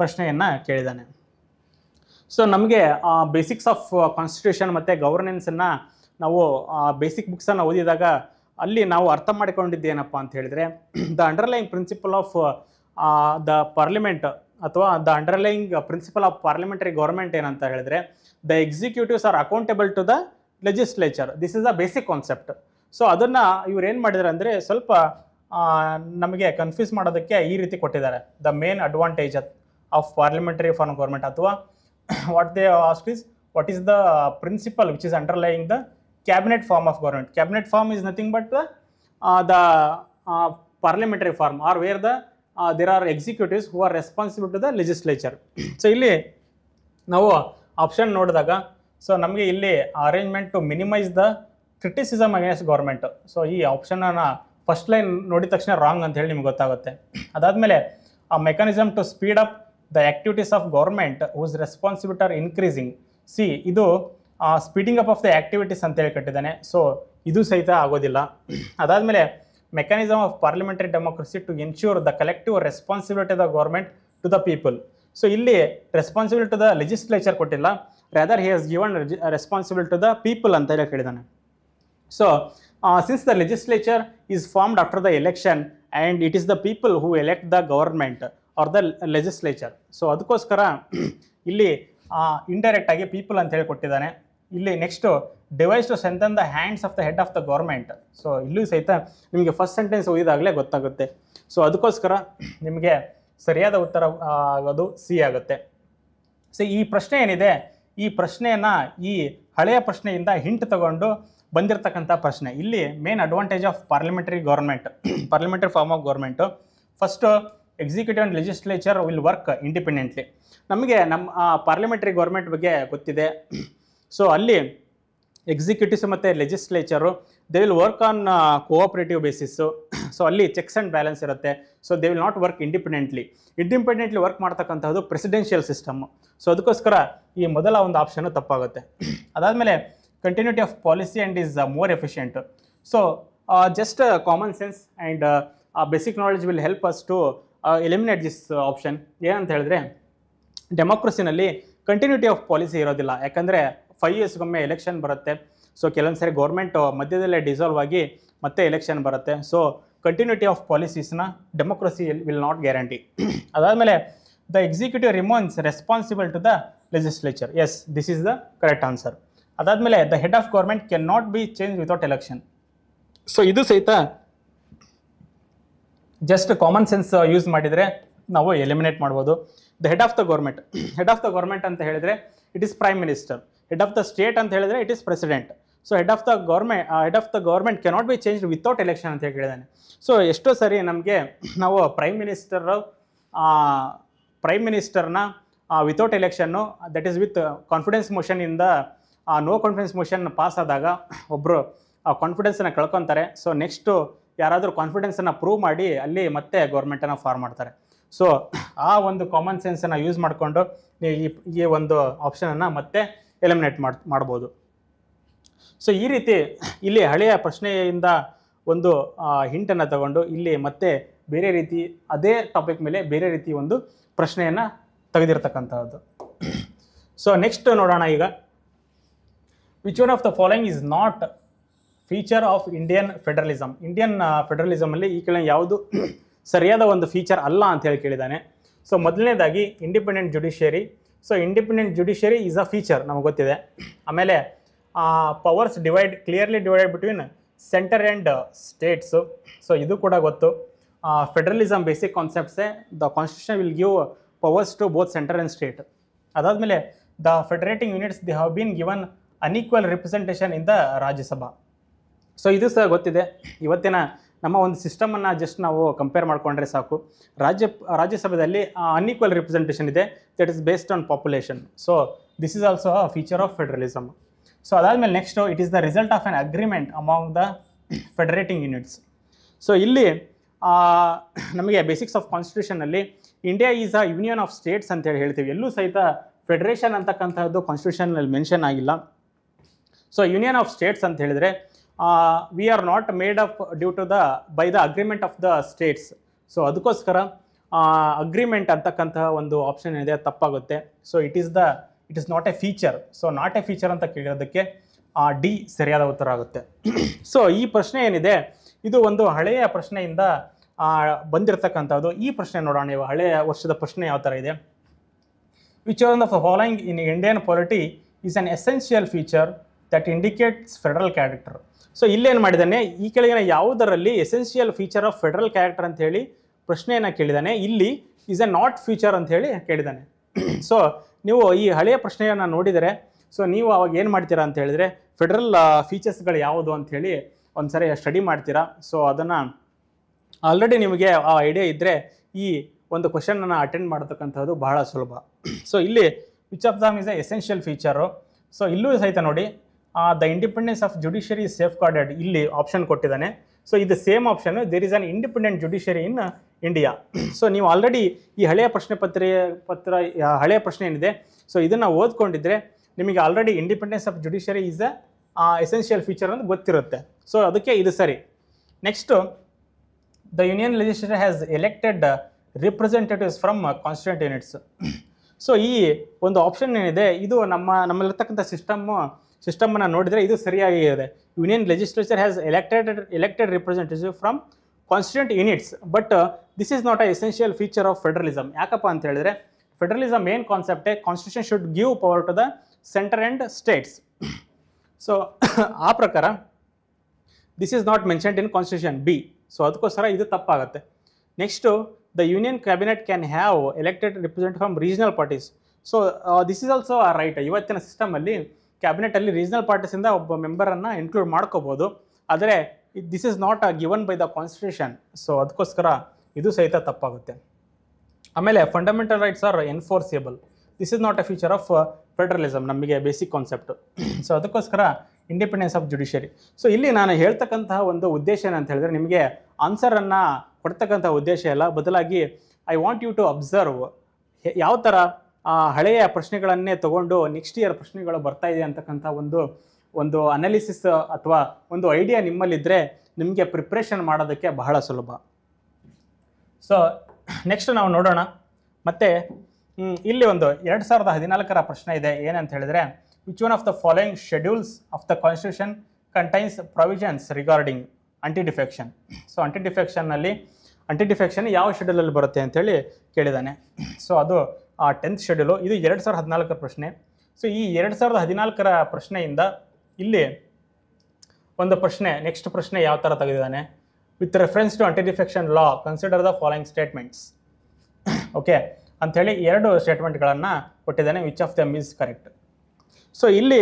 ಪ್ರಶ್ನೆಯನ್ನು ಕೇಳಿದ್ದಾನೆ ಸೊ ನಮಗೆ ಬೇಸಿಕ್ಸ್ ಆಫ್ ಕಾನ್ಸ್ಟಿಟ್ಯೂಷನ್ uh, ಮತ್ತು ಗವರ್ನೆನ್ಸನ್ನು ನಾವು ಬೇಸಿಕ್ ಬುಕ್ಸನ್ನು ಓದಿದಾಗ ಅಲ್ಲಿ ನಾವು ಅರ್ಥ ಮಾಡಿಕೊಂಡಿದ್ದೇನಪ್ಪ ಅಂತ ಹೇಳಿದರೆ the underline principle of the parliament ಅಥವಾ the underlying principle of parliamentary government ಏನಂತ ಹೇಳಿದ್ರೆ the executives are accountable to the legislature this is a basic concept so ಅದನ್ನು ಇವ್ರು ಏನು ಮಾಡಿದ್ದಾರೆ ಅಂದರೆ ಸ್ವಲ್ಪ ನಮಗೆ ಕನ್ಫ್ಯೂಸ್ ಮಾಡೋದಕ್ಕೆ ಈ ರೀತಿ ಕೊಟ್ಟಿದ್ದಾರೆ the main advantage of parliamentary form government ಅಥವಾ what they ask is what is the principle which is underlying the cabinet form of government cabinet form is nothing but the parliamentary form are where the there are executives who are responsible to the legislature so ಇಲ್ಲಿ ನಾವು option ನೋಡಿದಾಗ so ನಮಗೆ ಇಲ್ಲಿ arrangement to minimise the criticism against government so ಈ ಆಪ್ಷನನ್ನು first line ನೋಡಿದ ತಕ್ಷಣ wrong ಅಂತ ಹೇಳಿ ನಿಮ್ಗೆ ಗೊತ್ತಾಗುತ್ತೆ ಅದಾದಮೇಲೆ ಆ mechanism to speed up the activities of government whose responsibility are increasing ಸಿ ಇದು speeding up of the activities ಅಂತೇಳಿ ಕಟ್ಟಿದ್ದಾನೆ ಸೊ ಇದು ಸಹಿತ ಆಗೋದಿಲ್ಲ ಅದಾದಮೇಲೆ mechanism of parliamentary democracy to ensure the collective responsibility the government to the people so ಇಲ್ಲಿ responsibility the legislature ಕೊಟ್ಟಿಲ್ಲ rather he has given responsible to the people ಅಂತ ಹೇಳಿ ಹೇಳಿದ್ದಾನೆ so since the legislature is formed after the election and it is the people who elect the government are the legislature so ಅದಕ್ಕೋಸ್ಕರ ಇಲ್ಲಿ ಇಂಡೈರೆಕ್ಟಾಗಿ people ಅಂತ ಹೇಳಿ ಕೊಟ್ಟಿದ್ದಾನೆ ಇಲ್ಲಿ next device to strengthen the hands of the head of the government so ಇಲ್ಲೂ ಸಹಿತ ನಿಮಗೆ ಫಸ್ಟ್ ಸೆಂಟೆನ್ಸ್ ಓದಿದಾಗಲೇ ಗೊತ್ತಾಗುತ್ತೆ ಸೊ ಅದಕ್ಕೋಸ್ಕರ ನಿಮಗೆ ಸರಿಯಾದ ಉತ್ತರ ಆಗೋದು ಸಿ ಆಗುತ್ತೆ ಸೊ ಈ ಪ್ರಶ್ನೆ ಏನಿದೆ ಈ ಪ್ರಶ್ನೆಯನ್ನು ಈ ಹಳೆಯ ಪ್ರಶ್ನೆಯಿಂದ ಹಿಂಟ್ ತಗೊಂಡು ಬಂದಿರತಕ್ಕಂಥ ಪ್ರಶ್ನೆ ಇಲ್ಲಿ main advantage of parliamentary government parliamentary form of government first executive and legislature will work independently ನಮಗೆ ನಮ್ಮ ಪಾರ್ಲಿಮೆಂಟರಿ ಗೌರ್ಮೆಂಟ್ ಬಗ್ಗೆ ಗೊತ್ತಿದೆ ಸೊ ಅಲ್ಲಿ ಎಕ್ಸಿಕ್ಯೂಟಿವ್ಸ್ ಮತ್ತು legislature they will work on cooperative basis so ಅಲ್ಲಿ ಚೆಕ್ಸ್ ಆ್ಯಂಡ್ ಬ್ಯಾಲೆನ್ಸ್ ಇರುತ್ತೆ so they will not work independently independently work ಮಾಡ್ತಕ್ಕಂಥದ್ದು presidential system so ಅದಕ್ಕೋಸ್ಕರ ಈ ಮೊದಲ ಒಂದು ಆಪ್ಷನ್ನು ತಪ್ಪಾಗುತ್ತೆ ಅದಾದಮೇಲೆ continuity of policy and is more efficient so just common sense and basic knowledge will help us to eliminate this option ಏನಂತ ಹೇಳಿದ್ರೆ ಡೆಮೋಕ್ರಸಿನಲ್ಲಿ ಕಂಟಿನ್ಯೂಟಿ ಆಫ್ ಪಾಲಿಸಿ ಇರೋದಿಲ್ಲ ಯಾಕಂದರೆ ಫೈವ್ ಇಯರ್ಸ್ಗೊಮ್ಮೆ ಎಲೆಕ್ಷನ್ ಬರುತ್ತೆ ಸೊ ಕೆಲವೊಂದು ಸಾರಿ ಗೌರ್ಮೆಂಟ್ ಮಧ್ಯದಲ್ಲೇ ಡಿಸಾಲ್ವ್ ಆಗಿ ಮತ್ತೆ ಎಲೆಕ್ಷನ್ ಬರುತ್ತೆ ಸೊ ಕಂಟಿನ್ಯೂಟಿ ಆಫ್ ಪಾಲಿಸೀಸ್ನ ಡೆಮೊಕ್ರಸಿ ವಿಲ್ ನಾಟ್ ಗ್ಯಾರಂಟಿ ಅದಾದಮೇಲೆ the executive remains responsible to the legislature yes this is the correct answer ಅದಾದಮೇಲೆ the head of government can not be change without election so ಇದು ಸಹಿತ just common sense use ಮಾಡಿದರೆ ನಾವು eliminate ಮಾಡ್ಬೋದು the head of the government head of the government ಅಂತ ಹೇಳಿದರೆ it is prime minister head of the state ಅಂತ ಹೇಳಿದ್ರೆ it is president so head of the government head of the government cannot be change without election ಅಂತ ಹೇಳಿದ್ದಾನೆ so ಎಷ್ಟೋ ಸರಿ ನಮಗೆ ನಾವು ಪ್ರೈಮ್ ಮಿನಿಸ್ಟರು ಪ್ರೈಮ್ ಮಿನಿಸ್ಟರ್ನ without election that is with confidence ಮೋಷನಿಂದ ನೋ ಕಾನ್ಫಿಡೆನ್ಸ್ ಮೋಷನ್ ಪಾಸ್ ಆದಾಗ ಒಬ್ಬರು ಆ ಕಾನ್ಫಿಡೆನ್ಸನ್ನು ಕಳ್ಕೊತಾರೆ ಸೊ ನೆಕ್ಸ್ಟು ಯಾರಾದರೂ ಕಾನ್ಫಿಡೆನ್ಸನ್ನು ಪ್ರೂವ್ ಮಾಡಿ ಅಲ್ಲಿ ಮತ್ತೆ ಗೌರ್ಮೆಂಟನ್ನು ಫಾರ್ಮ್ ಮಾಡ್ತಾರೆ ಸೊ ಆ ಒಂದು ಕಾಮನ್ ಸೆನ್ಸನ್ನು ಯೂಸ್ ಮಾಡಿಕೊಂಡು ಈ ಈ ಒಂದು ಆಪ್ಷನನ್ನು ಮತ್ತೆ ಎಲಿಮಿನೇಟ್ ಮಾಡಿ ಮಾಡ್ಬೋದು ಸೊ ಈ ರೀತಿ ಇಲ್ಲಿ ಹಳೆಯ ಪ್ರಶ್ನೆಯಿಂದ ಒಂದು ಹಿಂಟನ್ನು ತಗೊಂಡು ಇಲ್ಲಿ ಮತ್ತೆ ಬೇರೆ ರೀತಿ ಅದೇ ಟಾಪಿಕ್ ಮೇಲೆ ಬೇರೆ ರೀತಿ ಒಂದು ಪ್ರಶ್ನೆಯನ್ನು ತೆಗೆದಿರ್ತಕ್ಕಂಥದ್ದು ಸೊ ನೆಕ್ಸ್ಟ್ ನೋಡೋಣ ಈಗ which one of the following is not feature of Indian federalism Indian ಫೆಡರಲಿಸಮಲ್ಲಿ ಈ ಕೆಳ ಯಾವುದು ಸರಿಯಾದ ಒಂದು ಫೀಚರ್ ಅಲ್ಲ ಅಂತ ಹೇಳಿ ಕೇಳಿದ್ದಾನೆ ಸೊ ಮೊದಲನೇದಾಗಿ independent judiciary so independent judiciary is a feature ನಮ್ಗೆ ಗೊತ್ತಿದೆ ಆಮೇಲೆ powers divide clearly divided between centre and states so ಇದು ಕೂಡ ಗೊತ್ತು ಫೆಡರಲಿಸಮ್ ಬೇಸಿಕ್ ಕಾನ್ಸೆಪ್ಟ್ಸೇ the constitution will give powers to both centre and state ಅದಾದಮೇಲೆ the federating units the have been given unequal representation in the Rajya Sabha so ಇದು ಸಹ ಗೊತ್ತಿದೆ ಇವತ್ತಿನ ನಮ್ಮ ಒಂದು ಸಿಸ್ಟಮನ್ನು ಜಸ್ಟ್ ನಾವು ಕಂಪೇರ್ ಮಾಡಿಕೊಂಡ್ರೆ ಸಾಕು ರಾಜ್ಯ ರಾಜ್ಯಸಭೆಯಲ್ಲಿ ಅನ್ಈಕ್ವಲ್ ರಿಪ್ರೆಸೆಂಟೇಷನ್ ಇದೆ that is based on population so this is also a feature of federalism so ಅದಾದಮೇಲೆ next it is the result of an agreement among the federating units so ಇಲ್ಲಿ ನಮಗೆ basics of ಕಾನ್ಸ್ಟಿಟ್ಯೂಷನಲ್ಲಿ India is a union of states ಅಂತೇಳಿ ಹೇಳ್ತೀವಿ ಎಲ್ಲೂ ಸಹಿತ federation ಅಂತಕ್ಕಂಥದ್ದು ಕಾನ್ಸ್ಟಿಟ್ಯೂಷನ್ನಲ್ಲಿ ಮೆನ್ಷನ್ ಆಗಿಲ್ಲ ಸೊ ಯೂನಿಯನ್ ಆಫ್ ಸ್ಟೇಟ್ಸ್ ಅಂತ ಹೇಳಿದರೆ we are not made up due to the by the agreement of the states so ಅದಕ್ಕೋಸ್ಕರ ಅಗ್ರಿಮೆಂಟ್ ಅಂತಕ್ಕಂತಹ ಒಂದು ಆಪ್ಷನ್ ಏನಿದೆ ತಪ್ಪಾಗುತ್ತೆ so it is the it is not a feature so not a feature ಅಂತ ಕೇಳಿರೋದಕ್ಕೆ D ಸರಿಯಾದ ಉತ್ತರ ಆಗುತ್ತೆ ಸೊ ಈ ಪ್ರಶ್ನೆ ಏನಿದೆ ಇದು ಒಂದು ಹಳೆಯ ಪ್ರಶ್ನೆಯಿಂದ ಬಂದಿರತಕ್ಕಂಥದ್ದು ಈ ಪ್ರಶ್ನೆ ನೋಡೋಣ ನೀವು ಹಳೆಯ ವರ್ಷದ ಪ್ರಶ್ನೆ ಯಾವ ಥರ ಇದೆ which are of the following in Indian polity is an essential feature that indicates federal character so ಇಲ್ಲೇನು ಮಾಡಿದ್ದಾನೆ ಈ ಕೆಳಗಿನ ಯಾವುದರಲ್ಲಿ essential feature of federal character ಅಂತ ಹೇಳಿ ಪ್ರಶ್ನೆಯನ್ನು ಕೇಳಿದ್ದಾನೆ ಇಲ್ಲಿ ಇಸ್ ಎ ನಾಟ್ ಫ್ಯೂಚರ್ ಅಂತ ಹೇಳಿ ಕೇಳಿದ್ದಾನೆ ಸೊ ನೀವು ಈ ಹಳೆಯ ಪ್ರಶ್ನೆಯನ್ನು ನೋಡಿದರೆ ಸೊ ನೀವು ಅವಾಗ ಏನು ಮಾಡ್ತೀರಾ ಅಂತ ಹೇಳಿದರೆ ಫೆಡರಲ್ ಫೀಚರ್ಸ್ಗಳು ಯಾವುದು ಅಂಥೇಳಿ ಒಂದು ಸರಿ ಸ್ಟಡಿ ಮಾಡ್ತೀರಾ ಸೊ ಅದನ್ನು ಆಲ್ರೆಡಿ ನಿಮಗೆ ಆ ಐಡಿಯಾ ಇದ್ದರೆ ಈ ಒಂದು ಕ್ವಶನನ್ನು ಅಟೆಂಡ್ ಮಾಡತಕ್ಕಂಥದ್ದು ಬಹಳ ಸುಲಭ ಸೊ ಇಲ್ಲಿ which of them is a essential feature so ಇಲ್ಲೂ ಸಹಿತ ನೋಡಿ the independence of judiciary safeguarded ಇಲ್ಲಿ ಆಪ್ಷನ್ ಕೊಟ್ಟಿದ್ದಾನೆ ಸೊ ಇದು same option there is an independent judiciary in India so ನೀವು ಆಲ್ರೆಡಿ ಈ ಹಳೆಯ ಪ್ರಶ್ನೆ ಪತ್ರ ಪತ್ರ ಹಳೆಯ ಪ್ರಶ್ನೆ ಏನಿದೆ ಸೊ ಇದನ್ನು ಓದ್ಕೊಂಡಿದ್ರೆ ನಿಮಗೆ already independence of judiciary is a essential feature ಅಂತ ಗೊತ್ತಿರುತ್ತೆ ಸೊ ಅದಕ್ಕೆ ಇದು ಸರಿ next the union legislation has elected representatives from constituent units so ಈ ಒಂದು ಆಪ್ಷನ್ ಏನಿದೆ ಇದು ನಮ್ಮ ನಮ್ಮಲ್ಲಿರ್ತಕ್ಕಂಥ ಸಿಸ್ಟಮ್ಮು ಸಿಸ್ಟಮನ್ನು ನೋಡಿದರೆ ಇದು ಸರಿಯಾಗಿ ಇದೆ union legislature has elected elected representative from constituent units but this is not a essential feature of federalism ಯಾಕಪ್ಪ ಅಂತ ಹೇಳಿದ್ರೆ ಫೆಡರಲಿಸಮ್ ಮೇನ್ ಕಾನ್ಸೆಪ್ಟೇ constitution should give power to the centre and states so ಆ ಪ್ರಕಾರ this is not mentioned in constitution B so ಅದಕ್ಕೋಸ್ಕರ ಇದು ತಪ್ಪಾಗುತ್ತೆ next the union cabinet can have elected represent from regional parties so this is also a right ಇವತ್ತಿನ ಸಿಸ್ಟಮಲ್ಲಿ ಕ್ಯಾಬಿನೆಟಲ್ಲಿ regional ಪಾರ್ಟೀಸಿಂದ ಒಬ್ಬ ಮೆಂಬರನ್ನು include ಮಾಡ್ಕೋಬೋದು ಆದರೆ this is not given by the constitution so ಅದಕ್ಕೋಸ್ಕರ ಇದು ಸಹಿತ ತಪ್ಪಾಗುತ್ತೆ ಆಮೇಲೆ fundamental rights are enforceable this is not a future of federalism ನಮಗೆ ಬೇಸಿಕ್ ಕಾನ್ಸೆಪ್ಟು ಸೊ ಅದಕ್ಕೋಸ್ಕರ ಇಂಡಿಪೆಂಡೆನ್ಸ್ ಆಫ್ ಜುಡಿಷರಿ ಸೊ ಇಲ್ಲಿ ನಾನು ಹೇಳ್ತಕ್ಕಂತಹ ಒಂದು ಉದ್ದೇಶ ಏನಂತ ಹೇಳಿದ್ರೆ ನಿಮಗೆ ಆನ್ಸರನ್ನು ಕೊಡ್ತಕ್ಕಂಥ ಉದ್ದೇಶ ಇಲ್ಲ ಬದಲಾಗಿ I want you to observe ಯಾವ ಥರ ಹಳೆಯ ಪ್ರಶ್ನೆಗಳನ್ನೇ ತಗೊಂಡು ನೆಕ್ಸ್ಟ್ ಇಯರ್ ಪ್ರಶ್ನೆಗಳು ಬರ್ತಾ ಇದೆ ಅಂತಕ್ಕಂಥ ಒಂದು ಒಂದು ಅನಾಲಿಸಿಸ್ ಅಥವಾ ಒಂದು ಐಡಿಯಾ ನಿಮ್ಮಲ್ಲಿದ್ದರೆ ನಿಮಗೆ ಪ್ರಿಪ್ರೇಷನ್ ಮಾಡೋದಕ್ಕೆ ಬಹಳ ಸುಲಭ ಸೊ ನೆಕ್ಸ್ಟ್ ನಾವು ನೋಡೋಣ ಮತ್ತು ಇಲ್ಲಿ ಒಂದು ಎರಡು ಸಾವಿರದ ಹದಿನಾಲ್ಕರ ಪ್ರಶ್ನೆ ಇದೆ ಏನಂತ ಹೇಳಿದರೆ which one of the following schedules of the constitution contains provisions regarding anti defection so anti ಡಿಫೆಕ್ಷನ್ನಲ್ಲಿ ಅಂಟಿ ಡಿಫೆಕ್ಷನ್ ಯಾವ ಶೆಡ್ಯೂಲಲ್ಲಿ ಬರುತ್ತೆ ಅಂತೇಳಿ ಕೇಳಿದ್ದಾನೆ ಸೊ ಅದು ಆ ಟೆಂತ್ ಶೆಡ್ಯೂಲು ಇದು ಎರಡು ಸಾವಿರದ ಹದಿನಾಲ್ಕರ ಪ್ರಶ್ನೆ ಸೊ ಈ ಎರಡು ಸಾವಿರದ ಹದಿನಾಲ್ಕರ ಪ್ರಶ್ನೆಯಿಂದ ಇಲ್ಲಿ ಒಂದು ಪ್ರಶ್ನೆ ನೆಕ್ಸ್ಟ್ ಪ್ರಶ್ನೆ ಯಾವ ಥರ ತೆಗೆದಿದ್ದಾನೆ with reference to defection law consider the following statements okay ಅಂಥೇಳಿ ಎರಡು ಸ್ಟೇಟ್ಮೆಂಟ್ಗಳನ್ನು ಕೊಟ್ಟಿದ್ದಾನೆ which of them is correct so ಇಲ್ಲಿ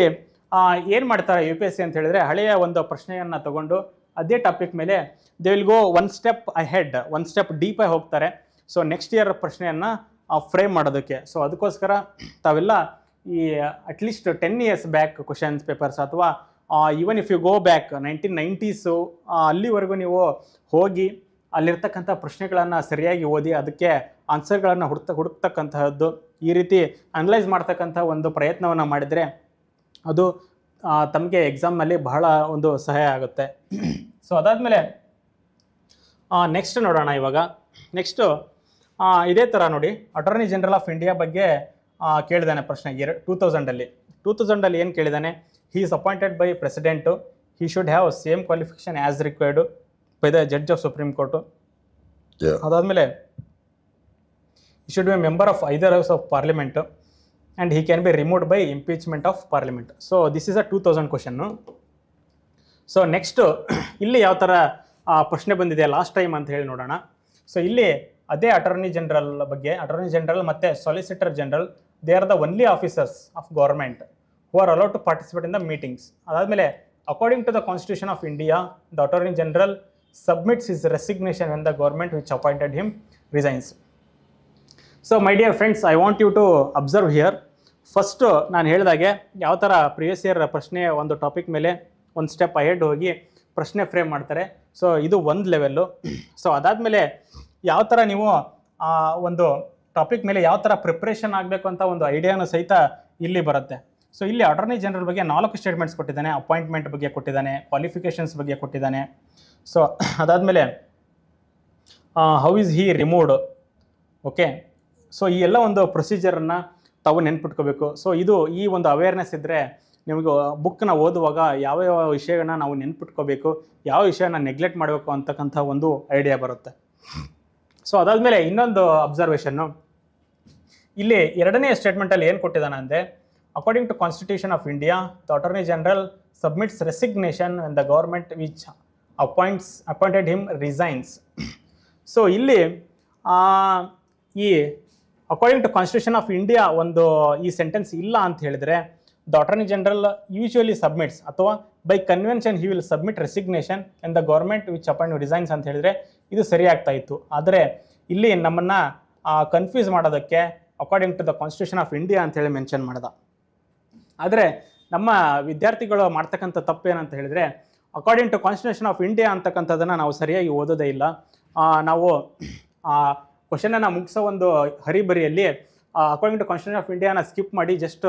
ಏನು ಮಾಡ್ತಾರೆ ಯು ಪಿ ಎಸ್ ಸಿ ಅಂತ ಹೇಳಿದ್ರೆ ಹಳೆಯ ಒಂದು ಪ್ರಶ್ನೆಯನ್ನು ತಗೊಂಡು ಅದೇ ಟಾಪಿಕ್ ಮೇಲೆ they will go one step ahead one step ಆಗಿ ಹೋಗ್ತಾರೆ ಸೊ ನೆಕ್ಸ್ಟ್ ಇಯರ್ ಪ್ರಶ್ನೆಯನ್ನು ಫ್ರೇಮ್ ಮಾಡೋದಕ್ಕೆ ಸೊ ಅದಕ್ಕೋಸ್ಕರ ತಾವೆಲ್ಲ ಈ at least ten years back questions papers ಅಥವಾ even if you go back nineteen nineties ಅಲ್ಲಿವರೆಗೂ ನೀವು ಹೋಗಿ ಅಲ್ಲಿರ್ತಕ್ಕಂಥ ಪ್ರಶ್ನೆಗಳನ್ನು ಸರಿಯಾಗಿ ಓದಿ ಅದಕ್ಕೆ ಆನ್ಸರ್ಗಳನ್ನು ಹುಡ್ತ ಹುಡುಕ್ತಕ್ಕಂತಹದ್ದು ಈ ರೀತಿ ಅನಲೈಸ್ ಮಾಡ್ತಕ್ಕಂಥ ಒಂದು ಪ್ರಯತ್ನವನ್ನು ಮಾಡಿದರೆ ಅದು ತಮಗೆ ಎಕ್ಸಾಮ್ನಲ್ಲಿ ಬಹಳ ಒಂದು ಸಹಾಯ ಆಗುತ್ತೆ ಸೊ ಅದಾದಮೇಲೆ ನೆಕ್ಸ್ಟ್ ನೋಡೋಣ ಇವಾಗ ನೆಕ್ಸ್ಟು ಇದೇ ಥರ ನೋಡಿ ಅಟಾರ್ನಿ ಜನರಲ್ ಆಫ್ ಇಂಡಿಯಾ ಬಗ್ಗೆ ಕೇಳಿದ್ದಾನೆ ಪ್ರಶ್ನೆ ಎರ ಟೂ ತೌಸಂಡಲ್ಲಿ ಟೂ ತೌಸಂಡಲ್ಲಿ ಏನು ಕೇಳಿದ್ದಾನೆ he is appointed by president he should have same qualification as required by the judge of supreme court ಅದಾದಮೇಲೆ he should be member of either house of parliament and he can be removed by impeachment of parliament so this is a two thousand question so next ಇಲ್ಲಿ ಯಾವ ಥರ ಪ್ರಶ್ನೆ ಬಂದಿದೆ last time ಅಂತ ಹೇಳಿ ನೋಡೋಣ so ಇಲ್ಲಿ ಅದೇ ಅಟಾರ್ನಿ ಜನರಲ್ ಬಗ್ಗೆ ಅಟಾರ್ನಿ ಜನರಲ್ ಮತ್ತು solicitor general they are the only officers of government who are allowed to participate in the meetings ಅದಾದಮೇಲೆ according to the constitution of India the attorney general submits is resignation in the government which appointed him resigns so my dear friends I want you to observe here first ನಾನು ಹೇಳಿದಾಗೆ ಯಾವ ಥರ previous year ಪ್ರಶ್ನೆ ಒಂದು topic ಮೇಲೆ ಒಂದು step ahead ಹೋಗಿ ಪ್ರಶ್ನೆ ಫ್ರೇಮ್ ಮಾಡ್ತಾರೆ ಸೊ ಇದು ಒಂದು ಲೆವೆಲ್ಲು ಸೊ ಅದಾದಮೇಲೆ ಯಾವ ಥರ ನೀವು ಒಂದು ಟಾಪಿಕ್ ಮೇಲೆ ಯಾವ ಥರ ಪ್ರಿಪ್ರೇಷನ್ ಆಗಬೇಕು ಅಂತ ಒಂದು ಐಡಿಯಾನು ಸಹಿತ ಇಲ್ಲಿ ಬರುತ್ತೆ ಸೊ ಇಲ್ಲಿ ಅಟಾರ್ನಿ ಜನರಲ್ ಬಗ್ಗೆ ನಾಲ್ಕು ಸ್ಟೇಟ್ಮೆಂಟ್ಸ್ ಕೊಟ್ಟಿದ್ದಾನೆ ಅಪಾಯಿಂಟ್ಮೆಂಟ್ ಬಗ್ಗೆ ಕೊಟ್ಟಿದ್ದಾನೆ ಕ್ವಾಲಿಫಿಕೇಷನ್ಸ್ ಬಗ್ಗೆ ಕೊಟ್ಟಿದ್ದಾನೆ ಸೊ ಅದಾದಮೇಲೆ how is he removed okay so ಈ ಎಲ್ಲ ಒಂದು ಪ್ರೊಸೀಜರನ್ನು ತಾವು ನೆನ್ಪಿಟ್ಕೋಬೇಕು ಸೊ ಇದು ಈ ಒಂದು ಅವೇರ್ನೆಸ್ ಇದ್ದರೆ ನಿಮಗೆ ಬುಕ್ನ ಓದುವಾಗ ಯಾವ ಯಾವ ವಿಷಯಗಳನ್ನ ನಾವು ನೆನ್ಪಿಟ್ಕೋಬೇಕು ಯಾವ ವಿಷಯನ ನೆಗ್ಲೆಕ್ಟ್ ಮಾಡಬೇಕು ಅಂತಕ್ಕಂಥ ಒಂದು ಐಡಿಯಾ ಬರುತ್ತೆ ಸೊ ಮೇಲೆ ಇನ್ನೊಂದು ಅಬ್ಸರ್ವೇಷನ್ನು ಇಲ್ಲಿ ಎರಡನೇ ಸ್ಟೇಟ್ಮೆಂಟಲ್ಲಿ ಏನು ಕೊಟ್ಟಿದ್ದಾನೆ ಅಂದರೆ according to constitution of India the attorney general submits resignation the government which appoints appointed him resigns so ಇಲ್ಲಿ ಈ according to constitution of India ಒಂದು ಈ ಸೆಂಟೆನ್ಸ್ ಇಲ್ಲ ಅಂತ ಹೇಳಿದ್ರೆ the attorney general usually submits ಅಥವಾ by convention he will submit resignation and the government which appoint resigns ಅಂತ ಹೇಳಿದ್ರೆ ಇದು ಸರಿಯಾಗ್ತಾ ಇತ್ತು ಆದರೆ ಇಲ್ಲಿ ನಮ್ಮನ್ನು ಕನ್ಫ್ಯೂಸ್ ಮಾಡೋದಕ್ಕೆ according to the constitution of India ಹೇಳಿ ಮೆನ್ಷನ್ ಮಾಡಿದ ಆದರೆ ನಮ್ಮ ವಿದ್ಯಾರ್ಥಿಗಳು ಮಾಡ್ತಕ್ಕಂಥ ಏನಂತ ಹೇಳಿದರೆ according to constitution of India ಅಂತಕ್ಕಂಥದ್ದನ್ನು ನಾವು ಸರಿಯಾಗಿ ಓದೋದೇ ಇಲ್ಲ ನಾವು ಆ ಕ್ವಶನನ್ನು ಮುಗಿಸೋ ಒಂದು ಹರಿಬರಿಯಲ್ಲಿ ಅಕಾರ್ಡಿಂಗ್ ಟು ಕಾನ್ಸ್ಟಿಟ್ಯೂಷನ್ ಆಫ್ ಇಂಡಿಯಾನ ಸ್ಕಿಪ್ ಮಾಡಿ ಜಸ್ಟ್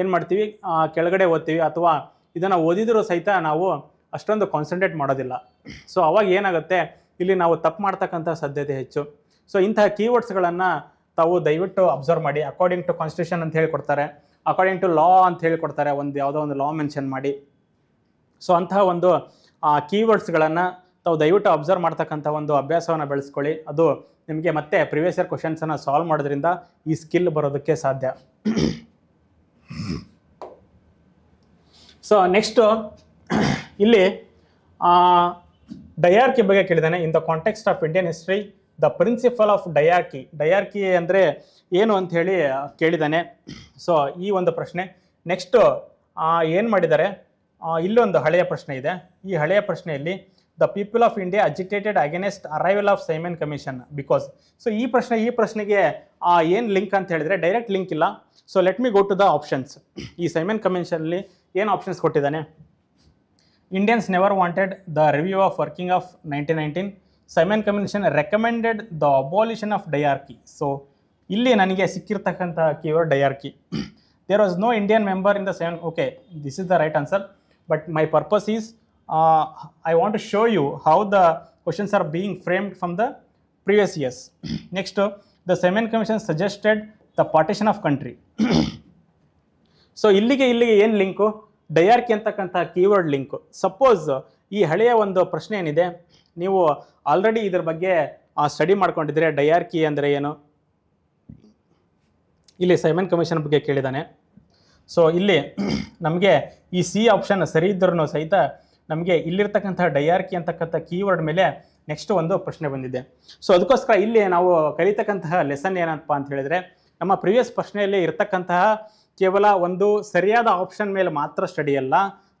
ಏನು ಮಾಡ್ತೀವಿ ಕೆಳಗಡೆ ಓದ್ತೀವಿ ಅಥವಾ ಇದನ್ನು ಓದಿದರೂ ಸಹಿತ ನಾವು ಅಷ್ಟೊಂದು ಕಾನ್ಸಂಟ್ರೇಟ್ ಮಾಡೋದಿಲ್ಲ ಸೊ ಅವಾಗ ಏನಾಗುತ್ತೆ ಇಲ್ಲಿ ನಾವು ತಪ್ಪು ಮಾಡ್ತಕ್ಕಂಥ ಸಾಧ್ಯತೆ ಹೆಚ್ಚು ಸೊ ಇಂತಹ ಕೀವರ್ಡ್ಸ್ಗಳನ್ನು ತಾವು ದಯವಿಟ್ಟು ಅಬ್ಸರ್ವ್ ಮಾಡಿ ಅಕಾರ್ಡಿಂಗ್ ಟು ಕಾನ್ಸ್ಟಿಟ್ಯೂಷನ್ ಅಂತ ಕೊಡ್ತಾರೆ ಅಕಾರ್ಡಿಂಗ್ ಟು ಲಾ ಅಂತ ಕೊಡ್ತಾರೆ ಒಂದು ಯಾವುದೋ ಒಂದು ಲಾ ಮೆನ್ಷನ್ ಮಾಡಿ ಸೊ ಅಂತಹ ಒಂದು ಕೀವರ್ಡ್ಸ್ಗಳನ್ನು ತಾವು ದಯವಿಟ್ಟು ಅಬ್ಸರ್ವ್ ಮಾಡ್ತಕ್ಕಂಥ ಒಂದು ಅಭ್ಯಾಸವನ್ನು ಬೆಳೆಸ್ಕೊಳ್ಳಿ ಅದು ನಿಮಗೆ ಮತ್ತೆ ಪ್ರಿವಿಯಸ್ ಇಯರ್ ಕ್ವಶನ್ಸನ್ನು ಸಾಲ್ವ್ ಮಾಡೋದ್ರಿಂದ ಈ ಸ್ಕಿಲ್ ಬರೋದಕ್ಕೆ ಸಾಧ್ಯ ಸೊ ನೆಕ್ಸ್ಟು ಇಲ್ಲಿ ಡಯಾರ್ಕಿ ಬಗ್ಗೆ ಕೇಳಿದ್ದಾನೆ in the context of Indian history the principle of diarchy diarchy ಅಂದರೆ ಏನು ಅಂತ ಹೇಳಿ ಕೇಳಿದ್ದಾನೆ ಸೊ ಈ ಒಂದು ಪ್ರಶ್ನೆ ನೆಕ್ಸ್ಟು ಏನು ಮಾಡಿದ್ದಾರೆ ಇಲ್ಲೊಂದು ಹಳೆಯ ಪ್ರಶ್ನೆ ಇದೆ ಈ ಹಳೆಯ ಪ್ರಶ್ನೆಯಲ್ಲಿ the people of India agitated against arrival of Simon commission because so ಈ ಪ್ರಶ್ನೆ ಈ ಪ್ರಶ್ನೆಗೆ ಏನು ಲಿಂಕ್ ಅಂತ ಹೇಳಿದರೆ ಡೈರೆಕ್ಟ್ ಲಿಂಕ್ ಇಲ್ಲ so let me go to the options ಈ ಸೈಮನ್ ಕಮಿಷನಲ್ಲಿ ಏನು ಆಪ್ಷನ್ಸ್ ಕೊಟ್ಟಿದ್ದಾನೆ Indians never wanted the review of working of 1919. Simon Commission recommended the abolition of diarchy. So, illi nanige sikkirthakanta keyword diarchy. there was no Indian member in the Simon. Okay, this is the right answer. But my purpose is uh, I want to show you how the questions are being framed from the previous years. Next, the Simon Commission suggested the partition of country. so, illi ke illi ke yen linko? Diarchy ಅಂತಕ್ಕಂಥ keyword link suppose ಈ ಹಳೆಯ ಒಂದು ಪ್ರಶ್ನೆ ಏನಿದೆ ನೀವು already ಇದ್ರ ಬಗ್ಗೆ study ಮಾಡ್ಕೊಂಡಿದ್ರೆ ಡಯಾರ್ಕಿ ಅಂದರೆ ಏನು ಇಲ್ಲಿ ಸೈಮನ್ ಕಮಿಷನ್ ಬಗ್ಗೆ ಕೇಳಿದ್ದಾನೆ ಸೊ ಇಲ್ಲಿ ನಮಗೆ ಈ ಸಿ ಆಪ್ಷನ್ ಸರಿ ಇದ್ರೂ ಸಹಿತ ನಮಗೆ ಇಲ್ಲಿರ್ತಕ್ಕಂಥ ಡಯಾರ್ಕಿ ಅಂತಕ್ಕಂಥ ಕೀವರ್ಡ್ ಮೇಲೆ ನೆಕ್ಸ್ಟ್ ಒಂದು ಪ್ರಶ್ನೆ ಬಂದಿದೆ ಸೊ ಅದಕ್ಕೋಸ್ಕರ ಇಲ್ಲಿ ನಾವು ಕಲಿತಕ್ಕಂತಹ ಲೆಸನ್ ಏನಪ್ಪ ಅಂತ ಹೇಳಿದರೆ ನಮ್ಮ ಪ್ರಿವಿಯಸ್ ಪ್ರಶ್ನೆಯಲ್ಲಿ ಇರತಕ್ಕಂತಹ ಕೇವಲ ಒಂದು ಸರಿಯಾದ ಆಪ್ಷನ್ ಮೇಲೆ ಮಾತ್ರ ಸ್ಟಡಿ ಅಲ್ಲ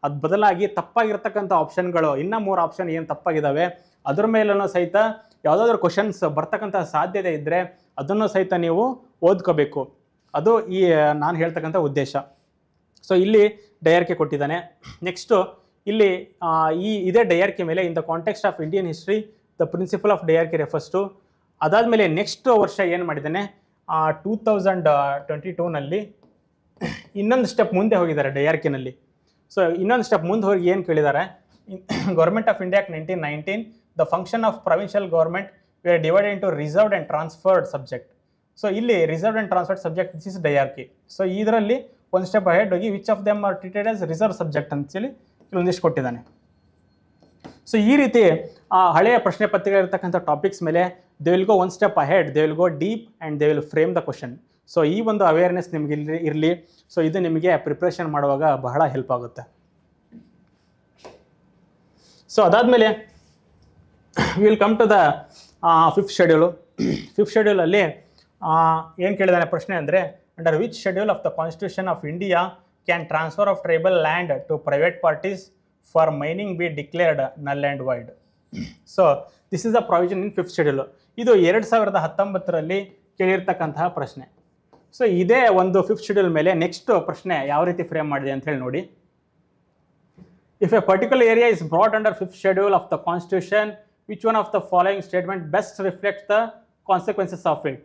ಅದು ಬದಲಾಗಿ ತಪ್ಪಾಗಿರ್ತಕ್ಕಂಥ ಆಪ್ಷನ್ಗಳು ಇನ್ನೂ ಮೂರು ಆಪ್ಷನ್ ಏನು ತಪ್ಪಾಗಿದ್ದಾವೆ ಅದ್ರ ಮೇಲೂ ಸಹಿತ ಯಾವುದಾದ್ರೂ ಕ್ವಶನ್ಸ್ ಬರ್ತಕ್ಕಂಥ ಸಾಧ್ಯತೆ ಇದ್ದರೆ ಅದನ್ನು ಸಹಿತ ನೀವು ಓದ್ಕೋಬೇಕು ಅದು ಈ ನಾನು ಹೇಳ್ತಕ್ಕಂಥ ಉದ್ದೇಶ ಸೊ ಇಲ್ಲಿ ಡಯರ್ಕೆ ಕೊಟ್ಟಿದ್ದಾನೆ ನೆಕ್ಸ್ಟು ಇಲ್ಲಿ ಈ ಇದೇ ಡಯರ್ಕೆ ಮೇಲೆ in the context of Indian history the principle of diarchy refers to ಅದಾದಮೇಲೆ ನೆಕ್ಸ್ಟ್ ವರ್ಷ ಏನು ಮಾಡಿದ್ದಾನೆ ಟೂ ತೌಸಂಡ್ ಟ್ವೆಂಟಿ ಟೂನಲ್ಲಿ ಇನ್ನೊಂದು ಸ್ಟೆಪ್ ಮುಂದೆ ಹೋಗಿದ್ದಾರೆ ಡಿ ಆರ್ ಕೆನಲ್ಲಿ ಸೊ ಇನ್ನೊಂದು ಸ್ಟೆಪ್ ಮುಂದೆ ಹೋಗಿ ಏನು ಕೇಳಿದ್ದಾರೆ government of India nineteen nineteen the function of provincial government we are divide into reserved and transferred subject so ಇಲ್ಲಿ reserve and transferred subject this is okay so ಇದರಲ್ಲಿ ಒಂದು step ahead ಹೋಗಿ which of them are treated as reserve subject ಅಂತೇಳಿ ಒಂದಿಷ್ಟು ಕೊಟ್ಟಿದ್ದಾನೆ ಸೊ ಈ ರೀತಿ ಆ ಹಳೆಯ ಪ್ರಶ್ನೆ ಪತ್ರಿಕೆಗಳಿರ್ತಕ್ಕಂಥ ಟಾಪಿಕ್ಸ್ ಮೇಲೆ they will go one step ahead they will go deep and they will frame the question so ಈ ಒಂದು ಅವೇರ್ನೆಸ್ ನಿಮಗೆ ಇಲ್ಲಿ ಇರಲಿ ಸೊ ಇದು ನಿಮಗೆ ಪ್ರಿಪ್ರೇಷನ್ ಮಾಡುವಾಗ ಬಹಳ ಹೆಲ್ಪ್ ಆಗುತ್ತೆ ಸೊ ಅದಾದಮೇಲೆ will come to the fifth schedule fifth ಶೆಡ್ಯೂಲಲ್ಲಿ ಏನು ಕೇಳಿದಾನೆ ಪ್ರಶ್ನೆ ಅಂದರೆ under which schedule of the constitution of India can transfer of tribal land to private parties for mining be declared null and void so this is a provision in fifth schedule ಇದು ಎರಡು ಸಾವಿರದ ಹತ್ತೊಂಬತ್ತರಲ್ಲಿ ಕೇಳಿರ್ತಕ್ಕಂತಹ ಪ್ರಶ್ನೆ so ಇದೇ ಒಂದು fifth schedule ಮೇಲೆ next ಪ್ರಶ್ನೆ ಯಾವ ರೀತಿ ಫ್ರೇಮ್ ಮಾಡಿದೆ ಅಂತ ಹೇಳಿ ನೋಡಿ if a particular area is brought under fifth schedule of the constitution which one of the following statement best reflect the consequences of it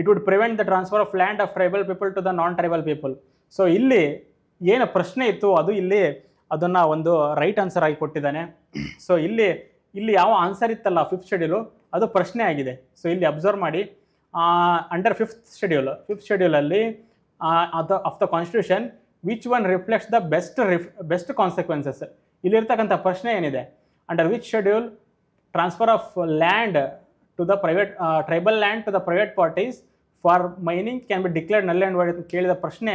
it would prevent the transfer of land of tribal people to the non tribal people so ಇಲ್ಲಿ ಏನು ಪ್ರಶ್ನೆ ಇತ್ತು ಅದು ಇಲ್ಲಿ ಅದನ್ನು ಒಂದು right answer ಆಗಿ ಕೊಟ್ಟಿದ್ದಾನೆ ಸೊ ಇಲ್ಲಿ ಇಲ್ಲಿ ಯಾವ ಆನ್ಸರ್ ಇತ್ತಲ್ಲ ಫಿಫ್ತ್ ಶೆಡ್ಯೂಲು ಅದು ಪ್ರಶ್ನೆ ಆಗಿದೆ ಸೊ ಇಲ್ಲಿ ಅಬ್ಸರ್ವ್ ಮಾಡಿ ಅಂಡರ್ ಫಿಫ್ತ್ ಶೆಡ್ಯೂಲ್ ಫಿಫ್ತ್ ಶೆಡ್ಯೂಲಲ್ಲಿ ಅದ of the constitution which one reflects the best ref best consequences ಇಲ್ಲಿರ್ತಕ್ಕಂಥ ಪ್ರಶ್ನೆ ಏನಿದೆ under which schedule transfer of land to the private tribal land to the private parties for mining can be declared null and void ಕೇಳಿದ ಪ್ರಶ್ನೆ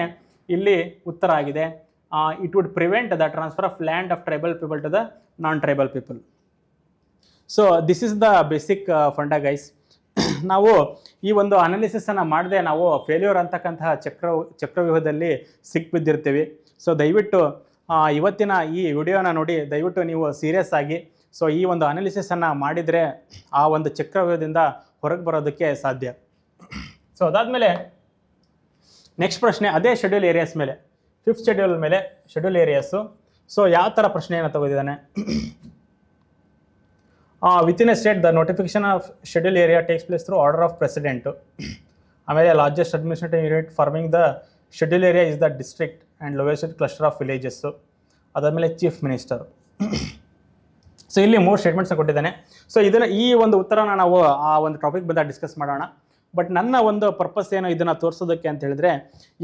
ಇಲ್ಲಿ ಉತ್ತರ ಆಗಿದೆ it would prevent the transfer of land of tribal people to the non tribal people so this is the basic funda guys ನಾವು ಈ ಒಂದು ಅನಾಲಿಸಿಸನ್ನು ಮಾಡದೆ ನಾವು ಫೇಲ್ಯೂರ್ ಅಂತಕ್ಕಂತಹ ಚಕ್ರ ಚಕ್ರವ್ಯೂಹದಲ್ಲಿ ಸಿಕ್ಕಿಬಿದ್ದಿರ್ತೀವಿ ಸೊ ದಯವಿಟ್ಟು ಇವತ್ತಿನ ಈ ವಿಡಿಯೋನ ನೋಡಿ ದಯವಿಟ್ಟು ನೀವು ಸೀರಿಯಸ್ ಆಗಿ ಸೊ ಈ ಒಂದು ಅನಾಲಿಸಿಸನ್ನು ಮಾಡಿದರೆ ಆ ಒಂದು ಚಕ್ರವ್ಯೂಹದಿಂದ ಹೊರಗೆ ಬರೋದಕ್ಕೆ ಸಾಧ್ಯ ಸೊ ಅದಾದಮೇಲೆ ನೆಕ್ಸ್ಟ್ ಪ್ರಶ್ನೆ ಅದೇ ಶೆಡ್ಯೂಲ್ ಏರಿಯಾಸ್ ಮೇಲೆ ಫಿಫ್ತ್ ಶೆಡ್ಯೂಲ್ ಮೇಲೆ ಶೆಡ್ಯೂಲ್ ಏರಿಯಾಸು ಸೊ ಯಾವ ಥರ ಪ್ರಶ್ನೆಯನ್ನು ತಗೋದಿದ್ದಾನೆ with state the notification of schedule area takes place through order of president ಆಮೇಲೆ largest administrative unit forming the schedule area is the district and lowest cluster of villages ಅದಾದಮೇಲೆ chief minister so ಇಲ್ಲಿ ಮೂರು ಸ್ಟೇಟ್ಮೆಂಟ್ಸ್ನ ಕೊಟ್ಟಿದ್ದಾನೆ so ಇದನ್ನು ಈ ಒಂದು ಉತ್ತರನ ನಾವು ಆ ಒಂದು ಟಾಪಿಕ್ ಬಂದಾಗ ಡಿಸ್ಕಸ್ ಮಾಡೋಣ ಬಟ್ ನನ್ನ ಒಂದು ಪರ್ಪಸ್ ಏನು ಇದನ್ನು ತೋರಿಸೋದಕ್ಕೆ ಅಂತ ಹೇಳಿದ್ರೆ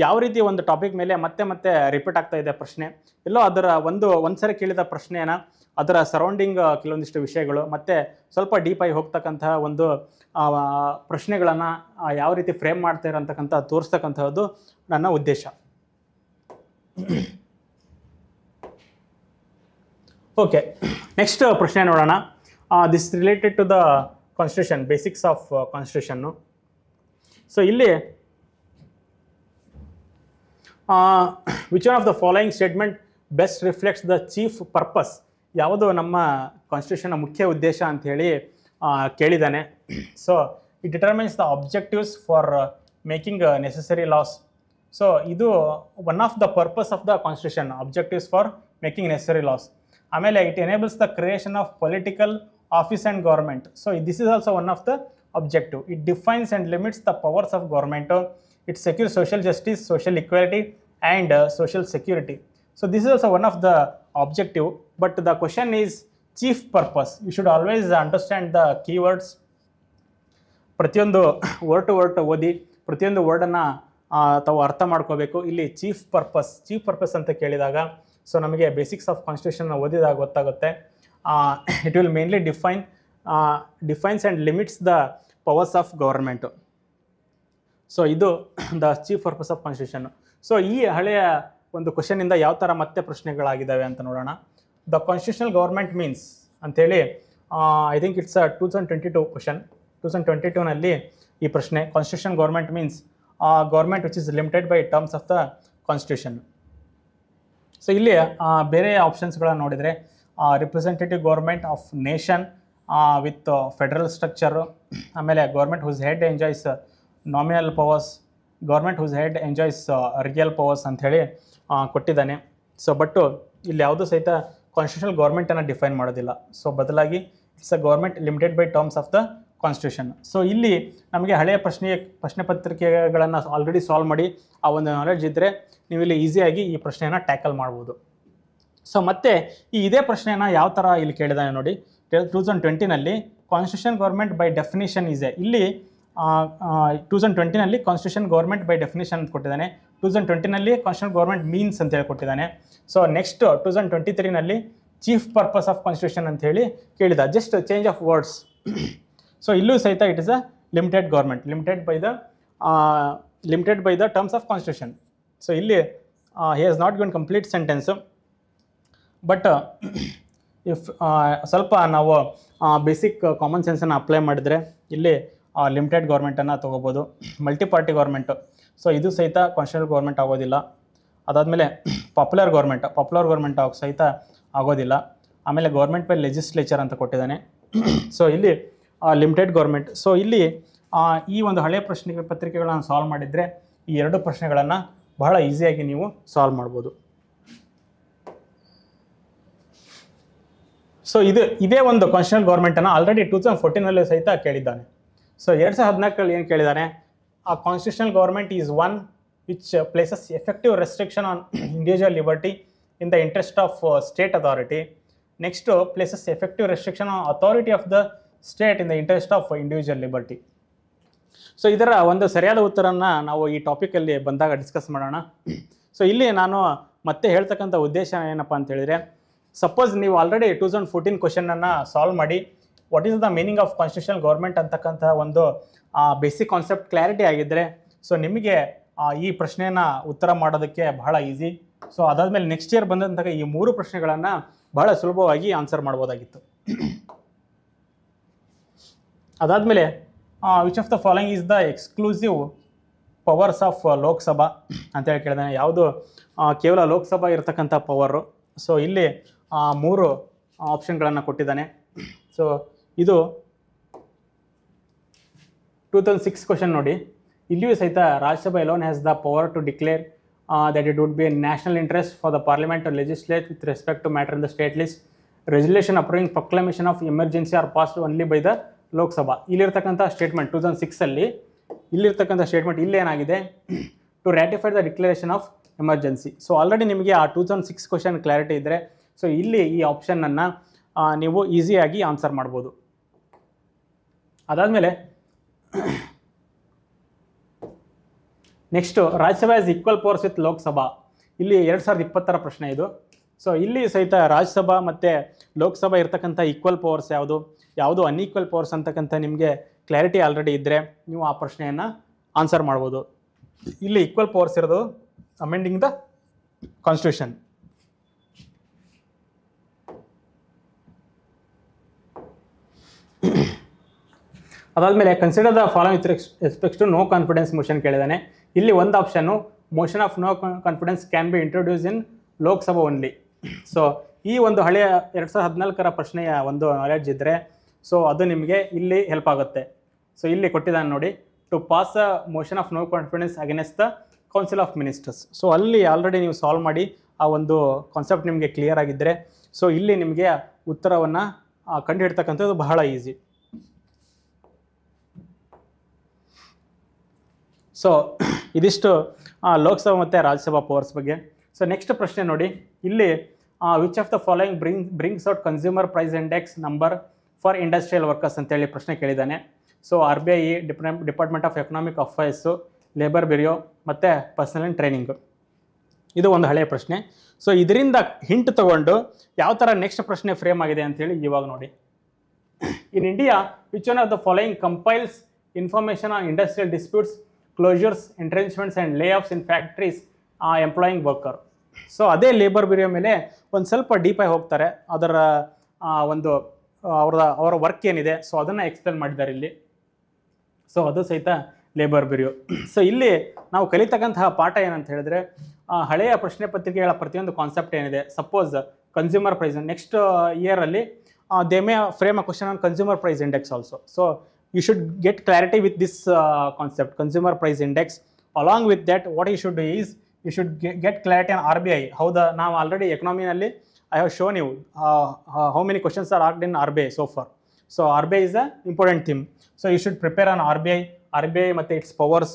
ಯಾವ ರೀತಿ ಒಂದು ಟಾಪಿಕ್ ಮೇಲೆ ಮತ್ತೆ ಮತ್ತೆ ರಿಪೀಟ್ ಆಗ್ತಾ ಇದೆ ಪ್ರಶ್ನೆ ಇಲ್ಲೋ ಅದರ ಒಂದು ಒಂದು ಸರಿ ಕೇಳಿದ ಪ್ರಶ್ನೆಯನ್ನು ಅದರ ಸರೌಂಡಿಂಗ್ ಕೆಲವೊಂದಿಷ್ಟು ವಿಷಯಗಳು ಮತ್ತು ಸ್ವಲ್ಪ ಡೀಪಾಗಿ ಹೋಗ್ತಕ್ಕಂತಹ ಒಂದು ಪ್ರಶ್ನೆಗಳನ್ನು ಯಾವ ರೀತಿ ಫ್ರೇಮ್ ಮಾಡ್ತಾ ಅಂತಕ್ಕಂಥ ತೋರಿಸ್ತಕ್ಕಂಥದ್ದು ನನ್ನ ಉದ್ದೇಶ ಓಕೆ ನೆಕ್ಸ್ಟ್ ಪ್ರಶ್ನೆ ನೋಡೋಣ this related to the constitution basics of constitution so ಇಲ್ಲಿ which one of the following statement best reflects the chief purpose ಯಾವುದು ನಮ್ಮ ಕಾನ್ಸ್ಟಿಟ್ಯೂಷನ್ನ ಮುಖ್ಯ ಉದ್ದೇಶ ಅಂಥೇಳಿ ಕೇಳಿದ್ದಾನೆ so it determines the objectives for making necessary laws so ಇದು one of the purpose of the constitution objectives for making necessary laws ಆಮೇಲೆ it enables the creation of political office and government so this is also one of the objective it defines and limits the powers of government it secure social justice social equality and social security so this is also one of the objective, but the question is chief purpose. You should understand the the keywords. ಪ್ರತಿಯೊಂದು word to word ಓದಿ ಪ್ರತಿಯೊಂದು ವರ್ಡನ್ನು ತಾವು ಅರ್ಥ ಮಾಡ್ಕೋಬೇಕು ಇಲ್ಲಿ chief purpose chief purpose ಅಂತ ಕೇಳಿದಾಗ so ನಮಗೆ ಬೇಸಿಕ್ಸ್ ಆಫ್ ಕಾನ್ಸ್ಟಿಟ್ಯೂಷನ್ ಓದಿದಾಗ ಗೊತ್ತಾಗುತ್ತೆ it will mainly define defines and limits the powers of government so ಇದು the chief purpose of constitution so ಈ ಹಳೆಯ ಒಂದು ಕ್ವಶನಿಂದ ಯಾವ ಥರ ಮತ್ತೆ ಪ್ರಶ್ನೆಗಳಾಗಿದ್ದಾವೆ ಅಂತ ನೋಡೋಣ ದ ಕಾನ್ಸ್ಟಿಟ್ಯೂಷನಲ್ ಗೌರ್ಮೆಂಟ್ ಮೀನ್ಸ್ ಅಂಥೇಳಿ I think it's two thousand twenty two question two thousand twenty ಟೂನಲ್ಲಿ ಈ ಪ್ರಶ್ನೆ constitution government means government which is limited by terms of the constitution so ಇಲ್ಲಿ ಬೇರೆ ಆಪ್ಷನ್ಸ್ಗಳನ್ನು ನೋಡಿದರೆ representative government of nation with federal structure ಆಮೇಲೆ government whose head enjoys nominal powers government whose head enjoys real powers ಅಂಥೇಳಿ ಕೊಟ್ಟಿದ್ದಾನೆ so but ಇಲ್ಲಿ ಯಾವುದೂ ಸಹಿತ ಕಾನ್ಸ್ಟಿಟ್ಯೂಷನಲ್ ಗೌರ್ಮೆಂಟನ್ನು ಡಿಫೈನ್ ಮಾಡೋದಿಲ್ಲ ಸೊ ಬದಲಾಗಿ it's a government limited by terms of the constitution so ಇಲ್ಲಿ ನಮಗೆ ಹಳೆಯ ಪ್ರಶ್ನೆ ಪ್ರಶ್ನೆ ಪತ್ರಿಕೆಗಳನ್ನು ಆಲ್ರೆಡಿ ಸಾಲ್ವ್ ಮಾಡಿ ಆ ಒಂದು ನಾಲೆಡ್ಜ್ ಇದ್ದರೆ ನೀವು ಇಲ್ಲಿ ಈಸಿಯಾಗಿ ಈ ಪ್ರಶ್ನೆಯನ್ನು ಟ್ಯಾಕಲ್ ಮಾಡ್ಬೋದು ಸೊ ಮತ್ತೆ ಈ ಇದೇ ಪ್ರಶ್ನೆಯನ್ನು ಯಾವ ಥರ ಇಲ್ಲಿ ಕೇಳಿದಾನೆ ನೋಡಿ ಟೂ ತೌಸಂಡ್ ಟ್ವೆಂಟಿನಲ್ಲಿ constitution government by definition is ಇಲ್ಲಿ ಟೂ ತೌಸಂಡ್ ಟ್ವೆಂಟಿನಲ್ಲಿ ಕಾನ್ಸ್ಟಿಟ್ಯೂಷನ್ ಗೌರ್ಮೆಂಟ್ ಬೈ ಡೆಫಿನೇಷನ್ ಅಂತ ಕೊಟ್ಟಿದ್ದಾನೆ ಟೂ ತೌಸಂಡ್ ಟ್ವೆಂಟಿನಲ್ಲಿ ಕಾನ್ಸ್ಟಿಟ್ಯೂಷನ್ ಗೌರ್ಮೆಂಟ್ ಮೀನ್ಸ್ ಅಂತ ಹೇಳ್ಕೊಟ್ಟಿದ್ದಾನೆ so next two thousand twenty ತ್ರೀನಲ್ಲಿ ಚೀಫ್ ಪರ್ಪಸ್ ಆಫ್ ಕಾನ್ಸ್ಟಿಟ್ಯೂಷನ್ ಅಂತ ಹೇಳಿ ಕೇಳಿದ just change of words so ಇಲ್ಲೂ ಸಹಿತ it is a limited government limited by the limited by the terms of constitution so ಇಲ್ಲಿ he has not given complete sentence but if ಸ್ವಲ್ಪ ನಾವು basic common ಸೆನ್ಸನ್ನು apply ಮಾಡಿದರೆ ಇಲ್ಲಿ limited ಗೌರ್ಮೆಂಟನ್ನು ತೊಗೋಬೋದು multi party government so ಇದು ಸಹಿತ constitution government ಆಗೋದಿಲ್ಲ ಅದಾದಮೇಲೆ ಪಾಪ್ಯುಲರ್ ಗೌರ್ಮೆಂಟ್ ಪಾಪ್ಯುಲರ್ ಗೌರ್ಮೆಂಟ್ ಆಗ ಸಹಿತ ಆಗೋದಿಲ್ಲ ಆಮೇಲೆ ಗೌರ್ಮೆಂಟ್ ಮೇಲೆ ಲೆಜಿಸ್ಲೇಚರ್ ಅಂತ ಕೊಟ್ಟಿದ್ದಾನೆ ಸೊ ಇಲ್ಲಿ ಲಿಮಿಟೆಡ್ ಗೌರ್ಮೆಂಟ್ ಸೊ ಇಲ್ಲಿ ಈ ಒಂದು ಹಳೆಯ ಪ್ರಶ್ನೆ ಪತ್ರಿಕೆಗಳನ್ನು ಸಾಲ್ವ್ ಮಾಡಿದರೆ ಈ ಎರಡು ಪ್ರಶ್ನೆಗಳನ್ನು ಬಹಳ ಈಸಿಯಾಗಿ ನೀವು ಸಾಲ್ವ್ ಮಾಡ್ಬೋದು ಸೊ ಇದು ಇದೇ ಒಂದು ಕಾನ್ಸ್ಟಿಟ್ಯೂಷನ್ ಗೌರ್ಮೆಂಟನ್ನು ಆಲ್ರೆಡಿ ಟೂ ತೌಸಂಡ್ ಫೋರ್ಟೀನಲ್ಲಿ ಸಹಿತ ಕೇಳಿದ್ದಾನೆ ಸೊ ಎರಡು ಸಾವಿರದ ಹದಿನಾಲ್ಕರಲ್ಲಿ ಏನು ಕೇಳಿದ್ದಾರೆ ಆ constitutional government is one which places effective restriction on individual liberty in the interest of state authority next places effective restriction on authority of the state in the interest of individual liberty so ಇದರ ಒಂದು ಸರಿಯಾದ ಉತ್ತರನ ನಾವು ಈ ಟಾಪಿಕಲ್ಲಿ ಬಂದಾಗ discuss ಮಾಡೋಣ so ಇಲ್ಲಿ ನಾನು ಮತ್ತೆ ಹೇಳ್ತಕ್ಕಂಥ ಉದ್ದೇಶ ಏನಪ್ಪ ಅಂತ ಹೇಳಿದರೆ ಸಪೋಸ್ ನೀವು ಆಲ್ರೆಡಿ ಟೂ ತೌಸಂಡ್ ಫೋರ್ಟೀನ್ ಕ್ವಶನನ್ನು ಸಾಲ್ವ್ ಮಾಡಿ what is the meaning of constitutional government ಅಂತಕ್ಕಂಥ ಒಂದು ಬೇಸಿಕ್ ಕಾನ್ಸೆಪ್ಟ್ ಕ್ಲಾರಿಟಿ ಆಗಿದ್ದರೆ ಸೊ ನಿಮಗೆ ಈ ಪ್ರಶ್ನೆನ ಉತ್ತರ ಮಾಡೋದಕ್ಕೆ ಬಹಳ ಈಸಿ ಸೊ ಅದಾದಮೇಲೆ ನೆಕ್ಸ್ಟ್ ಇಯರ್ ಬಂದಂತಹ ಈ ಮೂರು ಪ್ರಶ್ನೆಗಳನ್ನು ಬಹಳ ಸುಲಭವಾಗಿ ಆನ್ಸರ್ ಮಾಡ್ಬೋದಾಗಿತ್ತು ಅದಾದಮೇಲೆ which of the following is the exclusive powers of Lok Sabha ಅಂತೇಳಿ ಕೇಳಿದಾನೆ ಯಾವುದು ಕೇವಲ ಲೋಕಸಭಾ ಇರತಕ್ಕಂಥ ಪವರು ಸೊ ಇಲ್ಲಿ ಮೂರು ಆಪ್ಷನ್ಗಳನ್ನು ಕೊಟ್ಟಿದ್ದಾನೆ ಸೊ ಇದು ಟೂ ತೌಸಂಡ್ ಸಿಕ್ಸ್ ಕ್ವಶನ್ ನೋಡಿ ಇಲ್ಲಿಯೂ ಸಹಿತ Rajya Sabha alone has the power to declare that it would be national interest for the parliament to legislate with respect to matter in the state list resolution approving proclamation of emergency are passed only by the Lok Sabha ಇಲ್ಲಿರ್ತಕ್ಕಂಥ statement two thousand ಸಿಕ್ಸಲ್ಲಿ ಇಲ್ಲಿರ್ತಕ್ಕಂಥ statement ಇಲ್ಲೇನಾಗಿದೆ to ratify the declaration of emergency so already ನಿಮಗೆ ಆ two thousand six question clarity ಇದ್ದರೆ so ಇಲ್ಲಿ ಈ ಆಪ್ಷನನ್ನು ನೀವು ಈಸಿಯಾಗಿ ಆನ್ಸರ್ ಮಾಡ್ಬೋದು ಅದಾದಮೇಲೆ next Rajya Sabha is equal powers with Lok Sabha ಇಲ್ಲಿ ಎರಡು ಸಾವಿರದ ಇಪ್ಪತ್ತರ ಪ್ರಶ್ನೆ ಇದು ಸೊ ಇಲ್ಲಿ ಸಹಿತ ರಾಜ್ಯಸಭಾ ಮತ್ತು ಲೋಕಸಭಾ ಇರ್ತಕ್ಕಂಥ ಈಕ್ವಲ್ ಪವರ್ಸ್ ಯಾವುದು ಯಾವುದು ಅನ್ಈಕ್ವಲ್ ಪವರ್ಸ್ ಅಂತಕ್ಕಂಥ ನಿಮಗೆ ಕ್ಲಾರಿಟಿ ಆಲ್ರೆಡಿ ಇದ್ದರೆ ನೀವು ಆ ಪ್ರಶ್ನೆಯನ್ನು ಆನ್ಸರ್ ಮಾಡ್ಬೋದು ಇಲ್ಲಿ ಈಕ್ವಲ್ ಪವರ್ಸ್ ಇರೋದು ಅಮೆಂಡಿಂಗ್ ದ ಕಾನ್ಸ್ಟಿಟ್ಯೂಷನ್ ಅದಾದಮೇಲೆ consider the follow with respects to no confidence motion ಕೇಳಿದ್ದಾನೆ ಇಲ್ಲಿ ಒಂದು option motion of no confidence can be introduce in Lok Sabha only so ಈ ಒಂದು ಹಳೆಯ ಎರಡು ಸಾವಿರದ ಹದಿನಾಲ್ಕರ ಪ್ರಶ್ನೆಯ ಒಂದು ನಾಲೆಡ್ಜ್ ಇದ್ದರೆ ಸೊ ಅದು ನಿಮಗೆ ಇಲ್ಲಿ ಹೆಲ್ಪ್ ಆಗುತ್ತೆ ಸೊ ಇಲ್ಲಿ ಕೊಟ್ಟಿದ್ದಾನೆ ನೋಡಿ to pass a motion of no confidence against the council of ministers so ಅಲ್ಲಿ ಆಲ್ರೆಡಿ ನೀವು ಸಾಲ್ವ್ ಮಾಡಿ ಆ ಒಂದು ಕಾನ್ಸೆಪ್ಟ್ ನಿಮಗೆ ಕ್ಲಿಯರ್ ಆಗಿದ್ದರೆ ಸೊ ಇಲ್ಲಿ ನಿಮಗೆ ಉತ್ತರವನ್ನು ಕಂಡುಹಿಡ್ತಕ್ಕಂಥದ್ದು ಬಹಳ ಈಸಿ ಸೊ ಇದಿಷ್ಟು ಲೋಕಸಭಾ ಮತ್ತು ರಾಜ್ಯಸಭಾ ಪವರ್ಸ್ ಬಗ್ಗೆ ಸೊ ನೆಕ್ಸ್ಟ್ ಪ್ರಶ್ನೆ ನೋಡಿ ಇಲ್ಲಿ which of the following bring brings out consumer price index number for industrial workers ಅಂತೇಳಿ ಪ್ರಶ್ನೆ ಕೇಳಿದ್ದಾನೆ so R B I department of economic affairs labour bureau ಮತ್ತು ಪರ್ಸನಲ್ ಆ್ಯಂಡ್ ಟ್ರೈನಿಂಗು ಇದು ಒಂದು ಹಳೆಯ ಪ್ರಶ್ನೆ ಸೊ ಇದರಿಂದ ಹಿಂಟ್ ತಗೊಂಡು ಯಾವ ಥರ ನೆಕ್ಸ್ಟ್ ಪ್ರಶ್ನೆ ಫ್ರೇಮ್ ಆಗಿದೆ ಅಂತೇಳಿ ಇವಾಗ ನೋಡಿ in India which one of the following compiles information on industrial disputes closures retrenchments and lay offs in factories employing worker so ಅದೇ ಲೇಬರ್ ಬಿರಿಯೋ ಮೇಲೆ ಒಂದು ಸ್ವಲ್ಪ ಡೀಪಾಗಿ ಹೋಗ್ತಾರೆ ಅದರ ಒಂದು ಅವ್ರದ ಅವರ ವರ್ಕ್ ಏನಿದೆ ಸೊ ಅದನ್ನು ಎಕ್ಸ್ಪ್ಲೇನ್ ಮಾಡಿದ್ದಾರೆ ಇಲ್ಲಿ ಸೊ ಅದು ಸಹಿತ ಲೇಬರ್ ಬಿರಿಯೋ ಸೊ ಇಲ್ಲಿ ನಾವು ಕಲಿತಕ್ಕಂತಹ ಪಾಠ ಏನಂತ ಹೇಳಿದ್ರೆ ಹಳೆಯ ಪ್ರಶ್ನೆ ಪತ್ರಿಕೆಗಳ ಪ್ರತಿಯೊಂದು ಕಾನ್ಸೆಪ್ಟ್ ಏನಿದೆ ಸಪೋಸ್ ಕನ್ಸ್ಯೂಮರ್ ಪ್ರೈಸ್ ನೆಕ್ಸ್ಟ್ ಇಯರಲ್ಲಿ they may frame a question on consumer price index also so you should get clarity with this uh, concept consumer price index along with that what you should do is you should get clarity on RBI how the now already economy I have shown you uh, uh, how many questions are asked in RBI so far so RBI is an important theme so you should prepare on RBI RBI ಮತ್ತೆ its powers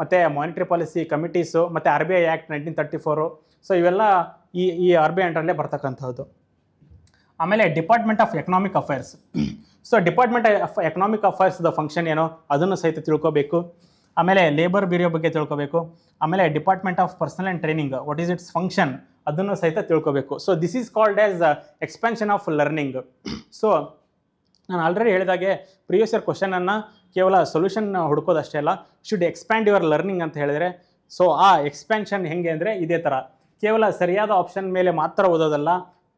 ಮತ್ತೆ monetary policy committees ಮತ್ತು R B I act nineteen thirty four so ಇವೆಲ್ಲ ಈ ಈ R B I ಅಂಡರಲ್ಲೇ ಬರ್ತಕ್ಕಂಥದ್ದು ಆಮೇಲೆ department so department of economic ಅಫೇರ್ಸ್ದ ಫಂಕ್ಷನ್ ಏನೋ ಅದನ್ನು ಸಹಿತ ತಿಳ್ಕೋಬೇಕು ಆಮೇಲೆ ಲೇಬರ್ ಬ್ಯೂರೋ ಬಗ್ಗೆ ತಿಳ್ಕೋಬೇಕು ಆಮೇಲೆ department of personnel and training what is it's function ಅದನ್ನು ಸಹಿತ ತಿಳ್ಕೋಬೇಕು so this is called as expansion of learning so ನಾನು ಆಲ್ರೆಡಿ ಹೇಳಿದಾಗೆ ಪ್ರಿವಿಯಸ್ ಇಯರ್ ಕ್ವಶನನ್ನು ಕೇವಲ ಸೊಲ್ಯೂಷನ್ ಹುಡುಕೋದಷ್ಟೇ ಅಲ್ಲ ಶುಡ್ ಎಕ್ಸ್ಪ್ಯಾಂಡ್ ಯುವರ್ ಲರ್ನಿಂಗ್ ಅಂತ ಹೇಳಿದರೆ ಸೊ ಆ ಎಕ್ಸ್ಪ್ಯಾನ್ಷನ್ ಹೇಗೆ ಅಂದರೆ ಇದೇ ಥರ ಕೇವಲ ಸರಿಯಾದ ಆಪ್ಷನ್ ಮೇಲೆ ಮಾತ್ರ ಓದೋದಲ್ಲ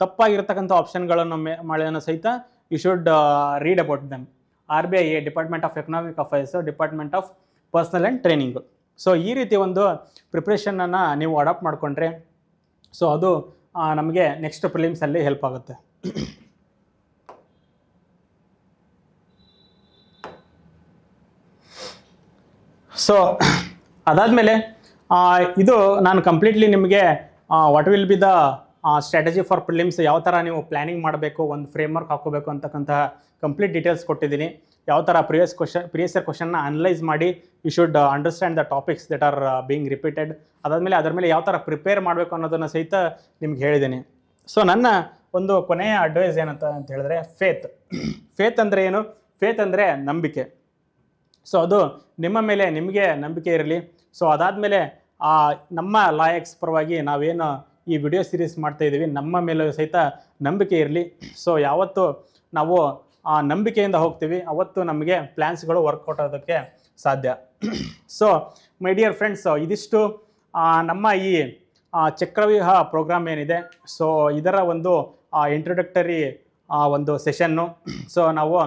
ತಪ್ಪಾಗಿರ್ತಕ್ಕಂಥ ಆಪ್ಷನ್ಗಳನ್ನು ಮೇ ಸಹಿತ read about them R B I RBI, department of economic affairs department of personnel and training so ಈ ರೀತಿ ಒಂದು ಪ್ರಿಪ್ರೇಷನನ್ನು ನೀವು ಅಡಾಪ್ಟ್ ಮಾಡಿಕೊಂಡ್ರೆ ಸೊ ಅದು ನಮಗೆ ನೆಕ್ಸ್ಟ್ ಪ್ರಿಲಿಮ್ಸಲ್ಲಿ ಹೆಲ್ಪ್ ಆಗುತ್ತೆ ಸೊ ಅದಾದಮೇಲೆ ಇದು ನಾನು ಕಂಪ್ಲೀಟ್ಲಿ ನಿಮಗೆ what will be the uh strategy for prelims ಯಾವ ಥರ ನೀವು ಪ್ಲಾನಿಂಗ್ ಮಾಡಬೇಕು ಒಂದು ಫ್ರೇಮ್ ವರ್ಕ್ ಹಾಕೋಬೇಕು ಅಂತಕ್ಕಂತಹ ಕಂಪ್ಲೀಟ್ ಡೀಟೇಲ್ಸ್ ಕೊಟ್ಟಿದ್ದೀನಿ ಯಾವ ಥರ ಪ್ರಿವಿಯಸ್ ಕ್ವಶನ್ ಪ್ರಿವಿಯಸ್ ಕ್ವಶನ್ನ ಅನಲೈಸ್ ಮಾಡಿ you should understand the topics that are being repeated ಅದಾದಮೇಲೆ ಅದರ ಮೇಲೆ ಯಾವ ಥರ ಪ್ರಿಪೇರ್ ಮಾಡಬೇಕು ಅನ್ನೋದನ್ನು ಸಹಿತ ನಿಮ್ಗೆ ಹೇಳಿದ್ದೀನಿ ಸೊ ನನ್ನ ಒಂದು ಕೊನೆಯ ಅಡ್ವೈಸ್ ಏನಂತ ಅಂತ ಹೇಳಿದ್ರೆ ಫೇತ್ ಫೇತ್ ಅಂದರೆ ಏನು ಫೇತ್ ಅಂದರೆ ನಂಬಿಕೆ ಸೊ ಅದು ನಿಮ್ಮ ಮೇಲೆ ನಿಮಗೆ ನಂಬಿಕೆ ಇರಲಿ ಸೊ ಅದಾದಮೇಲೆ ನಮ್ಮ ಲಾಯಕ್ಸ್ ಪರವಾಗಿ ನಾವೇನು ಈ ವಿಡಿಯೋ ಸೀರೀಸ್ ಮಾಡ್ತಾ ಇದ್ದೀವಿ ನಮ್ಮ ಮೇಲೂ ಸಹಿತ ನಂಬಿಕೆ ಇರಲಿ ಸೊ ಯಾವತ್ತು ನಾವು ಆ ನಂಬಿಕೆಯಿಂದ ಹೋಗ್ತೀವಿ ಅವತ್ತು ನಮಗೆ ಪ್ಲ್ಯಾನ್ಸ್ಗಳು ವರ್ಕೌಟ್ ಆಗೋದಕ್ಕೆ ಸಾಧ್ಯ ಸೊ ಮೈ ಡಿಯರ್ ಫ್ರೆಂಡ್ಸ್ ಇದಿಷ್ಟು ನಮ್ಮ ಈ ಚಕ್ರವ್ಯೂಹ ಪ್ರೋಗ್ರಾಮ್ ಏನಿದೆ ಸೊ ಇದರ ಒಂದು ಇಂಟ್ರೊಡಕ್ಟರಿ ಒಂದು ಸೆಷನ್ನು ಸೊ ನಾವು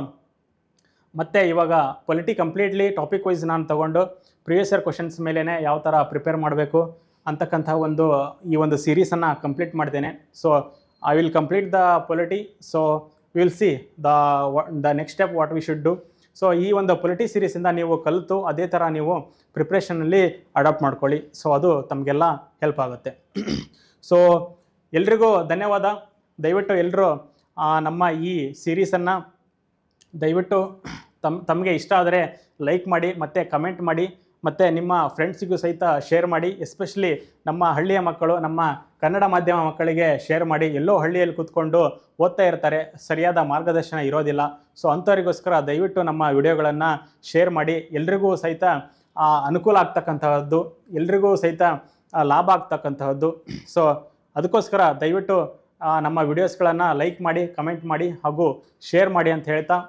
ಮತ್ತೆ ಇವಾಗ ಪೊಲಿಟಿ ಕಂಪ್ಲೀಟ್ಲಿ ಟಾಪಿಕ್ ವೈಸ್ ನಾನು ತೊಗೊಂಡು ಪ್ರಿವಿಯಸ್ ಇಯರ್ ಕ್ವಶನ್ಸ್ ಮೇಲೇ ಯಾವ ಥರ ಪ್ರಿಪೇರ್ ಮಾಡಬೇಕು ಅಂತಕ್ಕಂಥ ಒಂದು ಈ ಒಂದು ಸೀರೀಸನ್ನು ಕಂಪ್ಲೀಟ್ ಮಾಡ್ತೇನೆ so I will complete the polity so will see the the next step what we should do so ಈ ಒಂದು ಪೊಲಿಟಿ ಸೀರೀಸಿಂದ ನೀವು ಕಲಿತು ಅದೇ ಥರ ನೀವು ಪ್ರಿಪ್ರೇಷನಲ್ಲಿ ಅಡಾಪ್ಟ್ ಮಾಡ್ಕೊಳ್ಳಿ ಸೊ ಅದು ತಮಗೆಲ್ಲ ಹೆಲ್ಪ್ ಆಗುತ್ತೆ ಸೊ ಎಲ್ರಿಗೂ ಧನ್ಯವಾದ ದಯವಿಟ್ಟು ಎಲ್ಲರೂ ನಮ್ಮ ಈ ಸೀರೀಸನ್ನು ದಯವಿಟ್ಟು ತಮ್ ತಮಗೆ ಇಷ್ಟ ಆದರೆ ಲೈಕ್ ಮಾಡಿ ಮತ್ತು ಕಮೆಂಟ್ ಮಾಡಿ ಮತ್ತು ನಿಮ್ಮ ಫ್ರೆಂಡ್ಸಿಗೂ ಸಹಿತ ಶೇರ್ ಮಾಡಿ ಎಸ್ಪೆಷಲಿ ನಮ್ಮ ಹಳ್ಳಿಯ ಮಕ್ಕಳು ನಮ್ಮ ಕನ್ನಡ ಮಾಧ್ಯಮ ಮಕ್ಕಳಿಗೆ ಶೇರ್ ಮಾಡಿ ಎಲ್ಲೋ ಹಳ್ಳಿಯಲ್ಲಿ ಕೂತ್ಕೊಂಡು ಓದ್ತಾ ಇರ್ತಾರೆ ಸರಿಯಾದ ಮಾರ್ಗದರ್ಶನ ಇರೋದಿಲ್ಲ ಸೊ ಅಂಥವರಿಗೋಸ್ಕರ ದಯವಿಟ್ಟು ನಮ್ಮ ವಿಡಿಯೋಗಳನ್ನು ಶೇರ್ ಮಾಡಿ ಎಲ್ರಿಗೂ ಸಹಿತ ಅನುಕೂಲ ಆಗ್ತಕ್ಕಂಥದ್ದು ಎಲ್ರಿಗೂ ಸಹಿತ ಲಾಭ ಆಗ್ತಕ್ಕಂಥದ್ದು ಸೊ ಅದಕ್ಕೋಸ್ಕರ ದಯವಿಟ್ಟು ನಮ್ಮ ವಿಡಿಯೋಸ್ಗಳನ್ನು ಲೈಕ್ ಮಾಡಿ ಕಮೆಂಟ್ ಮಾಡಿ ಹಾಗೂ ಶೇರ್ ಮಾಡಿ ಅಂತ ಹೇಳ್ತಾ